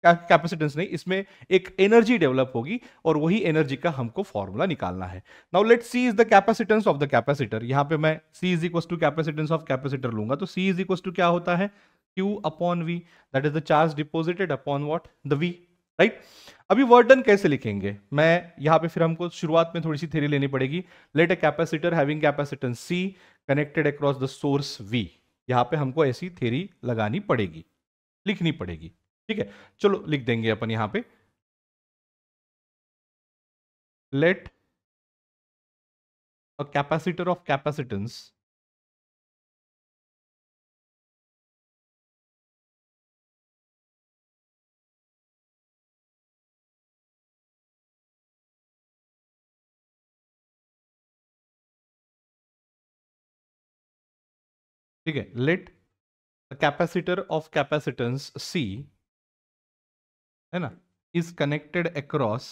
capacitance नहीं इसमें एक एनर्जी डेवलप होगी और वही एनर्जी का हमको फॉर्मूला निकालना है now let C is the capacitance of the capacitor यहाँ पे मैं C is equal to capacitance of capacitor लूंगा तो सी इज इक्वल टू क्या होता है Q upon V that is the charge deposited upon what the V right अभी done कैसे लिखेंगे मैं यहाँ पे फिर हमको शुरुआत में थोड़ी सी थेरी लेनी पड़ेगी let a capacitor having capacitance C connected across the source V यहाँ पे हमको ऐसी थेरी लगानी पड़ेगी लिखनी पड़ेगी ठीक है चलो लिख देंगे अपन यहाँ पे let a capacitor of capacitance ठीक है let capacitor of capacitance C है ना is connected across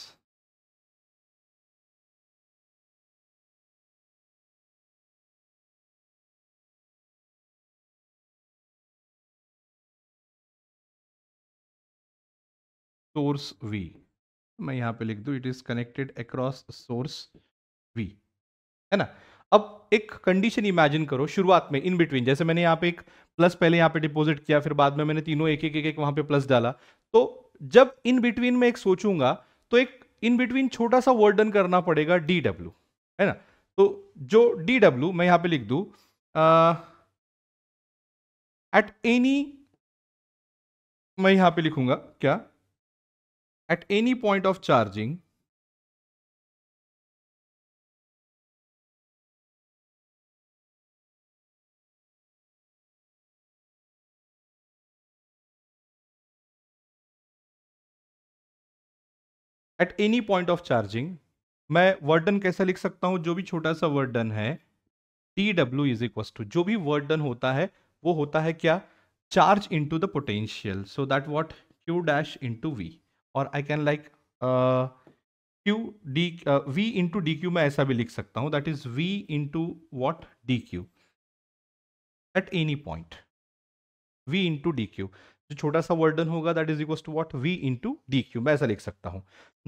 source V मैं यहां पे लिख दू it is connected across source V है ना अब एक कंडीशन इमेजिन करो शुरुआत में इन बिटवीन जैसे मैंने यहाँ पे एक प्लस पहले यहाँ पे डिपॉजिट किया फिर बाद में मैंने तीनों एक एक एक, एक वहां पे प्लस डाला तो जब इन बिटवीन में एक सोचूंगा तो एक इन बिटवीन छोटा सा वर्ड डन करना पड़ेगा डी डब्ल्यू है ना तो जो डी डब्ल्यू मैं यहाँ पे लिख दू एट एनी मैं यहाँ पे लिखूंगा क्या at any point of charging at any point of charging मैं वर्डन कैसा लिख सकता हूँ जो भी छोटा सा वर्डन है T W is equals to जो भी वर्डन होता है वो होता है क्या charge into the potential so that what Q dash into V और I can like Q D V into D Q मैं ऐसा भी लिख सकता हूँ that is V into what D Q at any point V into D Q जो छोटा सा वर्डन होगा that is equal to what we into D Q मैं ऐसा लिख सकता हूँ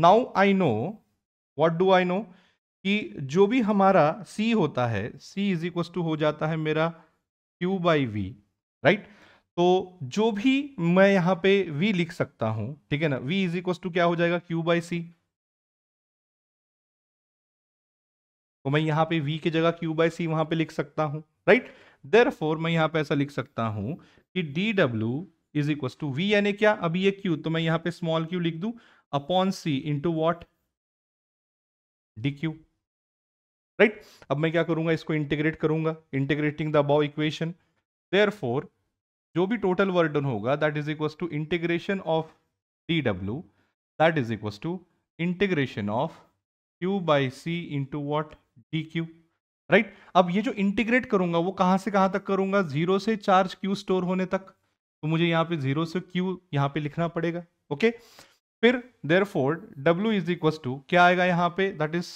now I know what do I know कि जो भी हमारा सी होता है सी इज इक्वल टू हो जाता है मेरा क्यू बाई वी राइट तो जो भी मैं यहाँ पे v लिख सकता हूँ ठीक है ना v इज इक्वल टू क्या हो जाएगा q बाई सी तो मैं यहाँ पे v की जगह q बाई सी वहां पे लिख सकता हूँ राइट देर मैं यहाँ पे ऐसा लिख सकता हूँ कि dw is equal to V यानी क्या अभी ये क्यू तो मैं यहां पे स्मॉल क्यू लिख दू upon C into what D Q right अब मैं क्या करूंगा इसको इंटीग्रेट करूंगा integrating the above equation therefore जो भी टोटल वर्डन होगा that is equal to integration of D W that is equal to integration of Q by C into what D Q right अब ये जो integrate करूंगा वो कहां से कहां तक करूंगा जीरो से चार्ज क्यू स्टोर होने तक तो मुझे यहाँ पे जीरो से क्यू यहाँ पे लिखना पड़ेगा ओके फिर therefore W is equal to क्या आएगा यहाँ पे that is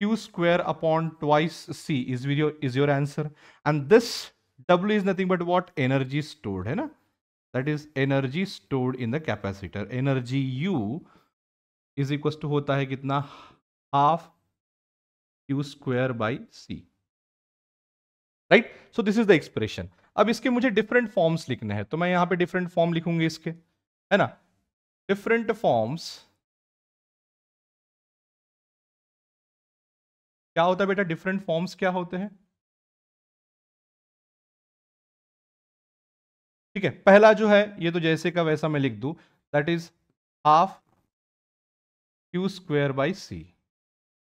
Q square upon twice C is is your answer and this W is nothing but what energy stored है ना that is energy stored in the capacitor energy U is equal to होता है कितना half Q square by C right so this is the expression अब इसके मुझे different forms लिखने हैं तो मैं यहां पे डिफरेंट फॉर्म लिखूंगी इसके है ना डिफरेंट फॉर्म्स क्या होता है बेटा डिफरेंट फॉर्म्स क्या होते हैं ठीक है पहला जो है ये तो जैसे का वैसा मैं लिख दू that is half Q square by C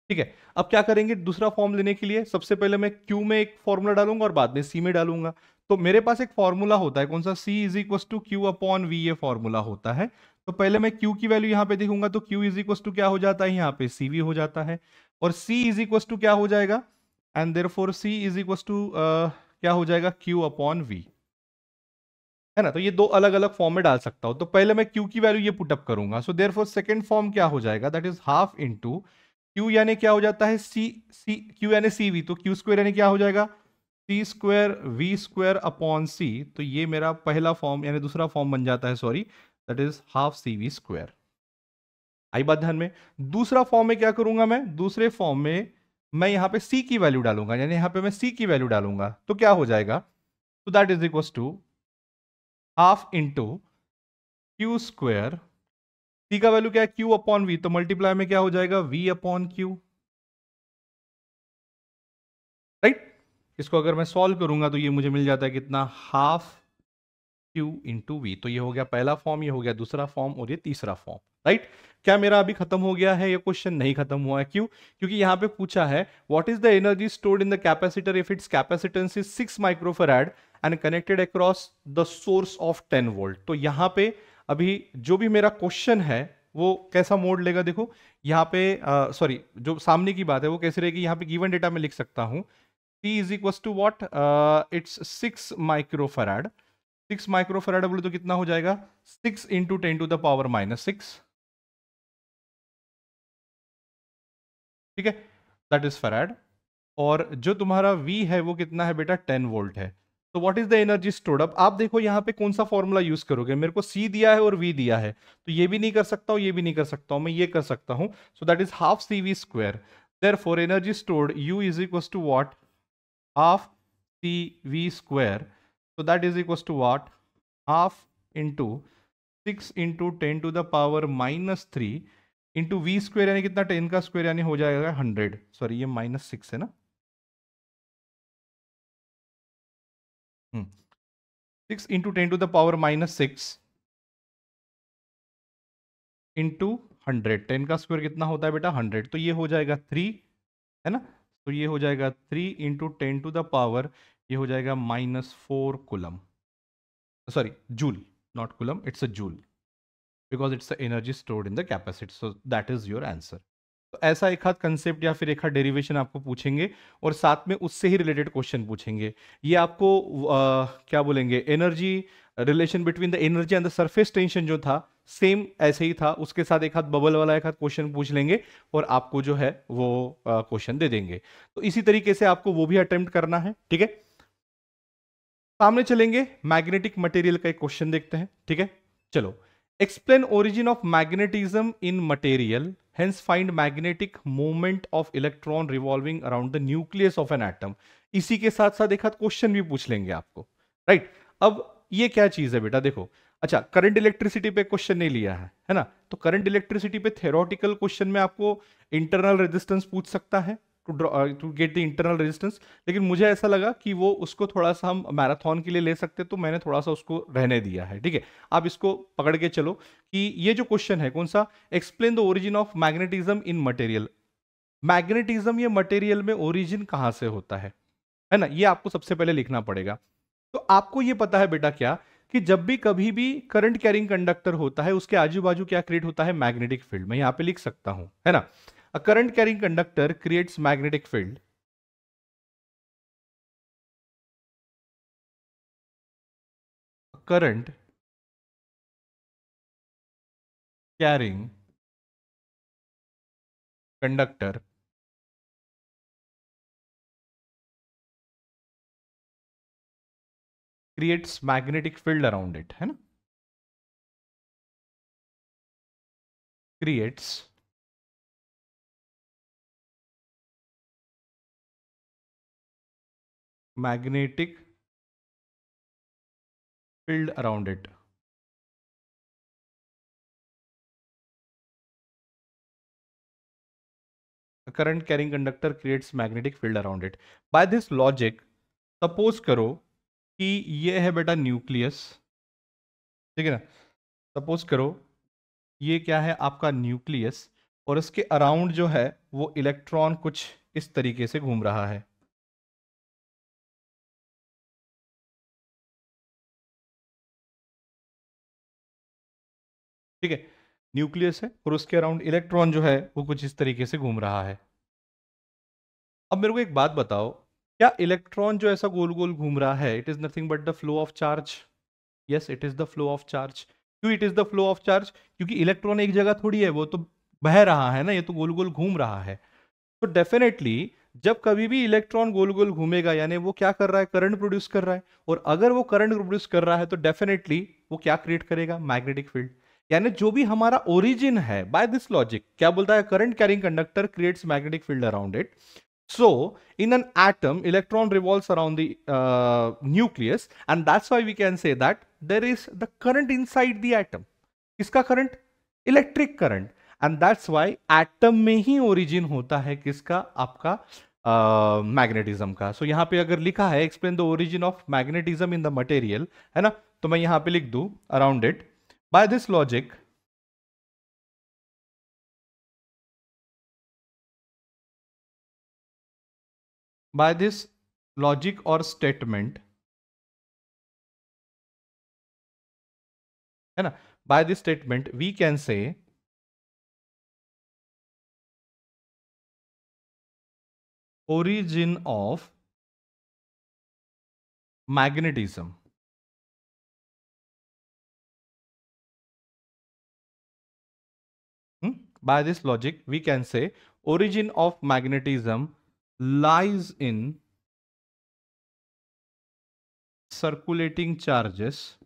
ठीक है अब क्या करेंगे दूसरा फॉर्म लेने के लिए सबसे पहले मैं क्यू में एक फॉर्मूला डालूंगा और बाद में सी में डालूंगा तो मेरे पास एक फॉर्मूला होता है कौन सा C is equal to Q upon V ये फॉर्मूला होता है तो पहले मैं क्यू की वैल्यू यहाँ पे देखूंगा तो क्यू इज इक्वस टू क्या हो जाता है यहाँ पे वी हो जाता है और सी इज इक्वस टू क्या हो जाएगा and therefore C is equal to क्या हो जाएगा क्यू अपॉन वी है ना तो ये दो अलग अलग फॉर्म में डाल सकता हूं तो पहले मैं क्यू की वैल्यू ये पुटअप करूंगा so therefore second form क्या हो जाएगा that is half into Q यानी क्या हो जाता है सी सी क्यू यानी सी वी तो क्यू स्क्वेयर यानी क्या हो जाएगा C square V square upon C तो ये मेरा पहला फॉर्म यानी दूसरा फॉर्म बन जाता है sorry that is half C V square आई बात ध्यान में दूसरा फॉर्म में क्या करूंगा मैं दूसरे फॉर्म में मैं यहाँ पे सी की वैल्यू डालूंगा यानी यहाँ पे मैं सी की वैल्यू डालूंगा तो क्या हो जाएगा तो that is equal to half into Q square C का वैल्यू क्या है क्यू अपॉन वी तो मल्टीप्लाई में क्या हो जाएगा वी अपॉन क्यू इसको अगर मैं सॉल्व करूंगा तो ये मुझे मिल जाता है कितना हाफ क्यू इंटू वी तो ये हो गया पहला फॉर्म ये हो गया दूसरा फॉर्म और ये तीसरा फॉर्म राइट क्या मेरा अभी खत्म हो गया है ये क्वेश्चन नहीं खत्म हुआ है क्यों क्योंकि यहाँ पे पूछा है what is the energy stored in the capacitor if its capacitance is six microfarad and connected across the source of ten volt तो यहाँ पे अभी जो भी मेरा क्वेश्चन है वो कैसा मोड लेगा देखो यहाँ पे सॉरी जो सामने की बात है वो कैसे रहेगी यहाँ पे गिवन डेटा में लिख सकता हूँ is equals to what it's six microfarad six microfarad बोले तो कितना हो जाएगा six into ten to the power minus six ठीक है दैट इज फराड और जो तुम्हारा V है वो कितना है बेटा टेन वोल्ट है तो what is the energy stored up आप देखो यहाँ पे कौन सा फॉर्मूला यूज करोगे मेरे को C दिया है और V दिया है तो ये भी नहीं कर सकता हूँ ये भी नहीं कर सकता हूँ मैं ये कर सकता हूँ so that is half C V square there for energy stored U is equal to what half c v square. So that is equals to what? Half into 6 into 10 to the power minus 3 into v square यानी कितना ten का square यानी हो जाएगा hundred sorry ये minus six है ना six into ten to the power minus six into hundred ten का स्क्वायर कितना होता है बेटा हंड्रेड तो ये हो जाएगा थ्री है ना तो ये हो जाएगा three into ten to the power ये हो जाएगा minus four coulomb sorry joule not coulomb it's a joule because it's a energy stored in the capacity so that is your answer तो ऐसा एक हाथ कंसेप्ट या फिर एक हाथ डेरिवेशन आपको पूछेंगे और साथ में उससे ही रिलेटेड क्वेश्चन पूछेंगे ये आपको आ, क्या बोलेंगे energy relation between the energy and the surface tension जो था सेम ऐसे ही था उसके साथ एक हाथ बबल वाला एक हाथ क्वेश्चन पूछ लेंगे और आपको जो है वो क्वेश्चन दे देंगे तो इसी तरीके से आपको वो भी अटेम्प्ट करना है ठीक है सामने चलेंगे मैग्नेटिक मटेरियल का एक क्वेश्चन देखते हैं ठीक है चलो explain origin of magnetism in material hence find magnetic movement of electron revolving around the nucleus of an atom इसी के साथ साथ एक हाथ क्वेश्चन भी पूछ लेंगे आपको राइट right? अब ये क्या चीज है बेटा देखो अच्छा करंट इलेक्ट्रिसिटी पे क्वेश्चन नहीं लिया है है ना तो करंट इलेक्ट्रिसिटी पे थेरोटिकल क्वेश्चन में आपको इंटरनल रेजिस्टेंस पूछ सकता है to to get the internal resistance लेकिन मुझे ऐसा लगा कि वो उसको थोड़ा सा हम मैराथन के लिए ले सकते तो मैंने थोड़ा सा उसको रहने दिया है ठीक है आप इसको पकड़ के चलो कि ये जो क्वेश्चन है कौन सा explain the origin of magnetism in material magnetism ये मटेरियल में ओरिजिन कहाँ से होता है है ना ये आपको सबसे पहले लिखना पड़ेगा तो आपको ये पता है बेटा क्या कि जब भी कभी भी करंट कैरिंग कंडक्टर होता है उसके आजू बाजू क्या क्रिएट होता है मैग्नेटिक फील्ड मैं यहां पे लिख सकता हूं है ना a current carrying conductor creates magnetic field current carrying conductor creates magnetic field around it है ना creates magnetic field around it current carrying conductor creates magnetic field around it by this logic suppose करो कि ये है बेटा nucleus ठीक है ना सपोज करो ये क्या है आपका न्यूक्लियस और इसके अराउंड जो है वो इलेक्ट्रॉन कुछ इस तरीके से घूम रहा है ठीक है न्यूक्लियस है और उसके अराउंड इलेक्ट्रॉन जो है वो कुछ इस तरीके से घूम रहा है अब मेरे को एक बात बताओ क्या इलेक्ट्रॉन जो ऐसा गोल गोल घूम रहा है it is nothing but the flow of charge yes it is the flow of charge क्यों it is the flow of charge क्योंकि इलेक्ट्रॉन एक जगह थोड़ी है वो तो बह रहा है ना ये तो गोल गोल घूम रहा है तो डेफिनेटली जब कभी भी इलेक्ट्रॉन गोल गोल घूमेगा यानी वो क्या कर रहा है करंट प्रोड्यूस कर रहा है और अगर वो करंट प्रोड्यूस कर रहा है तो डेफिनेटली वो क्या क्रिएट करेगा मैग्नेटिक फील्ड यानी जो भी हमारा ओरिजिन है बाय दिस लॉजिक क्या बोलता है current carrying conductor creates magnetic field around it So, in an atom, electron revolves around the uh, nucleus and that's why we can say that there is the current inside the atom. Kiska current? Electric current. And that's why atom mein hi origin hota hai kiska aapka magnetism uh, का so so, यहाँ पे अगर लिखा है explain the origin of magnetism in the material है ना तो मैं यहाँ पे लिख दू around it by this logic by this logic or statement by this statement we can say origin of magnetism hmm? by this logic we can say origin of magnetism lies in circulating charges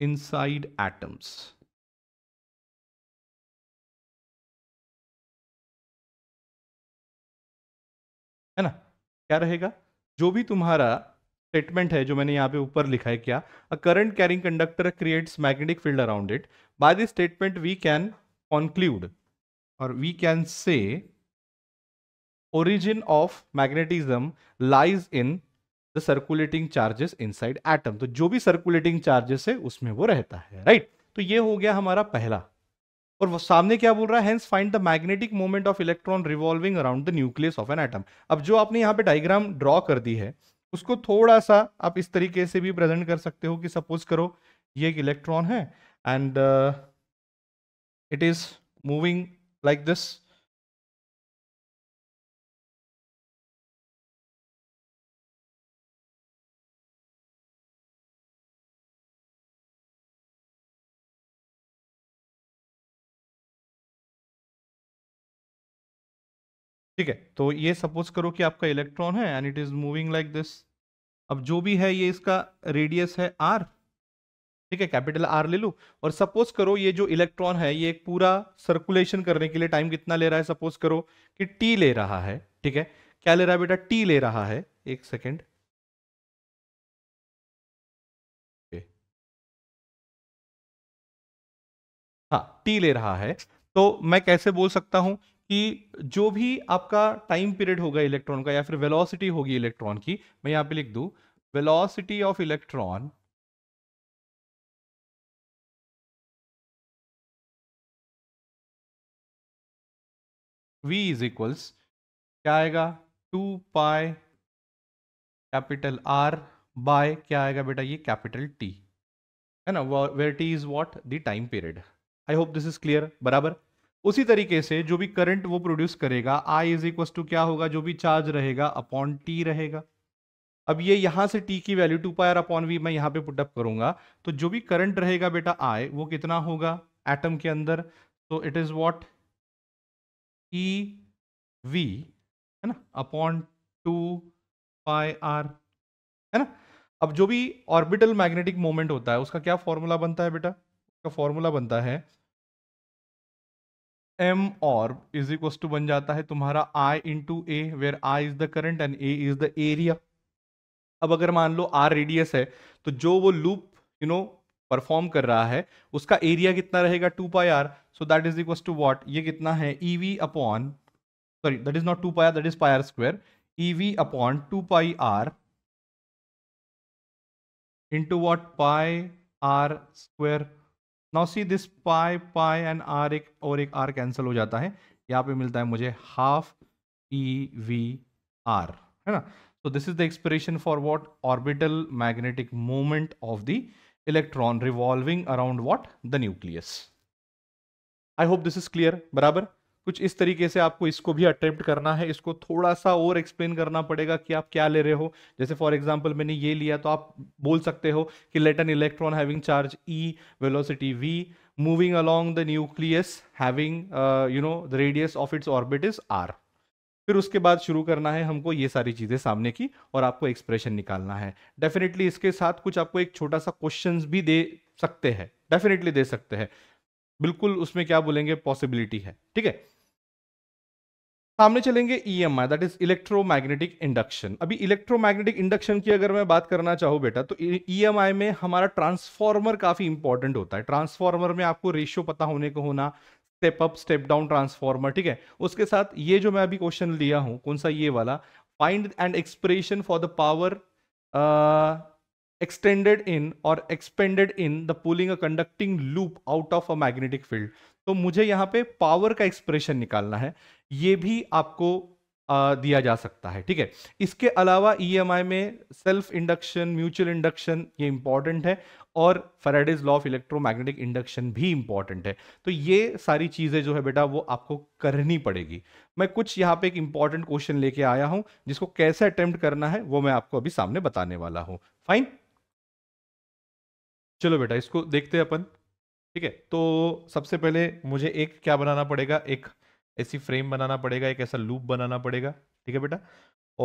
inside atoms. है ना क्या रहेगा जो भी तुम्हारा statement है जो मैंने यहाँ पे ऊपर लिखा है क्या a current carrying conductor creates magnetic field around it by this statement we can conclude और we can say origin of magnetism lies in the circulating charges inside atom तो जो भी सर्कुलेटिंग चार्जेस है उसमें वो रहता है राइट right? तो ये हो गया हमारा पहला और वो सामने क्या बोल रहा है hence find the magnetic moment of electron revolving around the nucleus of an atom अब जो आपने यहाँ पे डायग्राम ड्रॉ कर दी है उसको थोड़ा सा आप इस तरीके से भी प्रेजेंट कर सकते हो कि सपोज करो ये एक इलेक्ट्रॉन है and it is moving like this ठीक है तो ये सपोज करो कि आपका इलेक्ट्रॉन है and it is moving like this अब जो भी है ये इसका रेडियस है आर ठीक है कैपिटल आर ले लो और सपोज करो ये जो इलेक्ट्रॉन है ये एक पूरा सर्कुलेशन करने के लिए टाइम कितना ले रहा है सपोज करो कि टी ले रहा है ठीक है क्या ले रहा है बेटा टी ले रहा है एक सेकेंड हाँ टी ले रहा है तो मैं कैसे बोल सकता हूं कि जो भी आपका टाइम पीरियड होगा इलेक्ट्रॉन का या फिर वेलोसिटी होगी इलेक्ट्रॉन की मैं यहां पे लिख दू velocity of electron v is equals क्या आएगा two pi capital R by क्या आएगा बेटा ये कैपिटल T है ना where T is what the time period I hope this is clear बराबर उसी तरीके से जो भी करंट वो प्रोड्यूस करेगा आई इज इक्वस टू क्या होगा जो भी चार्ज रहेगा अपॉन टी रहेगा अब ये यहां से टी की value two pi R upon V मैं यहां पे पुटअप करूंगा तो जो भी करंट रहेगा बेटा आई वो कितना होगा एटम के अंदर तो it is what E V है ना अपॉन टू पाई आर है ना अब जो भी ऑर्बिटल मैग्नेटिक मोमेंट होता है उसका क्या फॉर्मूला बनता है बेटा उसका फॉर्मूला बनता है M orb is equal to बन जाता है तुम्हारा I into A where I is the current and A is the area अब अगर मान लो आर रेडियस है तो जो वो लूप यू नो परफॉर्म कर रहा है उसका एरिया कितना रहेगा two pi R so that is equal to what ये कितना है E V upon sorry that is not two pi R that is pi R square E V upon two pi R into what pi R square now see this pi pi and R एक और एक are cancel हो जाता है यहाँ पे मिलता है मुझे हाफ ई वी आर है ना so this is the expression for what orbital magnetic moment of the electron revolving around what the nucleus I hope this is clear बराबर कुछ इस तरीके से आपको इसको भी अटेम्प्ट करना है इसको थोड़ा सा और एक्सप्लेन करना पड़ेगा कि आप क्या ले रहे हो जैसे फॉर एग्जाम्पल मैंने ये लिया तो आप बोल सकते हो कि let an electron having charge E velocity V moving along the nucleus having you know the radius of its orbit is R फिर उसके बाद शुरू करना है हमको ये सारी चीज़ें सामने की और आपको एक्सप्रेशन निकालना है डेफिनेटली इसके साथ कुछ आपको एक छोटा सा क्वेश्चन भी दे सकते हैं डेफिनेटली दे सकते हैं बिल्कुल उसमें क्या बोलेंगे पॉसिबिलिटी है ठीक है सामने चलेंगे E M I that is electromagnetic induction अभी इलेक्ट्रोमैग्नेटिक इंडक्शन की अगर मैं बात करना चाहूं बेटा तो ई एम आई में हमारा ट्रांसफॉर्मर काफी इंपॉर्टेंट होता है ट्रांसफॉर्मर में आपको रेशियो पता होने को होना step up step down transformer ठीक है उसके साथ ये जो मैं अभी क्वेश्चन लिया हूं कौन सा ये वाला find and expression for the power extended in और expended in the pulling a conducting loop out of a magnetic field तो मुझे यहाँ पे पावर का एक्सप्रेशन निकालना है ये भी आपको आ, दिया जा सकता है ठीक है इसके अलावा ई e में सेल्फ इंडक्शन म्यूचुअल इंडक्शन ये इंपॉर्टेंट है और Faraday's law of electromagnetic induction भी इंपॉर्टेंट है तो ये सारी चीज़ें जो है बेटा वो आपको करनी पड़ेगी मैं कुछ यहाँ पे एक इंपॉर्टेंट क्वेश्चन लेके आया हूँ जिसको कैसे अटेम्प्ट करना है वो मैं आपको अभी सामने बताने वाला हूँ फाइन चलो बेटा इसको देखते हैं अपन ठीक है तो सबसे पहले मुझे एक क्या बनाना पड़ेगा एक ऐसी फ्रेम बनाना पड़ेगा एक ऐसा लूप बनाना पड़ेगा ठीक है बेटा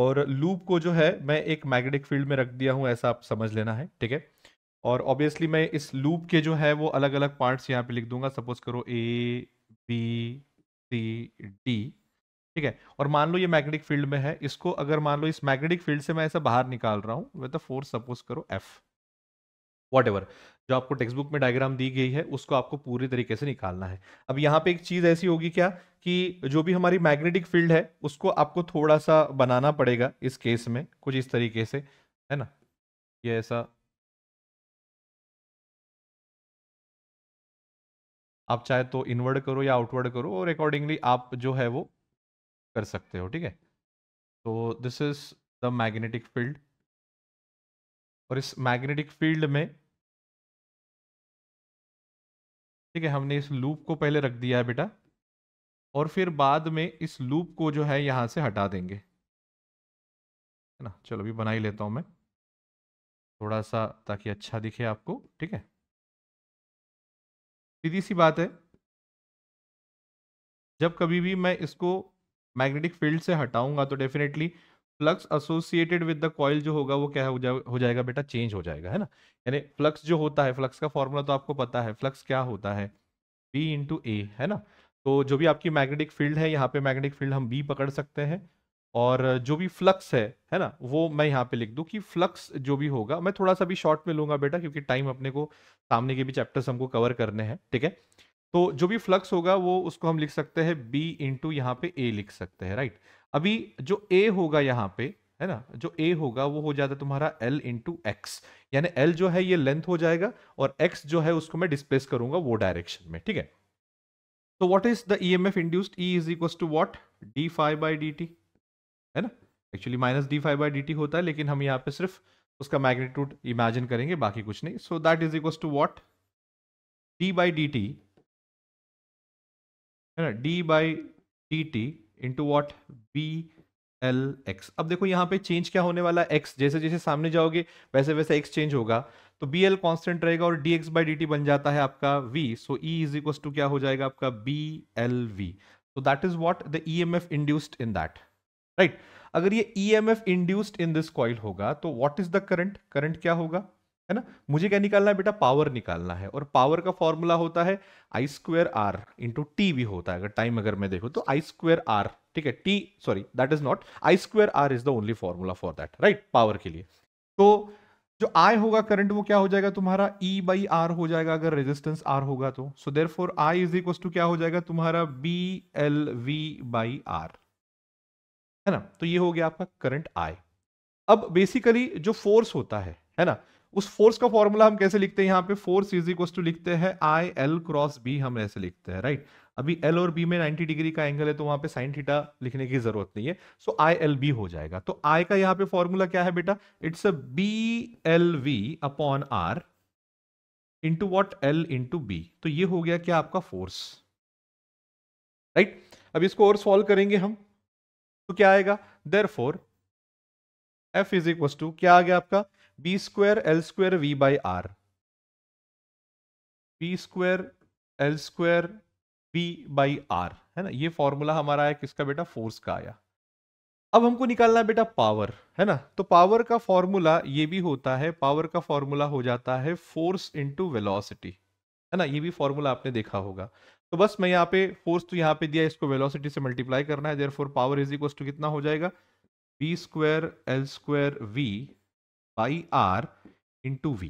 और लूप को जो है मैं एक मैग्नेटिक फील्ड में रख दिया हूँ ऐसा आप समझ लेना है ठीक है और ऑब्वियसली मैं इस लूप के जो है वो अलग अलग पार्ट्स यहाँ पे लिख दूंगा सपोज करो ए बी सी डी ठीक है और मान लो ये मैग्नेटिक फील्ड में है इसको अगर मान लो इस मैग्नेटिक फील्ड से मैं ऐसा बाहर निकाल रहा हूँ विद द फोर्स सपोज करो एफ़ वॉट जो आपको टेक्स्ट बुक में डायग्राम दी गई है उसको आपको पूरी तरीके से निकालना है अब यहाँ पे एक चीज़ ऐसी होगी क्या कि जो भी हमारी मैग्नेटिक फील्ड है उसको आपको थोड़ा सा बनाना पड़ेगा इस केस में कुछ इस तरीके से है ना ये ऐसा आप चाहे तो इनवर्ड करो या आउटवर्ड करो और अकॉर्डिंगली आप जो है वो कर सकते हो ठीक है तो this is the magnetic field और इस मैग्नेटिक फील्ड में ठीक है हमने इस लूप को पहले रख दिया है बेटा और फिर बाद में इस लूप को जो है यहां से हटा देंगे है ना चलो अभी बना ही लेता हूं मैं थोड़ा सा ताकि अच्छा दिखे आपको ठीक है सीधी सी बात है जब कभी भी मैं इसको मैग्नेटिक फील्ड से हटाऊंगा तो definitely flux associated with the coil जो होगा वो क्या हो, जा, हो जाएगा बेटा चेंज हो जाएगा है ना यानी फ्लक्स जो होता है फ्लक्स का फॉर्मूला तो आपको पता है फ्लक्स क्या होता है बी इंटू ए है ना तो जो भी आपकी मैग्नेटिक फील्ड है यहाँ पे मैग्नेटिक फील्ड हम बी पकड़ सकते हैं और जो भी फ्लक्स है है ना वो मैं यहाँ पे लिख दूँ कि फ्लक्स जो भी होगा मैं थोड़ा सा भी शॉर्ट में लूंगा बेटा क्योंकि टाइम अपने को सामने के भी चैप्टर्स हमको कवर करने हैं ठीक है तो जो भी फ्लक्स होगा वो उसको हम लिख सकते हैं बी इंटू यहाँ पे ए लिख सकते हैं राइट अभी जो ए होगा यहाँ पे है ना जो ए होगा वो हो जाता है तुम्हारा एल इंटू एक्स यानी एल जो है ये लेंथ हो जाएगा और एक्स जो है उसको मैं डिस्प्लेस करूंगा वो डायरेक्शन में ठीक है तो what is the E M F induced E is equal to what D phi by D T है ना actually minus D phi by D T होता है लेकिन हम यहाँ पे सिर्फ उसका मैग्नीट्यूड इमेजिन करेंगे बाकी कुछ नहीं so that is equal to what D by D T है ना D by T T into what B L X अब देखो यहाँ पे चेंज क्या होने वाला एक्स जैसे जैसे सामने जाओगे वैसे वैसे एक्स चेंज होगा तो बी एल कॉन्स्टेंट रहेगा और D X by D T बन जाता है आपका V so E is equal to क्या हो जाएगा आपका B L V so that is what the E M F induced in that right अगर ये E M F induced in this coil होगा तो what is the current current क्या होगा है ना मुझे क्या निकालना है बेटा पावर निकालना है और पावर का फॉर्मूला होता है I square R into T भी होता है अगर टाइम अगर मैं देखो तो आई स्क्वेयर आर ठीक है T sorry that is not I square R is the only formula for that right power के लिए तो जो आई होगा करंट वो क्या हो जाएगा तुम्हारा ई बाई आर हो जाएगा अगर रेजिस्टेंस आर होगा तो so therefore I is equal to क्या हो जाएगा तुम्हारा B L V by R है ना तो ये हो गया आपका करंट आई अब बेसिकली जो फोर्स होता है है ना उस फोर्स का फॉर्मूला हम कैसे लिखते हैं यहाँ पे फोर्स इज इक्वल टू लिखते हैं आई एल क्रॉस बी हम ऐसे लिखते हैं राइट अभी एल और बी में 90 डिग्री का एंगल है तो वहां पे साइन थीटा लिखने की जरूरत नहीं है सो आई एल बी हो जाएगा तो आई का यहाँ पे फॉर्मूला क्या है बेटा it's a B L V upon R into what L into B तो ये हो गया क्या आपका फोर्स राइट अब इसको और सॉल्व करेंगे हम तो क्या आएगा therefore F is equal to क्या आ गया आपका B square L square V by R B square L square V by R है ना ये फॉर्मूला हमारा आया किसका बेटा फोर्स का आया अब हमको निकालना है बेटा पावर है ना तो पावर का फॉर्मूला ये भी होता है पावर का फॉर्मूला हो जाता है फोर्स इंटू वेलोसिटी है ना ये भी फॉर्मूला आपने देखा होगा तो बस मैं यहाँ पे फोर्स तो यहाँ पे दिया इसको वेलोसिटी से मल्टीप्लाई करना है there power is equal to कितना हो जाएगा B square L square V by R into V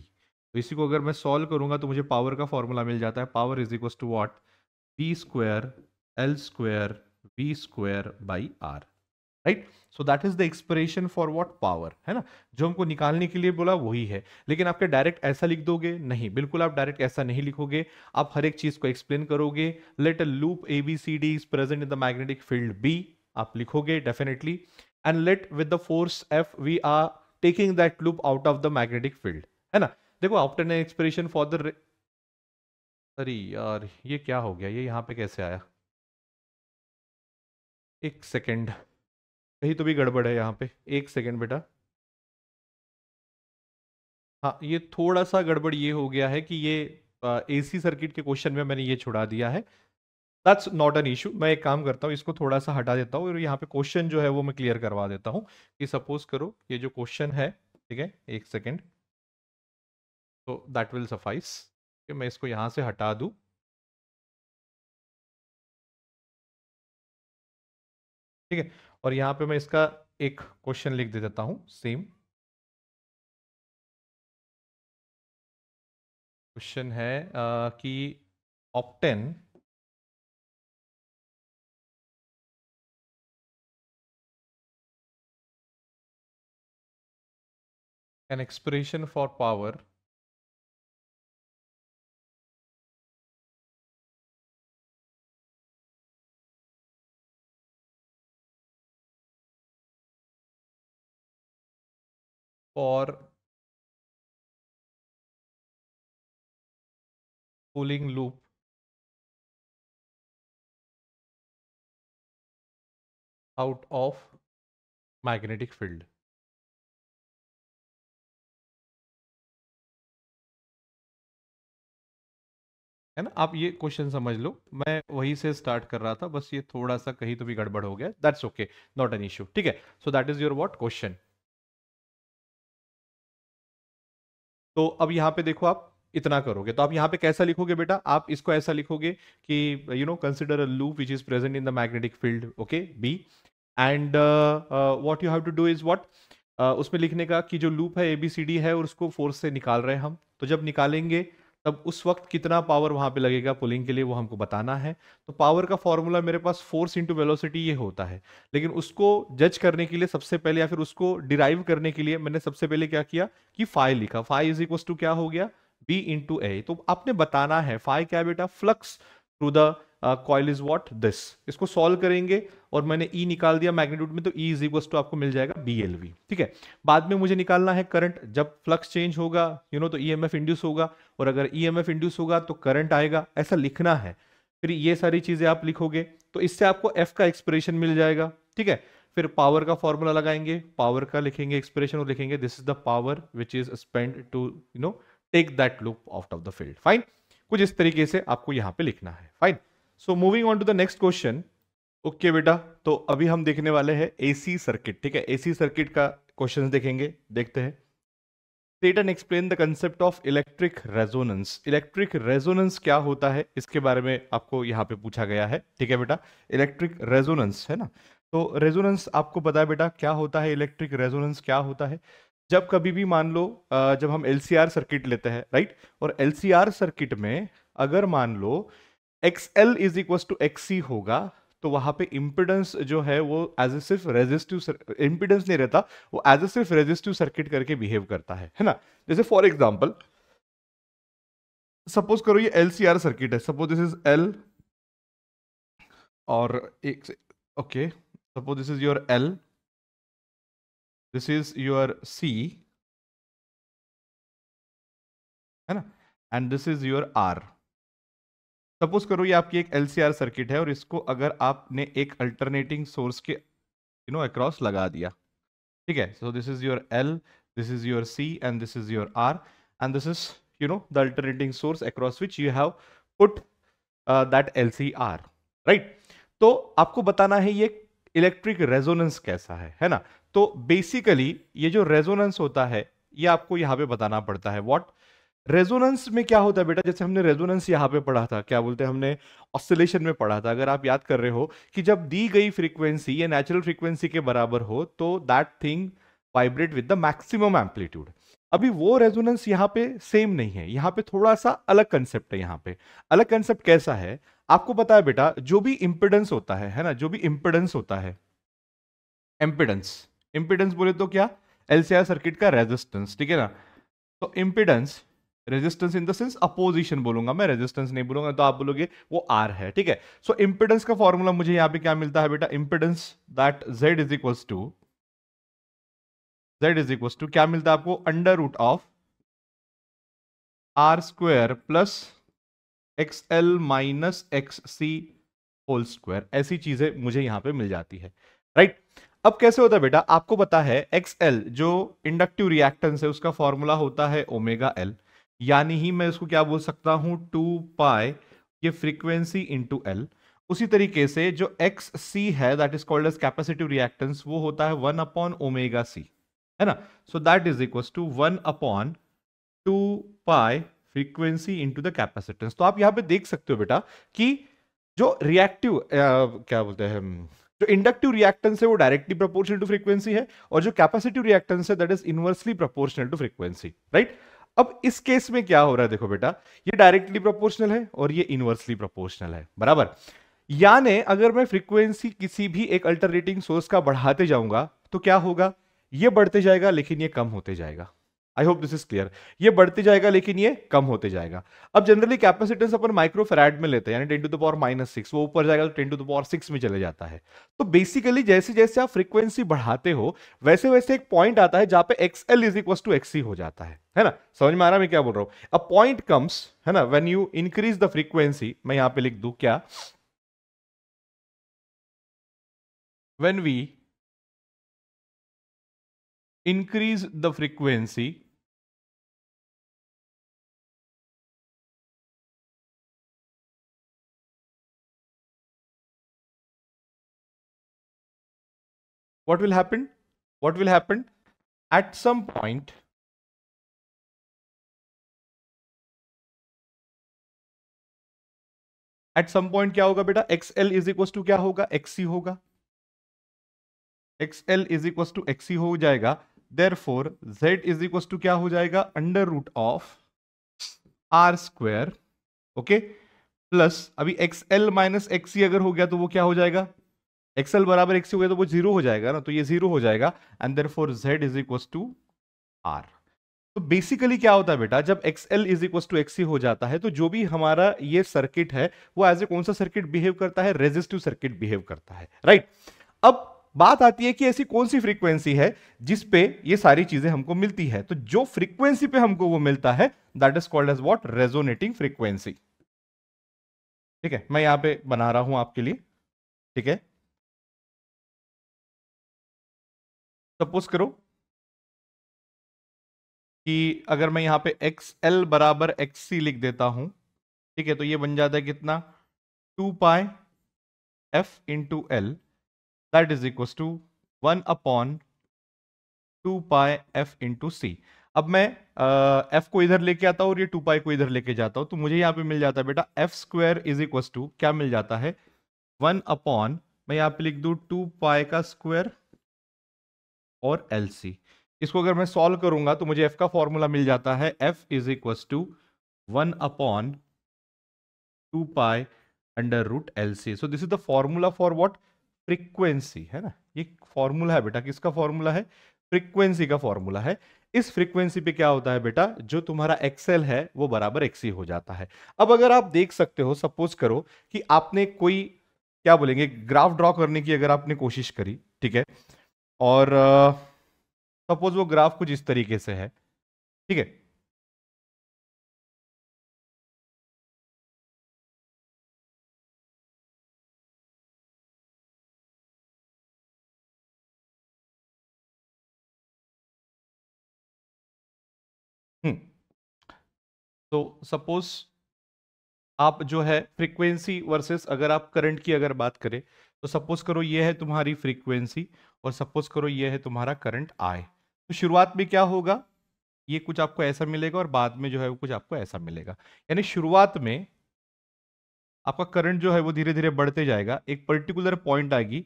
तो इसी को अगर मैं सॉल्व करूंगा तो मुझे पावर का फॉर्मूला मिल जाता है power is equal to what B square L square V square by R right so that is the expression for what power है ना जो हमको निकालने के लिए बोला वही है लेकिन आपके डायरेक्ट ऐसा लिख दोगे नहीं बिल्कुल आप डायरेक्ट ऐसा नहीं लिखोगे आप हर एक चीज को एक्सप्लेन करोगे let a loop A B C D is present in the magnetic field B आप लिखोगे definitely and let with the force F we are taking that loop out of the magnetic field है ना देखो after an expression for the अरे यार ये क्या हो गया ये यहाँ पे कैसे आया एक सेकेंड कहीं तो भी गड़बड़ है यहाँ पे एक सेकेंड बेटा हाँ ये थोड़ा सा गड़बड़ ये हो गया है कि ये एसी सर्किट के क्वेश्चन में मैंने ये छुड़ा दिया है दैट्स नॉट एन इशू मैं एक काम करता हूँ इसको थोड़ा सा हटा देता हूँ और यहाँ पे क्वेश्चन जो है वो मैं क्लियर करवा देता हूँ कि सपोज करो ये जो क्वेश्चन है ठीक है एक सेकेंड तो दैट विल सफाइस मैं इसको यहाँ से हटा दूँ ठीक है और यहाँ पे मैं इसका एक क्वेश्चन लिख दे देता हूँ सेम क्वेश्चन है आ, कि obtain an expression for power for pulling loop out of magnetic field. है ना आप ये क्वेश्चन समझ लो मैं वहीं से स्टार्ट कर रहा था बस ये थोड़ा सा कहीं तो भी गड़बड़ हो गया that's okay not an issue ठीक है so that is your what question तो अब यहां पे देखो आप इतना करोगे तो आप यहाँ पे कैसा लिखोगे बेटा आप इसको ऐसा लिखोगे कि you know consider a loop which is present in the magnetic field okay B and what you have to do is what उसमें लिखने का कि जो लूप है ए बी सी डी है और उसको फोर्स से निकाल रहे हैं हम तो जब निकालेंगे तब उस वक्त कितना पावर वहाँ पे लगेगा पुलिंग के लिए वो हमको बताना है तो पावर का फॉर्मूला मेरे पास फोर्स इंटू वेलोसिटी ये होता है लेकिन उसको जज करने के लिए सबसे पहले या फिर उसको डिराइव करने के लिए मैंने सबसे पहले क्या किया कि फाइव लिखा फाइव इज इक्वल्स टू क्या हो गया बी इंटू ए तो आपने बताना है फाइव क्या बेटा flux through the coil is what this इसको सॉल्व करेंगे और मैंने ई e निकाल दिया मैग्नीट्यूड में तो ई इज इक्वल टू आपको मिल जाएगा बी एल वी ठीक है बाद में मुझे निकालना है करंट जब फ्लक्स चेंज होगा यू you नो know, तो ई एम एफ इंड्यूस होगा और अगर ई एम एफ इंड्यूस होगा तो करंट आएगा ऐसा लिखना है फिर ये सारी चीज़ें आप लिखोगे तो इससे आपको एफ का एक्सप्रेशन मिल जाएगा ठीक है फिर पावर का फॉर्मूला लगाएंगे पावर का लिखेंगे एक्सप्रेशन और लिखेंगे this is the power which is spend to you know take that loop out of the field fine कुछ इस तरीके से आपको यहाँ पे लिखना है fine so moving on to the next question okay बेटा तो अभी हम देखने वाले हैं एसी सर्किट ठीक है एसी सर्किट का क्वेश्चन देखेंगे देखते हैं state and explain the concept of electric resonance electric resonance क्या होता है इसके बारे में आपको यहाँ पे पूछा गया है ठीक है बेटा इलेक्ट्रिक रेजोनेंस है ना तो रेजोनेंस आपको पता है बेटा क्या होता है इलेक्ट्रिक रेजोनेंस क्या होता है जब कभी भी मान लो जब हम एल सर्किट लेते हैं राइट और एल सर्किट में अगर मान लो X L is equal to X C होगा तो वहां पे इम्पिडेंस जो है वो एज ए सिर्फ रेजिस्टिव इम्पिडेंस नहीं रहता वो एज ए सिर्फ रेजिस्टिव सर्किट करके बिहेव करता है है ना जैसे फॉर एग्जाम्पल सपोज करो ये एल सी आर सर्किट है सपोज दिस इज एल और एक okay suppose this is your L this is your C है ना and this is your R suppose करो ये आपकी एक एलसीआर सर्किट है और इसको अगर आपने एक अल्टरनेटिंग सोर्स के यू नो अक्रॉस लगा दिया ठीक है so this is your L this is your C and this is your R and this is you know the alternating source across which you have put that L C R right तो आपको बताना है ये electric resonance कैसा है है ना तो बेसिकली ये जो रेजोनेंस होता है ये आपको यहाँ पे बताना पड़ता है वॉट रेजोनेंस में क्या होता है बेटा जैसे हमने रेजोनेंस यहाँ पे पढ़ा था क्या बोलते हैं हमने ऑसिलेशन में पढ़ा था अगर आप याद कर रहे हो कि जब दी गई फ्रीक्वेंसी या नेचुरल फ्रीक्वेंसी के बराबर हो तो that thing vibrate with the maximum amplitude अभी वो रेजोनेंस यहाँ पे सेम नहीं है यहाँ पे थोड़ा सा अलग कंसेप्ट है यहाँ पे अलग कंसेप्ट कैसा है आपको पता है बेटा जो भी इम्पिडेंस होता है है ना जो भी इम्पिडेंस होता है एम्पिडेंस इम्पिडेंस बोले तो क्या एलसीआर सर्किट का रेजिस्टेंस ठीक है ना तो impedance resistance in the sense opposition बोलूंगा मैं रेजिस्टेंस नहीं बोलूंगा तो आप बोलोगे वो आर है ठीक है सो so, इम्पिडेंस का फॉर्मूला मुझे यहां पे क्या मिलता है बेटा impedance that Z is equals to Z is equals to क्या मिलता है आपको under root of R square plus X L minus X C whole square ऐसी चीजें मुझे यहां पे मिल जाती है राइट right? अब कैसे होता है बेटा आपको पता है एक्स एल जो इंडक्टिव रिएक्टेंस है उसका फॉर्मूला होता है ओमेगा एल यानी ही मैं इसको क्या बोल सकता हूं टू पाई ये फ्रीक्वेंसी इंटू एल उसी तरीके से जो एक्स सी है that is called as capacitive reactance वो होता है वन अपॉन ओमेगा सी है ना so that is equal to one upon two pi frequency into the capacitance तो आप यहाँ पे देख सकते हो बेटा कि जो रिएक्टिव क्या बोलते हैं जो इंडक्टिव रिएक्टेंस है वो डायरेक्टली प्रोपोर्शनल टू फ्रीक्वेंसी है और जो कैपेसिटिव रिएक्टेंस है that is inversely proportional to frequency right अब इस केस में क्या हो रहा है देखो बेटा ये डायरेक्टली प्रोपोर्शनल है और ये इनवर्सली प्रोपोर्शनल है बराबर यानी अगर मैं फ्रीक्वेंसी किसी भी एक अल्टरनेटिंग सोर्स का बढ़ाते जाऊंगा तो क्या होगा ये बढ़ते जाएगा लेकिन ये कम होते जाएगा I hope this is clear ये बढ़ते जाएगा लेकिन ये कम होते जाएगा अब जनरली कैपेसिटेंस अपन माइक्रो फेराड में लेते हैं यानी ten to the power minus six वो ऊपर जाएगा तो ten to the power six में चले जाता है तो बेसिकली जैसे जैसे आप फ्रीक्वेंसी बढ़ाते हो वैसे वैसे एक पॉइंट आता है जहां पे X L is equal to X हो जाता है है ना समझ में आ रहा मैं क्या बोल रहा हूँ अ पॉइंट कम्स है ना when you increase the frequency मैं यहां पे लिख दू क्या when we increase the frequency what will happen what will happen at some point at some point क्या होगा बेटा X L is equal to क्या होगा एक्सी होगा X L is equal to X C हो जाएगा therefore Z is equal to क्या हो जाएगा under root of R square okay plus अभी एक्स एल माइनस एक्सी अगर हो गया तो वो क्या हो जाएगा एक्सएल बराबर एक्स हो गया तो वो जीरो हो जाएगा ना तो ये जीरो हो जाएगा and therefore Z is equal to R तो बेसिकली क्या होता है बेटा जब XL is equal to X C हो जाता है तो जो भी हमारा ये सर्किट है वो एज ए कौन सा सर्किट बिहेव करता है रेजिस्टिव सर्किट बिहेव करता है राइट right? अब बात आती है कि ऐसी कौन सी फ्रीक्वेंसी है जिस पे ये सारी चीजें हमको मिलती है तो जो फ्रीक्वेंसी पे हमको वो मिलता है that is called as what resonating frequency ठीक है मैं यहां पे बना रहा हूं आपके लिए ठीक है सपोज करो कि अगर मैं यहाँ पे एक्स एल बराबर एक्स सी लिख देता हूं ठीक है तो ये बन जाता है कितना two pi F into L that is equal to one upon two pi F into C अब मैं एफ को इधर लेके आता हूँ और ये टू पाई को इधर लेके जाता हूँ तो मुझे यहाँ पे मिल जाता है बेटा F square is equal to क्या मिल जाता है वन अपॉन मैं यहाँ पे लिख दू टू पाई का स्क्वायर और एल सी इसको अगर मैं सॉल्व करूंगा तो मुझे एफ का फॉर्मूला मिल जाता है F is equal to one upon two pi under root L C so this is the formula for what frequency है ना ये फॉर्मूला है बेटा किसका फॉर्मूला है फ्रिक्वेंसी का फॉर्मूला है इस फ्रिक्वेंसी पे क्या होता है बेटा जो तुम्हारा एक्सएल है वो बराबर एक्सी हो जाता है अब अगर आप देख सकते हो सपोज करो कि आपने कोई क्या बोलेंगे ग्राफ ड्रॉ करने की अगर आपने कोशिश करी ठीक है और सपोज uh, वो ग्राफ कुछ इस तरीके से है ठीक है हम्म, तो सपोज आप जो है फ्रीक्वेंसी वर्सेस अगर आप करंट की अगर बात करें तो सपोज करो ये है तुम्हारी फ्रीक्वेंसी और सपोज करो ये है तुम्हारा करंट आई तो शुरुआत में क्या होगा ये कुछ आपको ऐसा मिलेगा और बाद में जो है वो कुछ आपको ऐसा मिलेगा यानी शुरुआत में आपका करंट जो है वो धीरे धीरे बढ़ते जाएगा एक पर्टिकुलर पॉइंट आएगी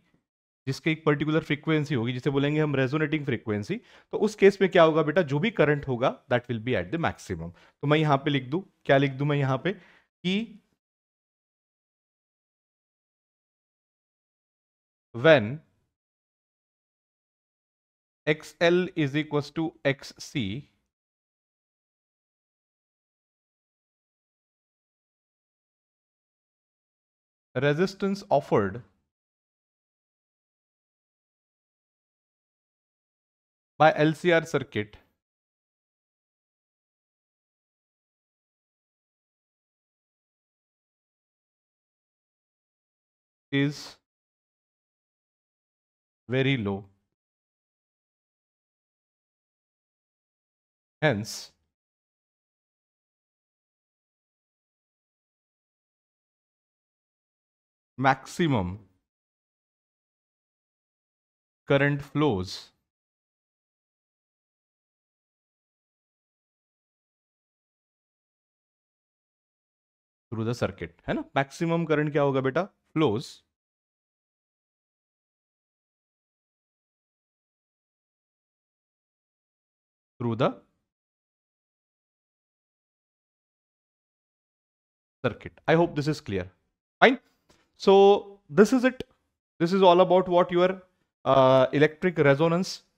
जिसके एक पर्टिकुलर फ्रीक्वेंसी होगी जिसे बोलेंगे हम रेजोनेटिंग फ्रीक्वेंसी तो उस केस में क्या होगा बेटा जो भी करंट होगा that will be at the maximum तो मैं यहाँ पे लिख दू क्या लिख दू मैं यहाँ पे कि when xl is equals to xc resistance offered by LCR circuit is very low. Hence, maximum current flows through the circuit है ना मैक्सिमम करंट क्या होगा बेटा flows through the circuit i hope this is clear fine so this is it this is all about what your uh, electric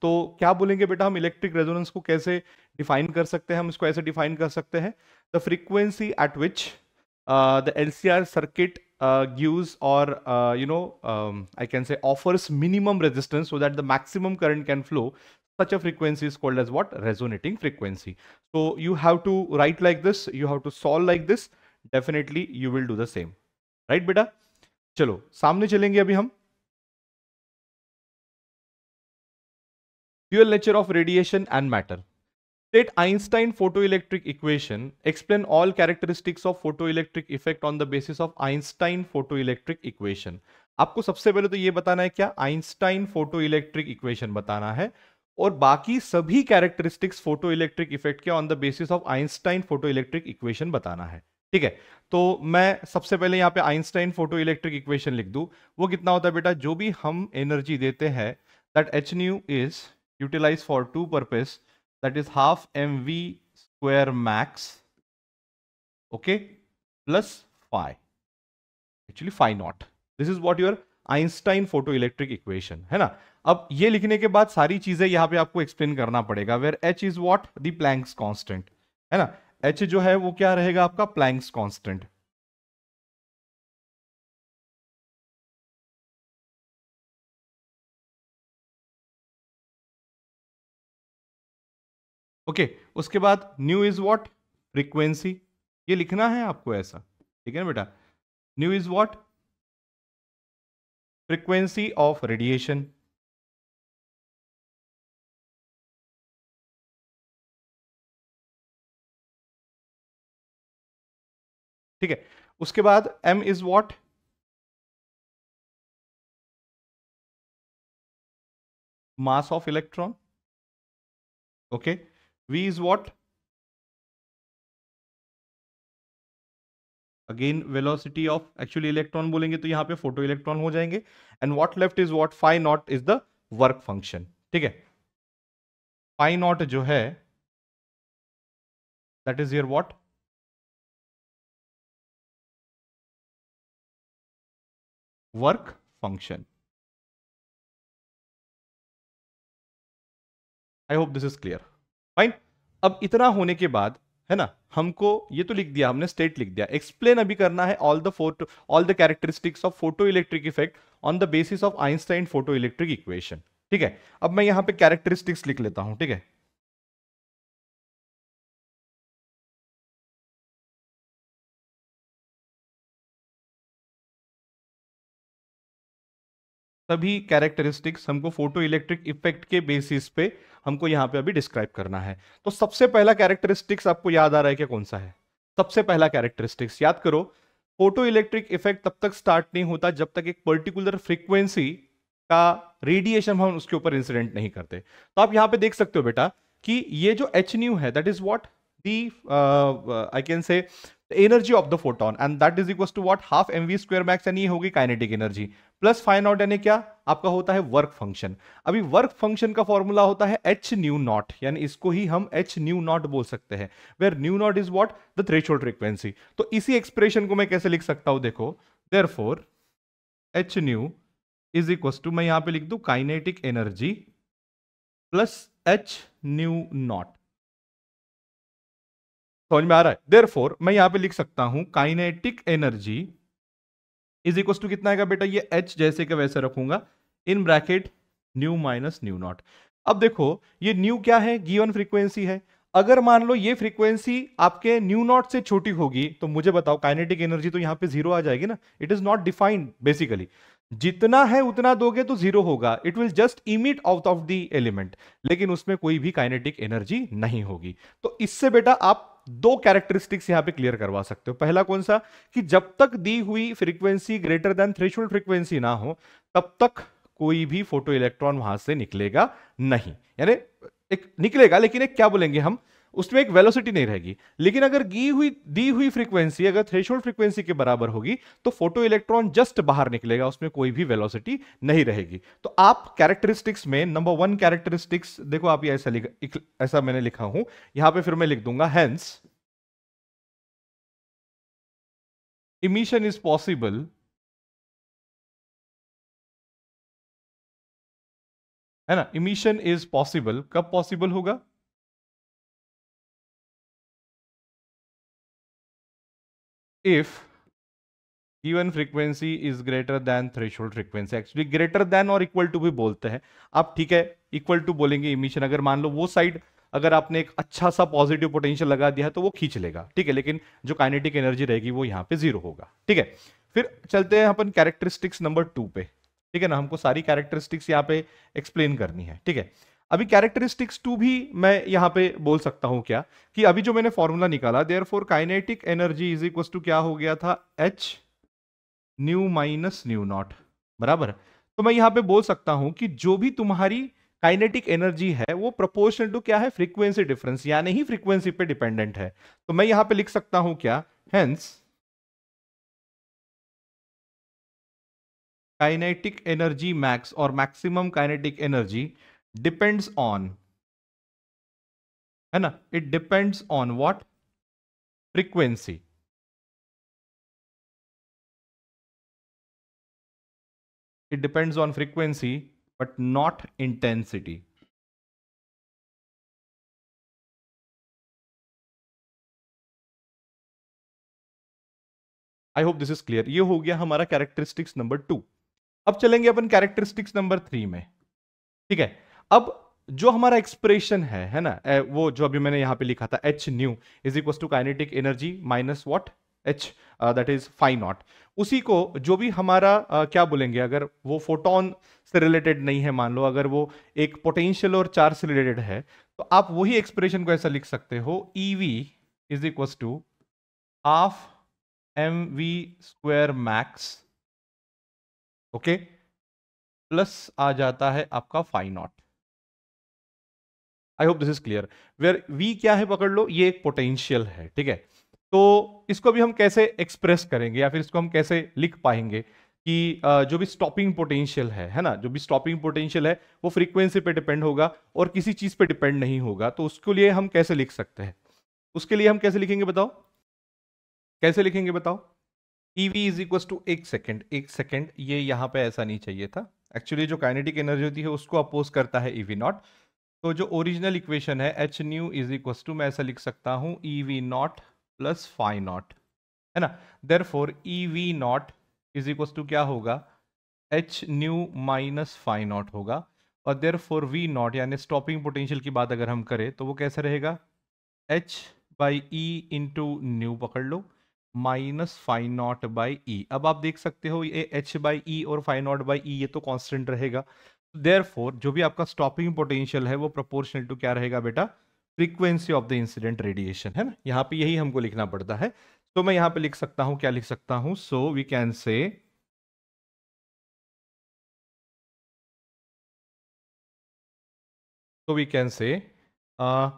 तो क्या बोलेंगे बेटा हम इलेक्ट्रिक रेजोनेंस को कैसे डिफाइन कर सकते हैं हम इसको ऐसे डिफाइन कर सकते हैं the frequency at which the L C R circuit gives और you know I can say offers minimum resistance so that the maximum current can flow such a frequency is called as what resonating frequency so you have to write like this you have to solve like this definitely you will do the same right beta chalo samne chalenge abhi hum dual nature of radiation and matter. State Einstein photoelectric equation. Explain all characteristics of photoelectric effect on the basis of Einstein photoelectric equation. आपको सबसे पहले तो ये बताना है क्या Einstein photoelectric equation बताना है और बाकी सभी कैरेक्टरिस्टिक्स फोटो इलेक्ट्रिक इफेक्ट के on the basis of Einstein photo electric equation बताना है ठीक है तो मैं सबसे पहले यहाँ पे आइंस्टाइन फोटो इलेक्ट्रिक इक्वेशन लिख दू वो कितना होता है बेटा जो भी हम एनर्जी देते हैं that H nu is utilize for two purpose that is half M V square max okay plus five actually five naught this is what your Einstein photo electric equation है ना अब ये लिखने के बाद सारी चीजें यहां पे आपको एक्सप्लेन करना पड़ेगा where H is what the Planck's constant है ना एच जो है वो क्या रहेगा आपका प्लैंक्स कॉन्स्टेंट ओके okay, उसके बाद न्यू इज वॉट फ्रीक्वेंसी ये लिखना है आपको ऐसा ठीक है ना बेटा nu is what frequency of radiation ठीक है उसके बाद M is what mass of electron okay V is what again velocity of actually electron बोलेंगे तो यहां पे फोटो इलेक्ट्रॉन हो जाएंगे and what left is what phi naught is the work function ठीक है फाइ नॉट जो है that is your what work function. I hope this is clear fine अब इतना होने के बाद है ना हमको ये तो लिख दिया हमने स्टेट लिख दिया एक्सप्लेन अभी करना है all the photo all the characteristics of photo electric effect on the basis of Einstein photo electric equation ठीक है अब मैं यहाँ पे कैरेक्टरिस्टिक्स लिख लेता हूं ठीक है सभी कैरेक्टरिस्टिक्स हमको फोटो इलेक्ट्रिक इफेक्ट के बेसिस पे हमको यहाँ पे अभी डिस्क्राइब करना है तो सबसे पहला कैरेक्टरिस्टिक्स आपको याद आ रहा है क्या कौन सा है सबसे पहला कैरेक्टरिस्टिक्स याद करो फोटो इलेक्ट्रिक इफेक्ट तब तक स्टार्ट नहीं होता जब तक एक पर्टिकुलर फ्रीक्वेंसी का रेडिएशन हम उसके ऊपर इंसिडेंट नहीं करते तो आप यहाँ पे देख सकते हो बेटा कि ये जो एच न्यू है that is what the uh, uh, I can say the energy of the photon and that is equals to what half mv square max यानी होगी kinetic energy plus phi naught यानी क्या आपका होता है work function अभी work function का formula होता है एच न्यू नॉट यानी इसको ही हम एच न्यू नॉट बोल सकते हैं where nu naught is what the threshold frequency तो इसी एक्सप्रेशन को मैं कैसे लिख सकता हूं देखो therefore H nu is equals to मैं यहां पे लिख दू kinetic energy plus H nu naught समझ में आ रहा है देर फोर मैं यहां पे लिख सकता हूं kinetic energy is equal to कितना आएगा बेटा ये एच जैसे के वैसे रखूंगा in bracket nu minus nu naught अब देखो ये न्यू क्या है गिवन फ्रीक्वेंसी है अगर मान लो ये फ्रीक्वेंसी आपके न्यू नॉट से छोटी होगी तो मुझे बताओ काइनेटिक एनर्जी तो यहाँ पे जीरो आ जाएगी ना it is not defined basically जितना है उतना दोगे तो जीरो होगा it will just emit out of the element लेकिन उसमें कोई भी काइनेटिक एनर्जी नहीं होगी तो इससे बेटा आप दो कैरेक्टरिस्टिक्स यहां पे क्लियर करवा सकते हो पहला कौन सा कि जब तक दी हुई frequency greater than threshold frequency ना हो तब तक कोई भी फोटो इलेक्ट्रॉन वहां से निकलेगा नहीं यानी एक निकलेगा लेकिन एक क्या बोलेंगे हम उसमें एक वेलोसिटी नहीं रहेगी लेकिन अगर गी हुई दी हुई फ्रीक्वेंसी अगर थ्रेशोल्ड फ्रीक्वेंसी के बराबर होगी तो फोटो इलेक्ट्रॉन जस्ट बाहर निकलेगा उसमें कोई भी वेलोसिटी नहीं रहेगी तो आप कैरेक्टरिस्टिक्स में नंबर वन कैरेक्टरिस्टिक्स देखो आप ये ऐसा लिख ऐसा मैंने लिखा हूं यहां पर फिर मैं लिख दूंगा हैंस इमिशन इज पॉसिबल है ना इमिशन इज पॉसिबल कब पॉसिबल होगा if given frequency is greater than threshold frequency actually greater than or equal to भी बोलते हैं आप ठीक है equal to बोलेंगे emission अगर मान लो वो साइड अगर आपने एक अच्छा सा पॉजिटिव पोटेंशियल लगा दिया है तो वो खींच लेगा ठीक है लेकिन जो काइनेटिक एनर्जी रहेगी वो यहाँ पे जीरो होगा ठीक है फिर चलते हैं अपन कैरेक्टरिस्टिक्स नंबर टू पे ठीक है ना हमको सारी कैरेक्टरिस्टिक्स यहाँ पे एक्सप्लेन करनी है ठीक है अभी कैरेक्टरिस्टिक्स टू भी मैं यहाँ पे बोल सकता हूं क्या कि अभी जो मैंने फॉर्मूला निकाला therefore kinetic energy is equal to क्या हो गया था H nu minus nu naught बराबर तो मैं यहां पे बोल सकता हूं कि जो भी तुम्हारी काइनेटिक एनर्जी है वो प्रोपोर्शनल टू क्या है फ्रीक्वेंसी डिफरेंस यानी ही फ्रीक्वेंसी पे डिपेंडेंट है तो मैं यहां पे लिख सकता हूं क्या हेंस काइनेटिक एनर्जी मैक्स और maximum kinetic energy depends on है ना it depends on what frequency it depends on frequency but not intensity I hope this is clear ये हो गया हमारा कैरेक्टरिस्टिक्स नंबर टू अब चलेंगे अपन कैरेक्टरिस्टिक्स नंबर थ्री में ठीक है अब जो हमारा एक्सप्रेशन है है ना वो जो अभी मैंने यहां पे लिखा था H nu is equal to kinetic energy minus what H that is five naught उसी को जो भी हमारा uh, क्या बोलेंगे अगर वो फोटोन से रिलेटेड नहीं है मान लो अगर वो एक पोटेंशियल और चार्ज से रिलेटेड है तो आप वही एक्सप्रेशन को ऐसा लिख सकते हो E V is equal to half M V square max okay plus आ जाता है आपका five naught I hope this is clear where V क्या है पकड़ लो ये एक पोटेंशियल है ठीक है तो इसको भी हम कैसे एक्सप्रेस करेंगे या फिर इसको हम कैसे लिख पाएंगे कि जो भी स्टॉपिंग पोटेंशियल है है ना जो भी स्टॉपिंग पोटेंशियल है वो फ्रीक्वेंसी पे डिपेंड होगा और किसी चीज़ पे डिपेंड नहीं होगा तो उसके लिए हम कैसे लिख सकते हैं उसके लिए हम कैसे लिखेंगे बताओ कैसे लिखेंगे बताओ E V is equal to एक सेकेंड एक सेकेंड ये यहाँ पे ऐसा नहीं चाहिए था एक्चुअली जो काइनेटिक एनर्जी होती है उसको अपोज करता है ई वी नॉट तो जो ओरिजिनल इक्वेशन है H nu is equal to मैं ऐसा लिख सकता हूं E V naught plus phi naught है ना therefore E V naught is equal to क्या होगा H nu minus phi naught होगा और देर फोर वी नॉट यानी स्टॉपिंग पोटेंशियल की बात अगर हम करें तो वो कैसा रहेगा H by E into nu पकड़ लो माइनस फाइव नॉट बाई ई अब आप देख सकते हो ये एच बाई ई और फाइव नॉट बाई ई ये तो कांस्टेंट रहेगा देयर फोर जो भी आपका स्टॉपिंग पोटेंशियल है वो प्रोपोर्शनल टू क्या रहेगा बेटा frequency of the incident radiation है ना यहाँ पे यही हमको लिखना पड़ता है सो तो मैं यहाँ पे लिख सकता हूँ क्या लिख सकता हूँ so we can say so we can say uh,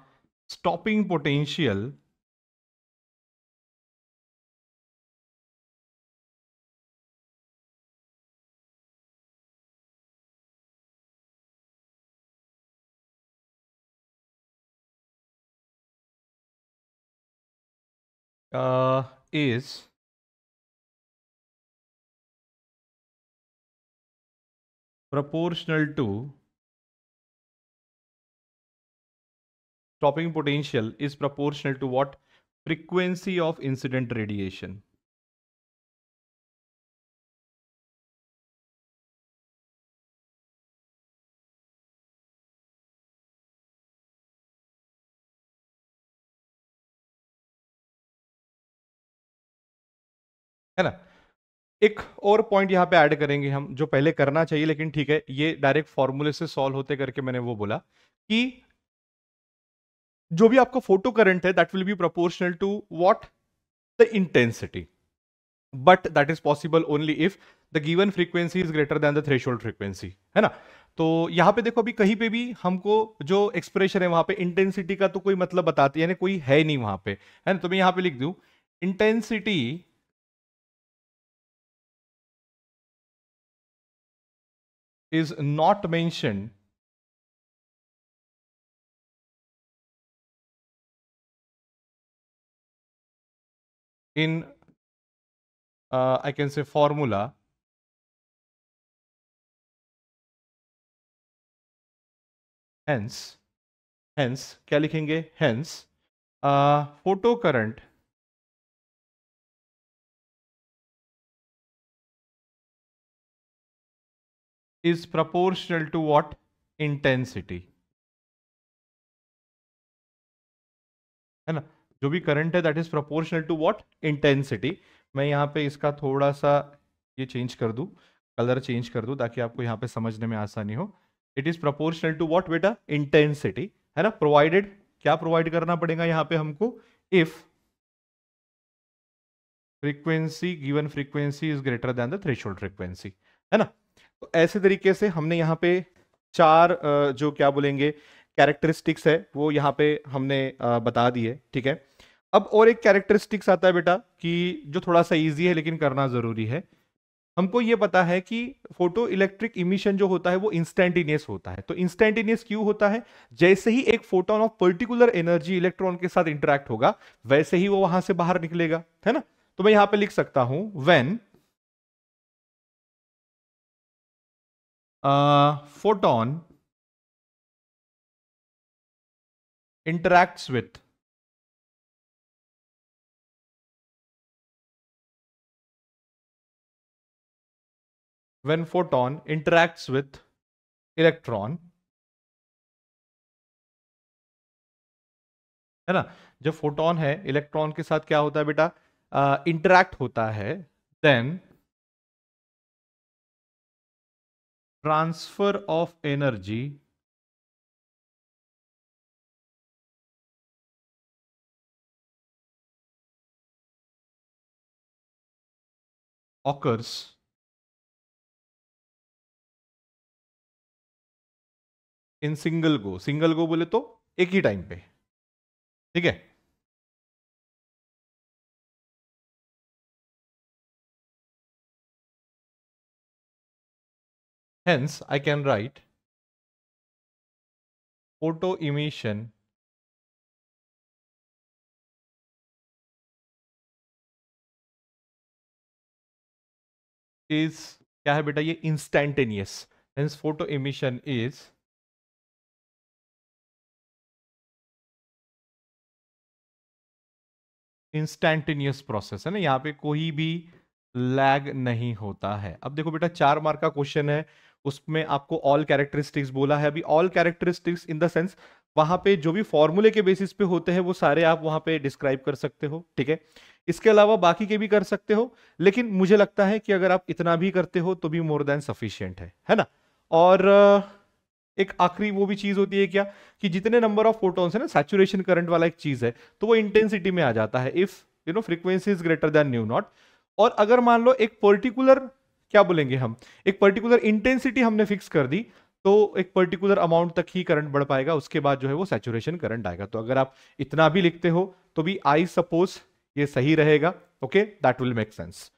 uh, is proportional to stopping potential is proportional to what frequency of incident radiation है ना एक और पॉइंट यहाँ पे ऐड करेंगे हम जो पहले करना चाहिए लेकिन ठीक है ये डायरेक्ट फॉर्मूले से सॉल्व होते करके मैंने वो बोला कि जो भी आपका फोटो करंट है that will be proportional to what the intensity but that is possible only if the given frequency is greater than the threshold frequency है ना तो यहाँ पे देखो अभी कहीं पे भी हमको जो एक्सप्रेशन है वहां पे इंटेंसिटी का तो कोई मतलब बताती यानी कोई है नहीं वहां पे है ना तो मैं यहाँ पे लिख दू intensity is not mentioned in uh, I can say formula hence hence क्या लिखेंगे hence uh, photo current is proportional to what? Intensity. है ना जो भी करंट है that is proportional to what intensity मैं यहां पे इसका थोड़ा सा ये चेंज कर दू कलर चेंज कर दू ताकि आपको यहां पे समझने में आसानी हो it is proportional to what बेटा इंटेंसिटी है ना प्रोवाइडेड क्या प्रोवाइड करना पड़ेगा यहाँ पे हमको if frequency given frequency is greater than the threshold frequency है ना तो ऐसे तरीके से हमने यहाँ पे चार जो क्या बोलेंगे कैरेक्टरिस्टिक्स है वो यहाँ पे हमने बता दिए ठीक है अब और एक कैरेक्टरिस्टिक्स आता है बेटा कि जो थोड़ा सा ईजी है लेकिन करना ज़रूरी है हमको ये पता है कि फोटो इलेक्ट्रिक इमिशन जो होता है वो इंस्टेंटेनियस होता है तो इंस्टेंटेनियस क्यों होता है जैसे ही एक photon of particular energy electron के साथ इंटरेक्ट होगा वैसे ही वो वहां से बाहर निकलेगा है ना तो मैं यहां पे लिख सकता हूं when photon interacts with when photon interacts with electron है ना जब फोटोन है इलेक्ट्रॉन के साथ क्या होता है बेटा इंटरैक्ट uh, होता है then transfer of energy occurs in single go single go बोले तो एक ही टाइम पे ठीक है Hence, I can write photo emission is क्या है बेटा ये instantaneous hence photo emission is instantaneous process है ना यहां पे कोई भी लैग नहीं होता है अब देखो बेटा चार मार्क का क्वेश्चन है उसमें आपको ऑल कैरेक्टरिस्टिक्स बोला है अभी all characteristics in the sense वहां पे जो भी फॉर्मूले के बेसिस पे होते हैं वो सारे आप वहां पे डिस्क्राइब कर सकते हो ठीक है इसके अलावा बाकी के भी कर सकते हो लेकिन मुझे लगता है कि अगर आप इतना भी करते हो तो भी मोर देन सफिशियंट है है ना और एक आखिरी वो भी चीज होती है क्या कि जितने नंबर ऑफ फोटोन्स है ना सैचुरेशन करंट वाला एक चीज है तो वो इंटेंसिटी में आ जाता है if you know frequency is greater than nu naught और अगर मान लो एक पर्टिकुलर क्या बोलेंगे हम एक पर्टिकुलर इंटेंसिटी हमने फिक्स कर दी तो एक पर्टिकुलर अमाउंट तक ही करंट बढ़ पाएगा उसके बाद जो है वो सैचुरेशन करंट आएगा तो अगर आप इतना भी लिखते हो तो भी आई सपोज ये सही रहेगा okay that will make sense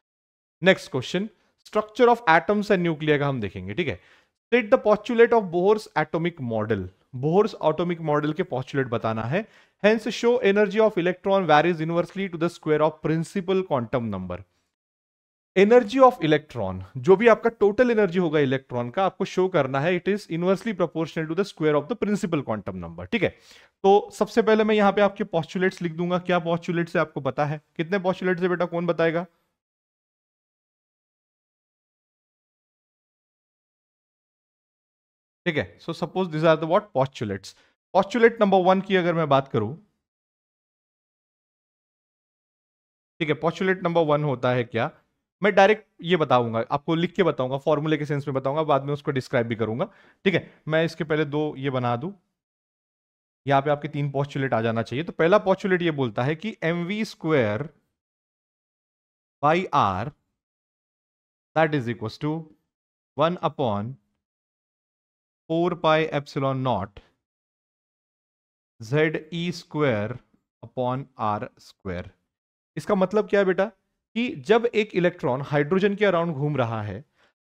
next question structure of atoms and nuclear का हम देखेंगे ठीक है state the postulate of Bohr's atomic model Bohr's atomic model के पॉस्चुलेट बताना है hence show energy of electron varies inversely to the square of principal quantum number energy of electron जो भी आपका टोटल एनर्जी होगा इलेक्ट्रॉन का आपको show करना है it is inversely proportional to the square of the principal quantum number ठीक है तो सबसे पहले मैं यहां पे आपके पॉस्टुलेट्स लिख दूंगा क्या पॉस्टुलेट से आपको पता है कितने पॉस्टुलेट से बेटा कौन बताएगा ठीक है so suppose this are the what postulates postulate number one की अगर मैं बात करूं ठीक है पॉस्टुलेट नंबर वन होता है क्या मैं डायरेक्ट ये बताऊंगा आपको लिख के बताऊंगा फॉर्मूले के सेंस में बताऊंगा बाद में उसको डिस्क्राइब भी करूंगा ठीक है मैं इसके पहले दो ये बना दू यहां पे आपके तीन पॉस्टुलेट आ जाना चाहिए तो पहला पॉस्टुलेट ये बोलता है कि M V square by R that is equal to one upon four pi epsilon naught Z E square upon R square इसका मतलब क्या है बेटा कि जब एक इलेक्ट्रॉन हाइड्रोजन के अराउंड घूम रहा है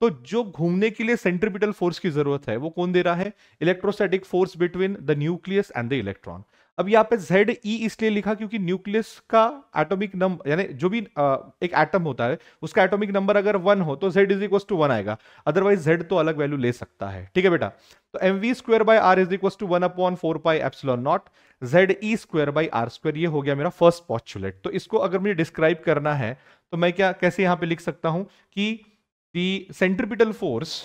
तो जो घूमने के लिए सेंट्रिपिटल फोर्स की जरूरत है वो कौन दे रहा है electrostatic force between the nucleus and the electron अब यहाँ पे जेड ई e इसलिए लिखा क्योंकि न्यूक्लियस का एटॉमिक नंबर यानी जो भी आ, एक एटम होता है उसका एटॉमिक नंबर अगर वन हो तो Z is equal to one आएगा अदरवाइज जेड तो अलग वैल्यू ले सकता है ठीक है बेटा तो M V square by R is equal to one upon four pi epsilon naught Z E square by R square ये हो गया मेरा फर्स्ट पॉस्टुलेट तो इसको अगर मुझे डिस्क्राइब करना है तो मैं क्या कैसे यहाँ पे लिख सकता हूं कि दी सेंट्रिपिटल फोर्स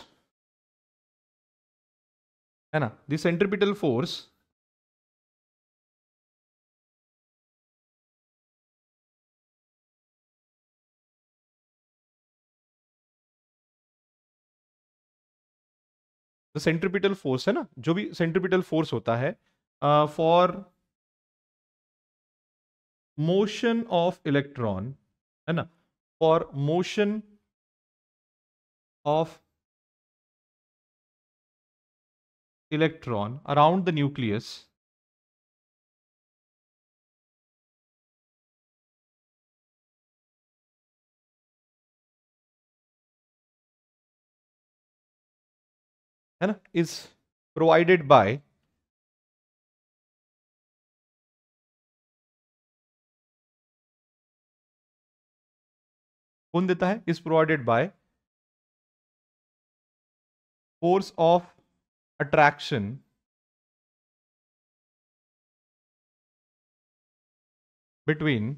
है ना the centripetal force the force है ना जो भी सेंट्रिपिटल फोर्स होता है फॉर मोशन ऑफ इलेक्ट्रॉन है ना for motion of electron around the nucleus है ना इज प्रोवाइडेड बाय कौन देता है is provided by force of attraction between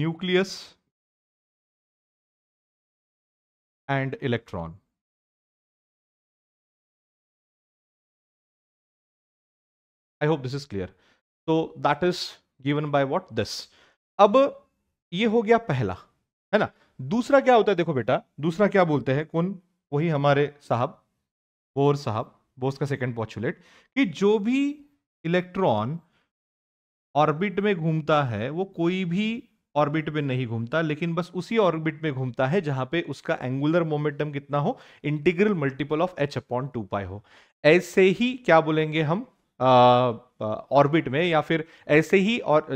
nucleus and electron I hope this is clear तो that is given by what this अब ये हो गया पहला है ना दूसरा क्या होता है देखो बेटा दूसरा क्या बोलते हैं कौन वही हमारे साहब बोर साहब बोस का सेकंड पॉचुलेट कि जो भी इलेक्ट्रॉन ऑर्बिट में घूमता है वो कोई भी ऑर्बिट पे नहीं घूमता लेकिन बस उसी ऑर्बिट में घूमता है जहां पे उसका एंगुलर मोमेंटम कितना हो integral multiple of H upon two pi हो ऐसे ही क्या बोलेंगे हम ऑर्बिट में या फिर ऐसे ही और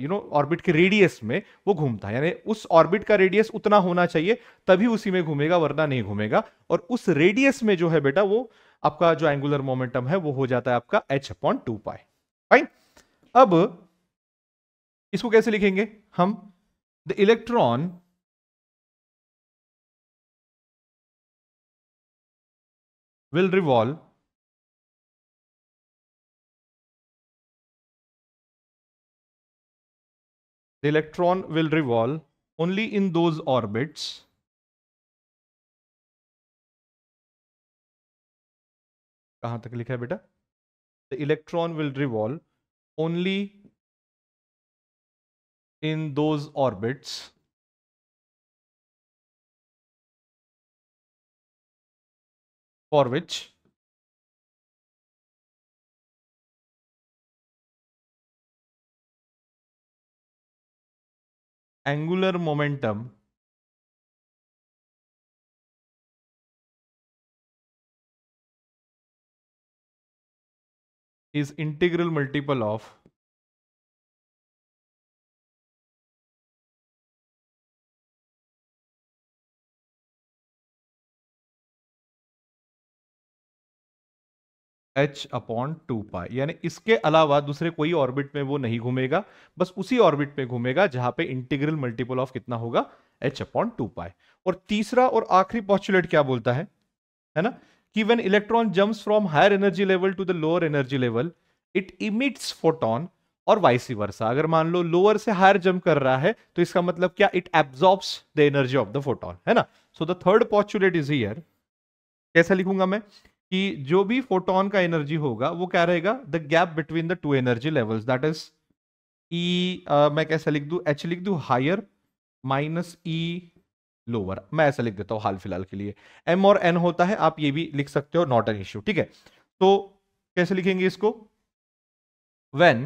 यू नो ऑर्बिट के रेडियस में वो घूमता है यानी उस ऑर्बिट का रेडियस उतना होना चाहिए तभी उसी में घूमेगा वरना नहीं घूमेगा और उस रेडियस में जो है बेटा वो आपका जो एंगुलर मोमेंटम है वो हो जाता है आपका H upon two pi fine अब इसको कैसे लिखेंगे हम the electron will revolve the electron will revolve only in those orbits कहां तक लिखा है बेटा the electron will revolve only in those orbits. for which angular momentum is integral multiple of H upon two pi यानी इसके अलावा दूसरे कोई ऑर्बिट में वो नहीं घूमेगा बस उसी ऑर्बिट में घूमेगा जहां पे इंटीग्रल मल्टीपल ऑफ कितना होगा एच अपॉन टू पाई और तीसरा और आखिरी पॉस्टुलेट क्या बोलता है है ना कि when electron jumps from higher energy level to the lower energy level it emits photon और वाइसी वर्षा अगर मान लो लोअर से हायर जम्प कर रहा है तो इसका मतलब क्या it absorbs the energy of the photon है ना so the third postulate is here कैसा लिखूंगा मैं कि जो भी फोटोन का एनर्जी होगा वो क्या रहेगा the gap between the two energy levels that is E मैं कैसे लिख दू एच लिख दू हायर माइनस ई लोअर मैं ऐसा लिख देता हूं हाल फिलहाल के लिए एम और एन होता है आप ये भी लिख सकते हो नॉट एन इश्यू ठीक है तो कैसे लिखेंगे इसको when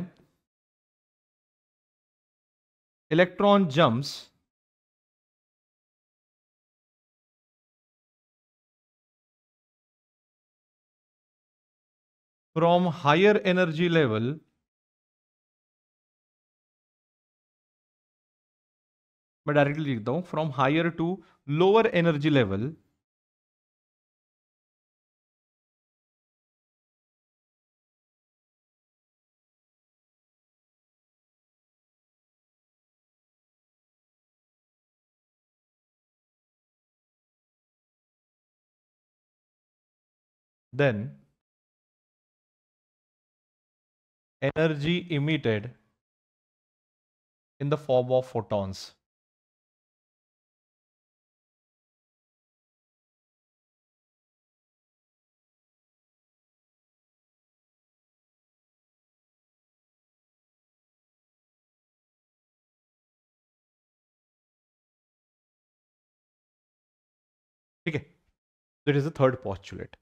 electron jumps from higher energy level मैं डायरेक्टली लिखता हूं from higher to lower energy level then energy emitted in the form of photons. Okay, that is the third postulate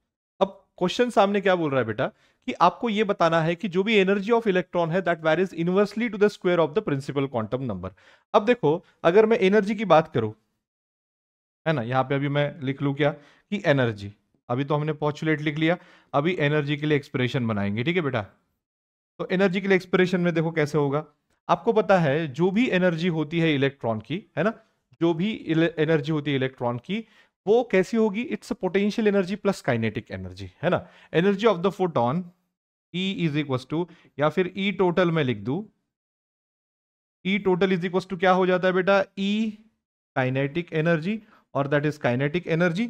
question सामने क्या बोल रहा है बेटा कि आपको यह बताना है कि जो भी एनर्जी ऑफ इलेक्ट्रॉन है that varies inversely to the square of the principal quantum number अब देखो अगर मैं एनर्जी की बात करूं है ना यहां पे अभी मैं लिख लू क्या कि एनर्जी अभी तो हमने पॉचुलेट लिख लिया अभी एनर्जी के लिए एक्सप्रेशन बनाएंगे ठीक है बेटा तो एनर्जी के लिए एक्सप्रेशन में देखो कैसे होगा आपको पता है जो भी एनर्जी होती है इलेक्ट्रॉन की है ना जो भी एनर्जी होती है इलेक्ट्रॉन की वो कैसी होगी it's potential energy plus kinetic energy है ना energy of the photon E is equals to या फिर ई टोटल में लिख दू E total is equals to क्या हो जाता है बेटा ई काइनेटिक एनर्जी और दैट इज काइनेटिक एनर्जी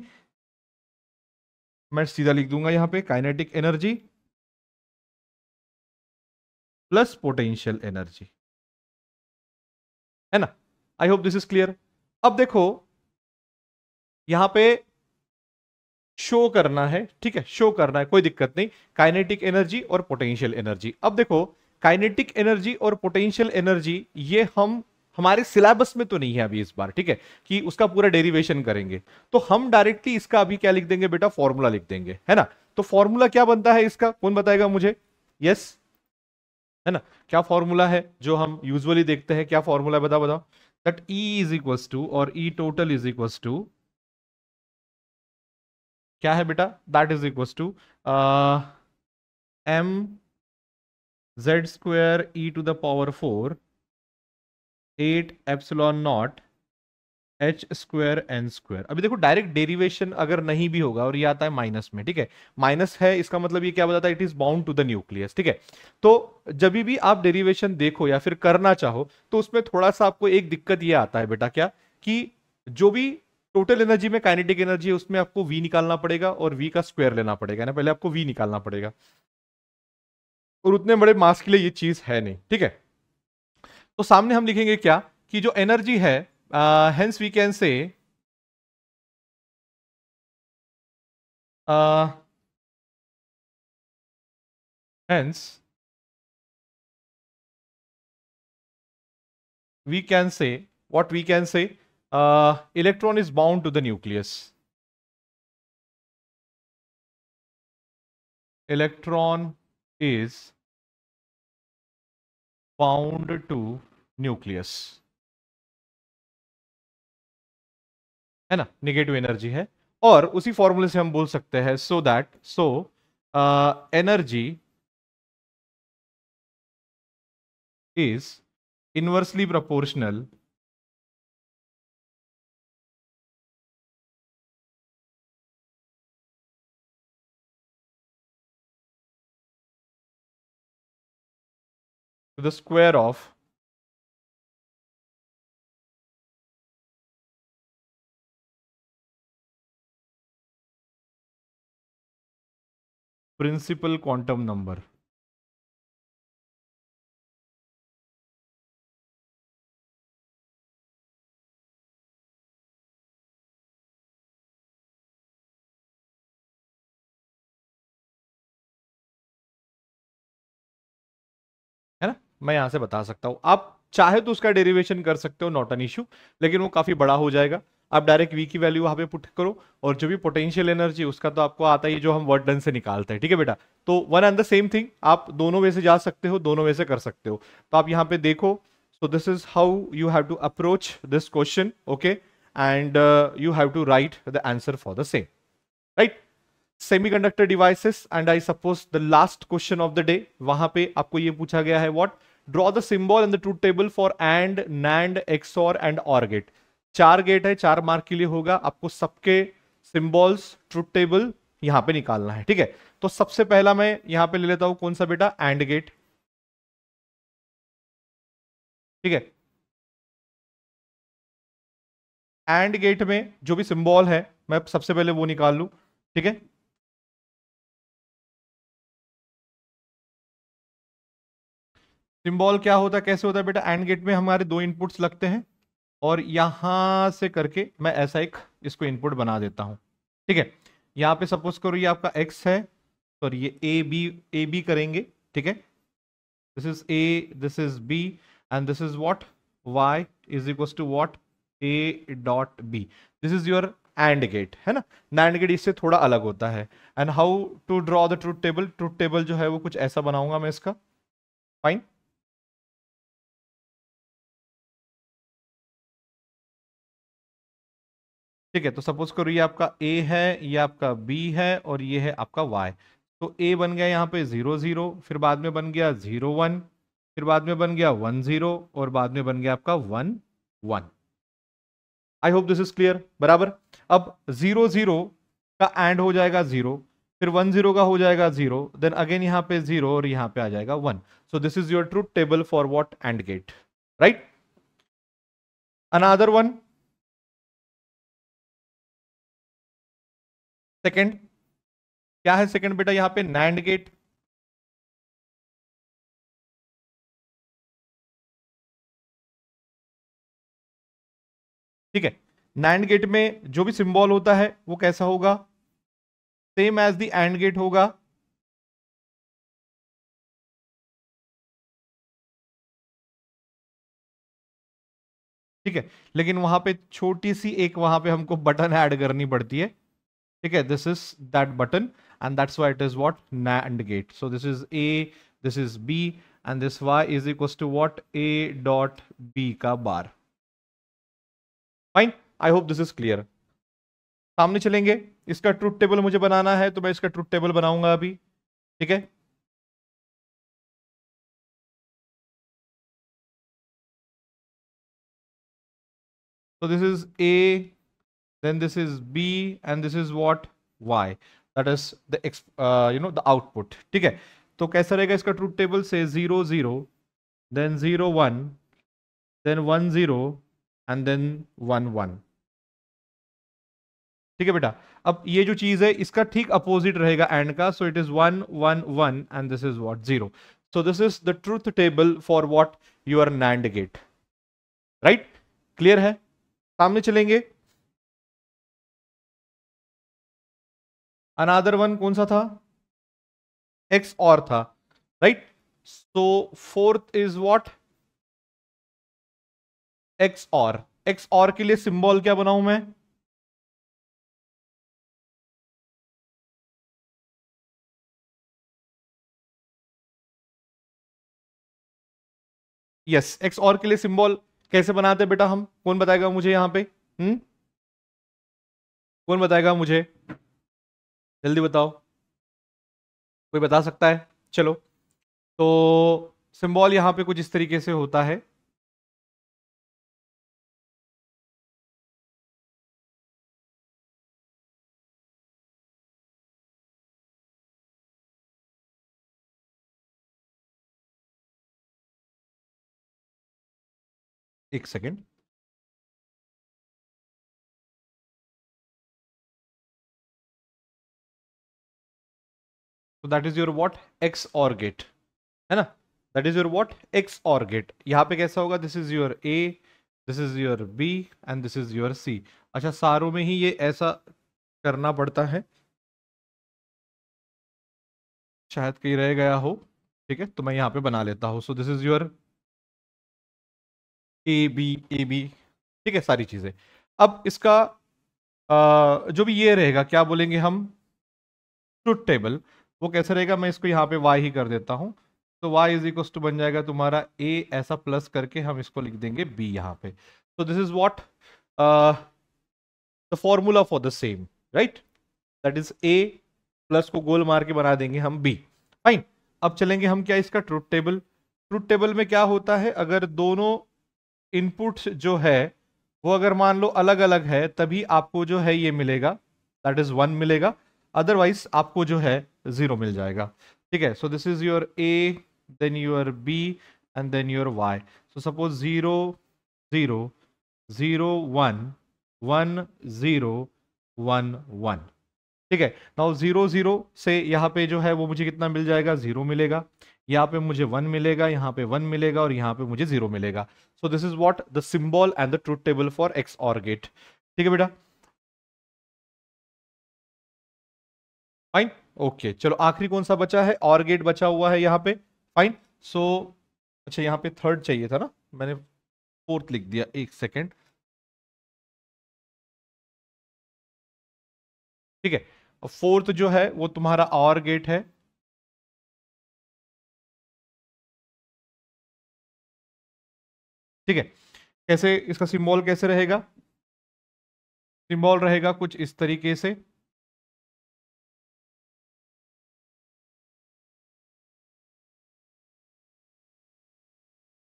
मैं सीधा लिख दूंगा यहां पे kinetic energy plus potential energy है ना I hope this is clear अब देखो यहां पे शो करना है ठीक है शो करना है कोई दिक्कत नहीं काइनेटिक एनर्जी और पोटेंशियल एनर्जी अब देखो काइनेटिक एनर्जी और पोटेंशियल एनर्जी ये हम हमारे सिलेबस में तो नहीं है अभी इस बार ठीक है कि उसका पूरा डेरिवेशन करेंगे तो हम डायरेक्टली इसका अभी क्या लिख देंगे बेटा फॉर्मूला लिख देंगे है ना तो फॉर्मूला क्या बनता है इसका कौन बताएगा मुझे यस yes? है ना क्या फॉर्मूला है जो हम यूजुअली देखते हैं क्या फॉर्मूला है बताओ बताओ that E is equal to और E total is equal to क्या है बेटा that is equal to M Z square E to the power four eight epsilon naught H square N square अभी देखो डायरेक्ट डेरिवेशन अगर नहीं भी होगा और ये आता है माइनस में ठीक है माइनस है इसका मतलब ये क्या बताता है it is bound to the nucleus ठीक है तो जब भी आप डेरिवेशन देखो या फिर करना चाहो तो उसमें थोड़ा सा आपको एक दिक्कत ये आता है बेटा क्या कि जो भी टोटल एनर्जी में काइनेटिक एनर्जी है उसमें आपको वी निकालना पड़ेगा और वी का स्क्वायर लेना पड़ेगा ना पहले आपको वी निकालना पड़ेगा और उतने बड़े मास के लिए ये चीज है नहीं ठीक है तो सामने हम लिखेंगे क्या कि जो एनर्जी है hence we can say hence we can say what we can say uh, electron is bound to the nucleus. Electron is bound to nucleus. है ना निगेटिव एनर्जी है और उसी फॉर्मूले से हम बोल सकते हैं so that so energy is inversely proportional to the square of principal quantum number मैं यहां से बता सकता हूं आप चाहे तो उसका डेरिवेशन कर सकते हो नॉट एन इश्यू लेकिन वो काफी बड़ा हो जाएगा आप डायरेक्ट वी की वैल्यू वहां पे पुट करो और जो भी पोटेंशियल एनर्जी उसका तो आपको आता ही जो हम वर्ड डन से निकालते हैं ठीक है बेटा तो one and the same thing आप दोनों वे से जा सकते हो दोनों वे से कर सकते हो तो आप यहाँ पे देखो so this is how you have to approach this question okay and you have to write the answer for the same right semiconductor devices and I suppose the last question of the day वहां पे आपको ये पूछा गया है what draw the symbol and the truth table for and NAND XOR and or gate चार gate है चार मार्क के लिए होगा आपको सबके सिंबल्स ट्रूथ टेबल यहां पे निकालना है ठीक है तो सबसे पहला मैं यहां पे ले लेता हूं कौन सा बेटा एंड गेट ठीक है एंड गेट में जो भी सिंबल है मैं सबसे पहले वो निकाल लू ठीक है सिंबल क्या होता है कैसे होता है बेटा एंड गेट में हमारे दो इनपुट्स लगते हैं और यहाँ से करके मैं ऐसा एक इसको इनपुट बना देता हूँ ठीक है यहाँ पे सपोज करो ये आपका एक्स है और ये ए बी ए बी करेंगे ठीक है this is A this is B and this is what Y is equal to what A dot B this is your and gate है ना नैंड गेट इससे थोड़ा अलग होता है and how to draw the truth table truth table जो है वो कुछ ऐसा बनाऊंगा मैं इसका फाइन ठीक है तो सपोज करो ये आपका ए है ये आपका बी है और ये है आपका वाई तो ए बन गया यहाँ पे जीरो जीरो फिर बाद में बन गया जीरो वन फिर बाद में बन गया वन जीरो और बाद में बन गया आपका one one I hope this is clear बराबर अब जीरो जीरो का एंड हो जाएगा जीरो फिर वन जीरो का हो जाएगा जीरो देन अगेन यहाँ पे जीरो और यहाँ पे आ जाएगा one so this is your true table for what and gate right another one second क्या है सेकेंड बेटा यहां पे नैंड गेट ठीक है नैंड गेट में जो भी सिंबल होता है वो कैसा होगा same as the and gate होगा ठीक है लेकिन वहां पे छोटी सी एक वहां पे हमको बटन ऐड करनी पड़ती है ठीक है this is that button and that's why it is what NAND gate so this is A this is B and this Y is equal to what A dot B का bar fine I hope this is clear सामने चलेंगे इसका truth table मुझे बनाना है तो मैं इसका truth table बनाऊंगा अभी ठीक है this is A then this is b and this is what y that is the uh, you know the output ठीक है तो कैसा रहेगा इसका ट्रूथ टेबल से zero zero then zero one then one zero and then one one ठीक है बेटा अब ये जो चीज है इसका ठीक अपोजिट रहेगा एंड का so it is one one one and this is what zero so this is the truth table for what your NAND gate right clear है सामने चलेंगे अनादर वन कौन सा था एक्स और था right so fourth is what X OR X OR के लिए symbol क्या बनाऊ मैं यस yes, एक्स और के लिए सिंबल कैसे बनाते बेटा हम कौन बताएगा मुझे यहां पे हम्म कौन बताएगा मुझे जल्दी बताओ कोई बता सकता है चलो तो सिंबल यहां पे कुछ इस तरीके से होता है एक सेकेंड तो that is your what X OR gate है ना that is your what X OR gate यहाँ पे कैसा होगा this is your A this is your B and this is your C अच्छा सारों में ही ये ऐसा करना पड़ता है शायद कहीं रह गया हो ठीक है तो मैं यहाँ पे बना लेता हूँ so this is your A B A B ठीक है सारी चीजें अब इसका आ, जो भी ये रहेगा क्या बोलेंगे हम ट्रुथ टेबल वो कैसे रहेगा मैं इसको यहाँ पे वाई ही कर देता हूँ तो वाई इज इक्व टू बन जाएगा तुम्हारा ए ऐसा प्लस करके हम इसको लिख देंगे बी यहाँ पे तो this is what the formula for the same right that is A plus को गोल मार के बना देंगे हम बी फाइन अब चलेंगे हम क्या इसका ट्रूथ टेबल ट्रूथ टेबल में क्या होता है अगर दोनों इनपुट जो है वो अगर मान लो अलग अलग है तभी आपको जो है ये मिलेगा दैट इज वन मिलेगा अदरवाइज आपको जो है ज़ीरो मिल जाएगा ठीक है so this is your A then your B and then your Y so suppose zero zero zero one one zero one one ठीक है नाउ ज़ीरो ज़ीरो से यहाँ पे जो है वो मुझे कितना मिल जाएगा ज़ीरो मिलेगा यहाँ पे मुझे वन मिलेगा यहाँ पे वन मिलेगा और यहाँ पे मुझे ज़ीरो मिलेगा so this is what the symbol and the truth table for X OR gate ठीक है बेटा फाइन ओके चलो आखिरी कौन सा बचा है और गेट बचा हुआ है यहाँ पे फाइन सो so, अच्छा यहाँ पे थर्ड चाहिए था ना मैंने फोर्थ लिख दिया एक सेकेंड ठीक है फोर्थ जो है वो तुम्हारा और गेट है ठीक है कैसे इसका सिंबल कैसे रहेगा सिंबल रहेगा कुछ इस तरीके से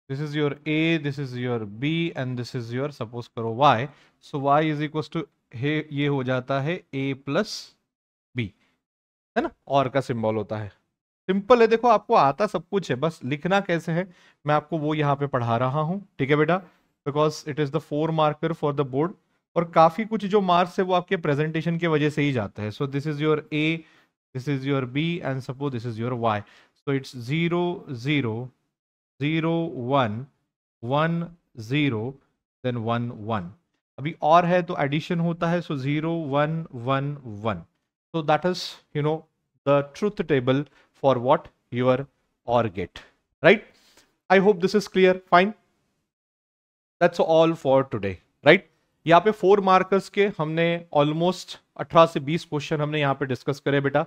this is your a this is your b and this is your suppose करो y so y is equals to ये हो जाता है a plus b है ना और का symbol होता है सिंपल है देखो आपको आता सब कुछ है बस लिखना कैसे है मैं आपको वो यहाँ पे पढ़ा रहा हूँ ठीक है बेटा because it is the four marker for the board और काफ़ी कुछ जो मार्क्स है वो आपके प्रेजेंटेशन के वजह से ही जाते हैं so this is your A this is your B and suppose this is your Y so it's zero zero zero one one zero then one one अभी और है तो एडिशन होता है so zero one one one so that is you know the truth table for what your OR gate right I hope this is clear fine that's all for today right यहाँ पे four markers के हमने almost 18 से 20 question हमने यहाँ पे discuss करे बेटा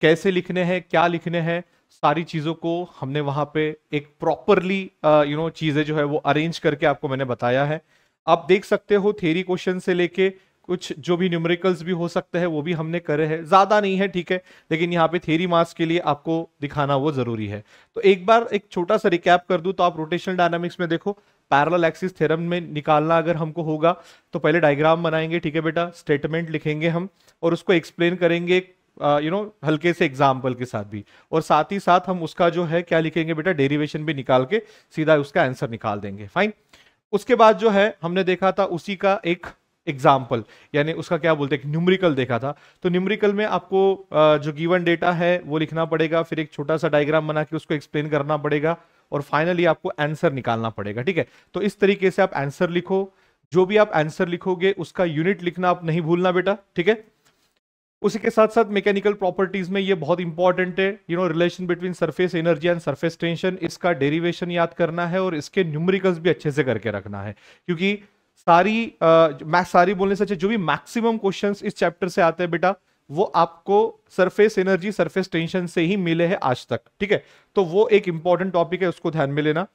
कैसे लिखने हैं क्या लिखने हैं सारी चीज़ों को हमने वहां पे एक प्रॉपरली यू नो चीज़ें जो है वो अरेंज करके आपको मैंने बताया है आप देख सकते हो थेरी क्वेश्चन से लेके कुछ जो भी न्यूमेरिकल्स भी हो सकते हैं वो भी हमने करे हैं ज़्यादा नहीं है ठीक है लेकिन यहाँ पे थेरी मार्क्स के लिए आपको दिखाना वो ज़रूरी है तो एक बार एक छोटा सा रिकैप कर दू तो आप रोटेशनल डायनामिक्स में देखो पैरल एक्सिस थेरम में निकालना अगर हमको होगा तो पहले डायग्राम बनाएंगे ठीक है बेटा स्टेटमेंट लिखेंगे हम और उसको एक्सप्लेन करेंगे यू नो हल्के से एग्जाम्पल के साथ भी और साथ ही साथ हम उसका जो है क्या लिखेंगे बेटा डेरिवेशन भी निकाल के सीधा उसका आंसर निकाल देंगे फाइन उसके बाद जो है हमने देखा था उसी का एक एग्जाम्पल यानी उसका क्या बोलते हैं न्यूमरिकल देखा था तो न्यूमरिकल में आपको जो गिवन डेटा है वो लिखना पड़ेगा फिर एक छोटा सा डायग्राम बना के उसको एक्सप्लेन करना पड़ेगा और फाइनली आपको आंसर निकालना पड़ेगा ठीक है तो इस तरीके से आप आंसर लिखो जो भी आप आंसर लिखोगे उसका यूनिट लिखना आप नहीं भूलना बेटा ठीक है उसी के साथ साथ मैकेनिकल प्रॉपर्टीज में ये बहुत इंपॉर्टेंट है you know relation between surface energy and surface tension इसका डेरिवेशन याद करना है और इसके न्यूमरिकल्स भी अच्छे से करके रखना है क्योंकि सारी मैं सारी बोलने से अच्छे जो भी मैक्सिमम क्वेश्चन इस चैप्टर से आते हैं बेटा वो आपको सरफेस एनर्जी सरफेस टेंशन से ही मिले हैं आज तक ठीक है तो वो एक इंपॉर्टेंट टॉपिक है उसको ध्यान में लेना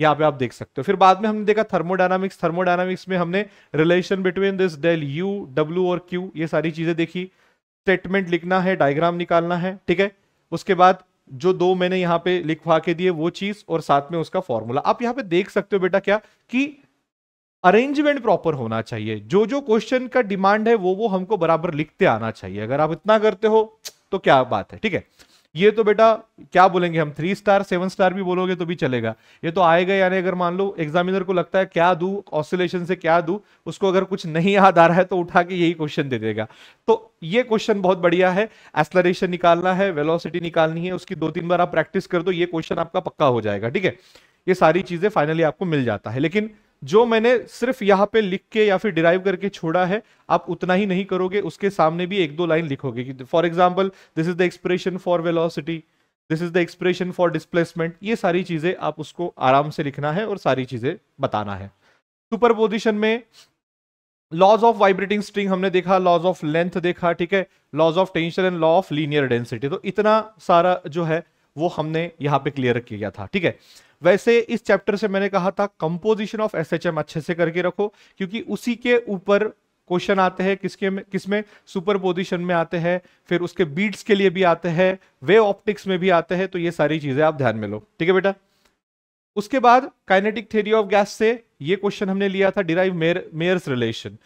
यहाँ पे आप देख सकते हो फिर बाद में हमने देखा थर्मोडायनामिक्स थर्मोडायनामिक्स में हमने relation between this del U W और क्यू ये सारी चीजें देखी स्टेटमेंट लिखना है डायग्राम निकालना है ठीक है उसके बाद जो दो मैंने यहां पे लिखवा के दिए वो चीज और साथ में उसका फॉर्मूला आप यहां पे देख सकते हो बेटा क्या कि अरेंजमेंट प्रॉपर होना चाहिए जो जो क्वेश्चन का डिमांड है वो वो हमको बराबर लिखते आना चाहिए अगर आप इतना करते हो तो क्या बात है ठीक है ये तो बेटा क्या बोलेंगे हम थ्री स्टार सेवन स्टार भी बोलोगे तो भी चलेगा ये तो आएगा यानी अगर मान लो एग्जामिनर को लगता है क्या दू ऑसिलेशन से क्या दू उसको अगर कुछ नहीं याद आ रहा है तो उठा के यही क्वेश्चन दे देगा तो ये क्वेश्चन बहुत बढ़िया है एसलरेशन निकालना है वेलोसिटी निकालनी है उसकी दो तीन बार आप प्रैक्टिस कर दो ये क्वेश्चन आपका पक्का हो जाएगा ठीक है ये सारी चीजें फाइनली आपको मिल जाता है लेकिन जो मैंने सिर्फ यहाँ पे लिख के या फिर डिराइव करके छोड़ा है आप उतना ही नहीं करोगे उसके सामने भी एक दो लाइन लिखोगे for example this is the expression for velocity this is the expression for displacement ये सारी चीजें आप उसको आराम से लिखना है और सारी चीजें बताना है सुपर पोजिशन में लॉज ऑफ वाइब्रेटिंग स्ट्रिंग हमने देखा लॉज ऑफ लेंथ देखा ठीक है laws of tension and law of linear density तो इतना सारा जो है वो हमने यहाँ पे क्लियर किया था ठीक है वैसे इस चैप्टर से मैंने कहा था कंपोजिशन ऑफ एस अच्छे से करके रखो क्योंकि उसी के ऊपर क्वेश्चन आते हैं किसके में किसमें सुपर पोजिशन में आते हैं फिर उसके बीट्स के लिए भी आते हैं वे ऑप्टिक्स में भी आते हैं तो ये सारी चीजें आप ध्यान में लो ठीक है बेटा उसके बाद काइनेटिक थ्योरी ऑफ गैस से ये क्वेश्चन हमने लिया था derive Mayer's relation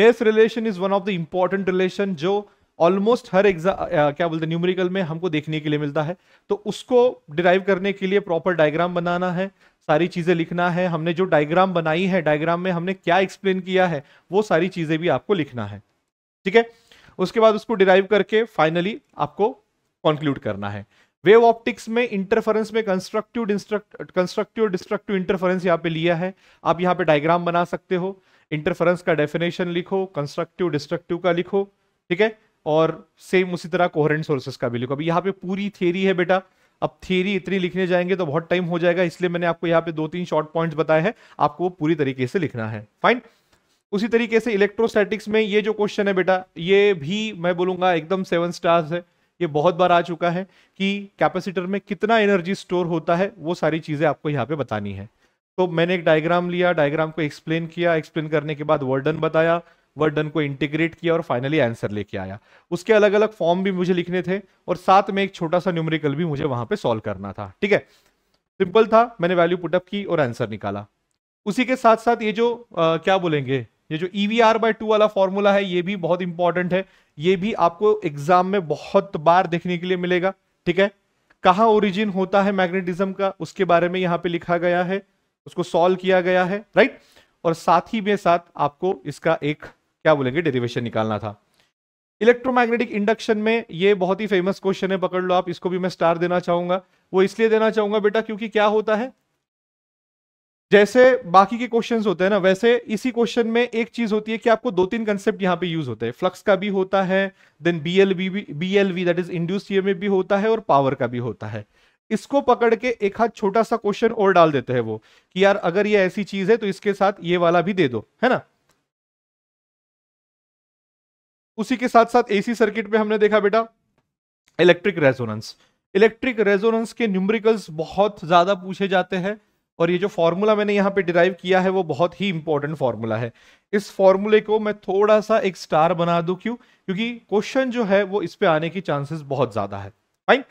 Mayer's relation is one of the important relation जो ऑलमोस्ट हर एग्जाम क्या बोलते हैं न्यूमेरिकल में हमको देखने के लिए मिलता है तो उसको डिराइव करने के लिए प्रॉपर डायग्राम बनाना है सारी चीज़ें लिखना है हमने जो डायग्राम बनाई है डायग्राम में हमने क्या एक्सप्लेन किया है वो सारी चीज़ें भी आपको लिखना है ठीक है उसके बाद उसको डिराइव करके फाइनली आपको कंक्लूड करना है वेव ऑप्टिक्स में इंटरफेरेंस में कंस्ट्रक्टिव कंस्ट्रक्टिव डिस्ट्रक्टिव इंटरफेरेंस यहाँ पे लिया है आप यहाँ पे डायग्राम बना सकते हो इंटरफेरेंस का डेफिनेशन लिखो कंस्ट्रक्टिव डिस्ट्रक्टिव का लिखो ठीक है और सेम उसी तरह कोहरेंट सोर्सेस का भी लिखो अभी यहाँ पे पूरी थेरी है बेटा अब थेरी इतनी लिखने जाएंगे तो बहुत टाइम हो जाएगा इसलिए मैंने आपको यहाँ पे दो तीन शॉर्ट पॉइंट्स बताए हैं आपको पूरी तरीके से लिखना है फाइन उसी तरीके से इलेक्ट्रोस्टैटिक्स में ये जो क्वेश्चन है बेटा ये भी मैं बोलूंगा एकदम सेवन स्टार्स है ये बहुत बार आ चुका है कि कैपेसिटर में कितना एनर्जी स्टोर होता है वो सारी चीज़ें आपको यहाँ पे बतानी है तो मैंने एक डायग्राम लिया डायग्राम को एक्सप्लेन किया एक्सप्लेन करने के बाद वर्डन बताया वर्डन को इंटीग्रेट किया और फाइनली आंसर लेके आया उसके अलग अलग फॉर्म भी मुझे लिखने थे और साथ में एक छोटा सा न्यूमरिकल भी मुझे वहां पे सॉल्व करना था ठीक है सिंपल था मैंने वैल्यू पुटअप की और आंसर निकाला उसी के साथ साथ ये जो आ, क्या बोलेंगे ये जो E V R by two वाला फॉर्मूला है ये भी बहुत इंपॉर्टेंट है ये भी आपको एग्जाम में बहुत बार देखने के लिए मिलेगा ठीक है कहाँ ओरिजिन होता है मैग्नेटिज्म का उसके बारे में यहाँ पे लिखा गया है उसको सॉल्व किया गया है राइट और साथ ही में साथ आपको इसका एक क्या बोलेंगे डेरिवेशन निकालना था इलेक्ट्रोमैग्नेटिक इंडक्शन में ये बहुत ही फेमस क्वेश्चन है पकड़ लो आप इसको भी मैं स्टार देना चाहूंगा वो इसलिए देना चाहूंगा बेटा क्योंकि क्या होता है जैसे बाकी के क्वेश्चन होते हैं ना वैसे इसी क्वेश्चन में एक चीज होती है कि आपको दो तीन कंसेप्ट यहाँ पे यूज होते हैं फ्लक्स का भी होता है then B L V B L V that is induce EMF भी होता है और पावर का भी होता है इसको पकड़ के एक हाथ छोटा सा क्वेश्चन और डाल देते हैं वो कि यार अगर ये ऐसी चीज है तो इसके साथ ये वाला भी दे दो है ना उसी के साथ साथ एसी सर्किट में हमने देखा बेटा इलेक्ट्रिक रेजोनेंस इलेक्ट्रिक रेजोनेंस के न्यूमरिकल्स बहुत ज़्यादा पूछे जाते हैं और ये जो फॉर्मूला मैंने यहाँ पे डिराइव किया है वो बहुत ही इंपॉर्टेंट फॉर्मूला है इस फॉर्मूले को मैं थोड़ा सा एक स्टार बना दू क्यों क्योंकि क्वेश्चन जो है वो इस पे आने की चांसेस बहुत ज़्यादा है फाइन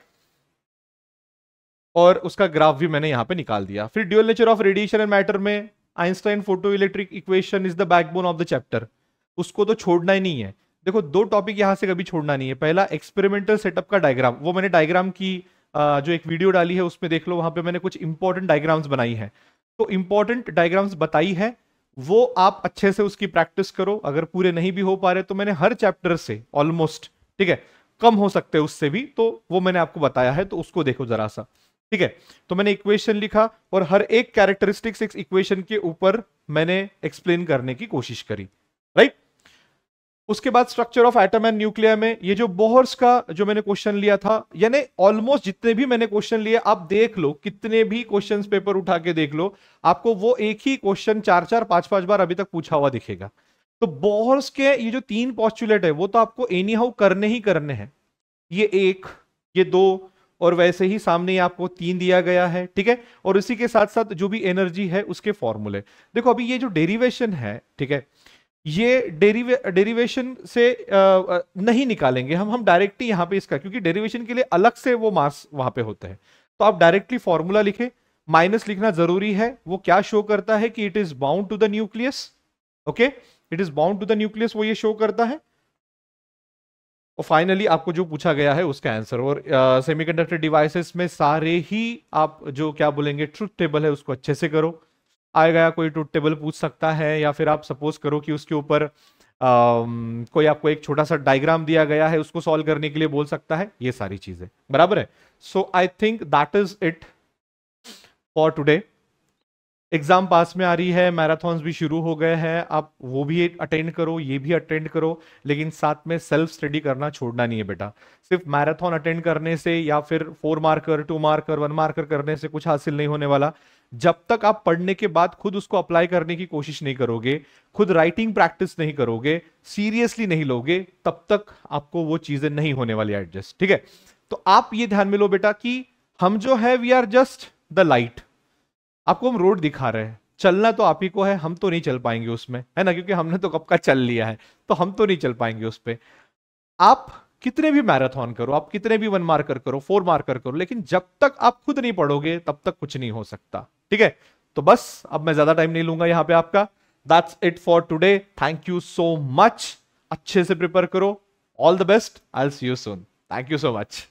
और उसका ग्राफ भी मैंने यहाँ पे निकाल दिया फिर dual nature of radiation and matter में Einstein photo electric equation is the backbone of the chapter उसको तो छोड़ना ही नहीं है देखो दो टॉपिक यहां से कभी छोड़ना नहीं है पहला एक्सपेरिमेंटल सेटअप का डायग्राम वो मैंने डायग्राम की जो एक वीडियो डाली है उसमें देख लो वहां पे मैंने कुछ इंपॉर्टेंट डायग्राम्स बनाई है तो इंपॉर्टेंट डायग्राम्स बताई है वो आप अच्छे से उसकी प्रैक्टिस करो अगर पूरे नहीं भी हो पा रहे तो मैंने हर चैप्टर से ऑलमोस्ट ठीक है कम हो सकते हैं उससे भी तो वो मैंने आपको बताया है तो उसको देखो जरा सा ठीक है तो मैंने इक्वेशन लिखा और हर एक कैरेक्टरिस्टिक्स एक इक्वेशन के ऊपर मैंने एक्सप्लेन करने की कोशिश करी राइट right? उसके बाद structure of atom and nuclear में ये जो बोहर्स का जो मैंने क्वेश्चन लिया था यानी ऑलमोस्ट जितने भी मैंने क्वेश्चन लिए आप देख लो कितने भी क्वेश्चंस पेपर उठा के देख लो आपको वो एक ही क्वेश्चन चार चार पांच पांच बार अभी तक पूछा हुआ दिखेगा तो बोहर्स के ये जो तीन पॉस्टुलेट है वो तो आपको एनी हाउ करने ही करने हैं ये एक ये दो और वैसे ही सामने ही आपको तीन दिया गया है ठीक है और इसी के साथ साथ जो भी एनर्जी है उसके फॉर्मूले देखो अभी ये जो डेरिवेशन है ठीक है ये डेरिवे डेरिवेशन से आ, नहीं निकालेंगे हम हम डायरेक्टली यहाँ पे इसका क्योंकि डेरिवेशन के लिए अलग से वो मास वहाँ पे होते हैं तो आप डायरेक्टली फॉर्मूला लिखें माइनस लिखना जरूरी है वो क्या शो करता है कि it is bound to the nucleus okay it is bound to the nucleus वो ये शो करता है और फाइनली आपको जो पूछा गया है उसका आंसर और सेमी uh, डिवाइसेस में सारे ही आप जो क्या बोलेंगे ट्रुथ टेबल है उसको अच्छे से करो आएगा कोई ट्रूथ टेबल पूछ सकता है या फिर आप सपोज करो कि उसके ऊपर कोई आपको एक छोटा सा डायग्राम दिया गया है उसको सॉल्व करने के लिए बोल सकता है ये सारी चीजें बराबर है so I think that is it for today exam पास में आ रही है मैराथॉन्स भी शुरू हो गए हैं आप वो भी अटेंड करो ये भी अटेंड करो लेकिन साथ में सेल्फ स्टडी करना छोड़ना नहीं है बेटा सिर्फ मैराथन अटेंड करने से या फिर four marker two marker one marker करने से कुछ हासिल नहीं होने वाला जब तक आप पढ़ने के बाद खुद उसको अप्लाई करने की कोशिश नहीं करोगे खुद राइटिंग प्रैक्टिस नहीं करोगे सीरियसली नहीं लोगे तब तक आपको वो चीजें नहीं होने वाली एडजस्ट ठीक है तो आप ये ध्यान में लो बेटा कि हम जो है we are just the light आपको हम रोड दिखा रहे हैं चलना तो आप ही को है हम तो नहीं चल पाएंगे उसमें है ना क्योंकि हमने तो कब का चल लिया है तो हम तो नहीं चल पाएंगे उस पर आप कितने भी मैराथन करो आप कितने भी वन मार्कर करो फोर मार्कर करो लेकिन जब तक आप खुद नहीं पढ़ोगे तब तक कुछ नहीं हो सकता ठीक है तो बस अब मैं ज्यादा टाइम नहीं लूंगा यहां पे आपका that's it for today thank you so much अच्छे से प्रिपेयर करो all the best I see you soon thank you so much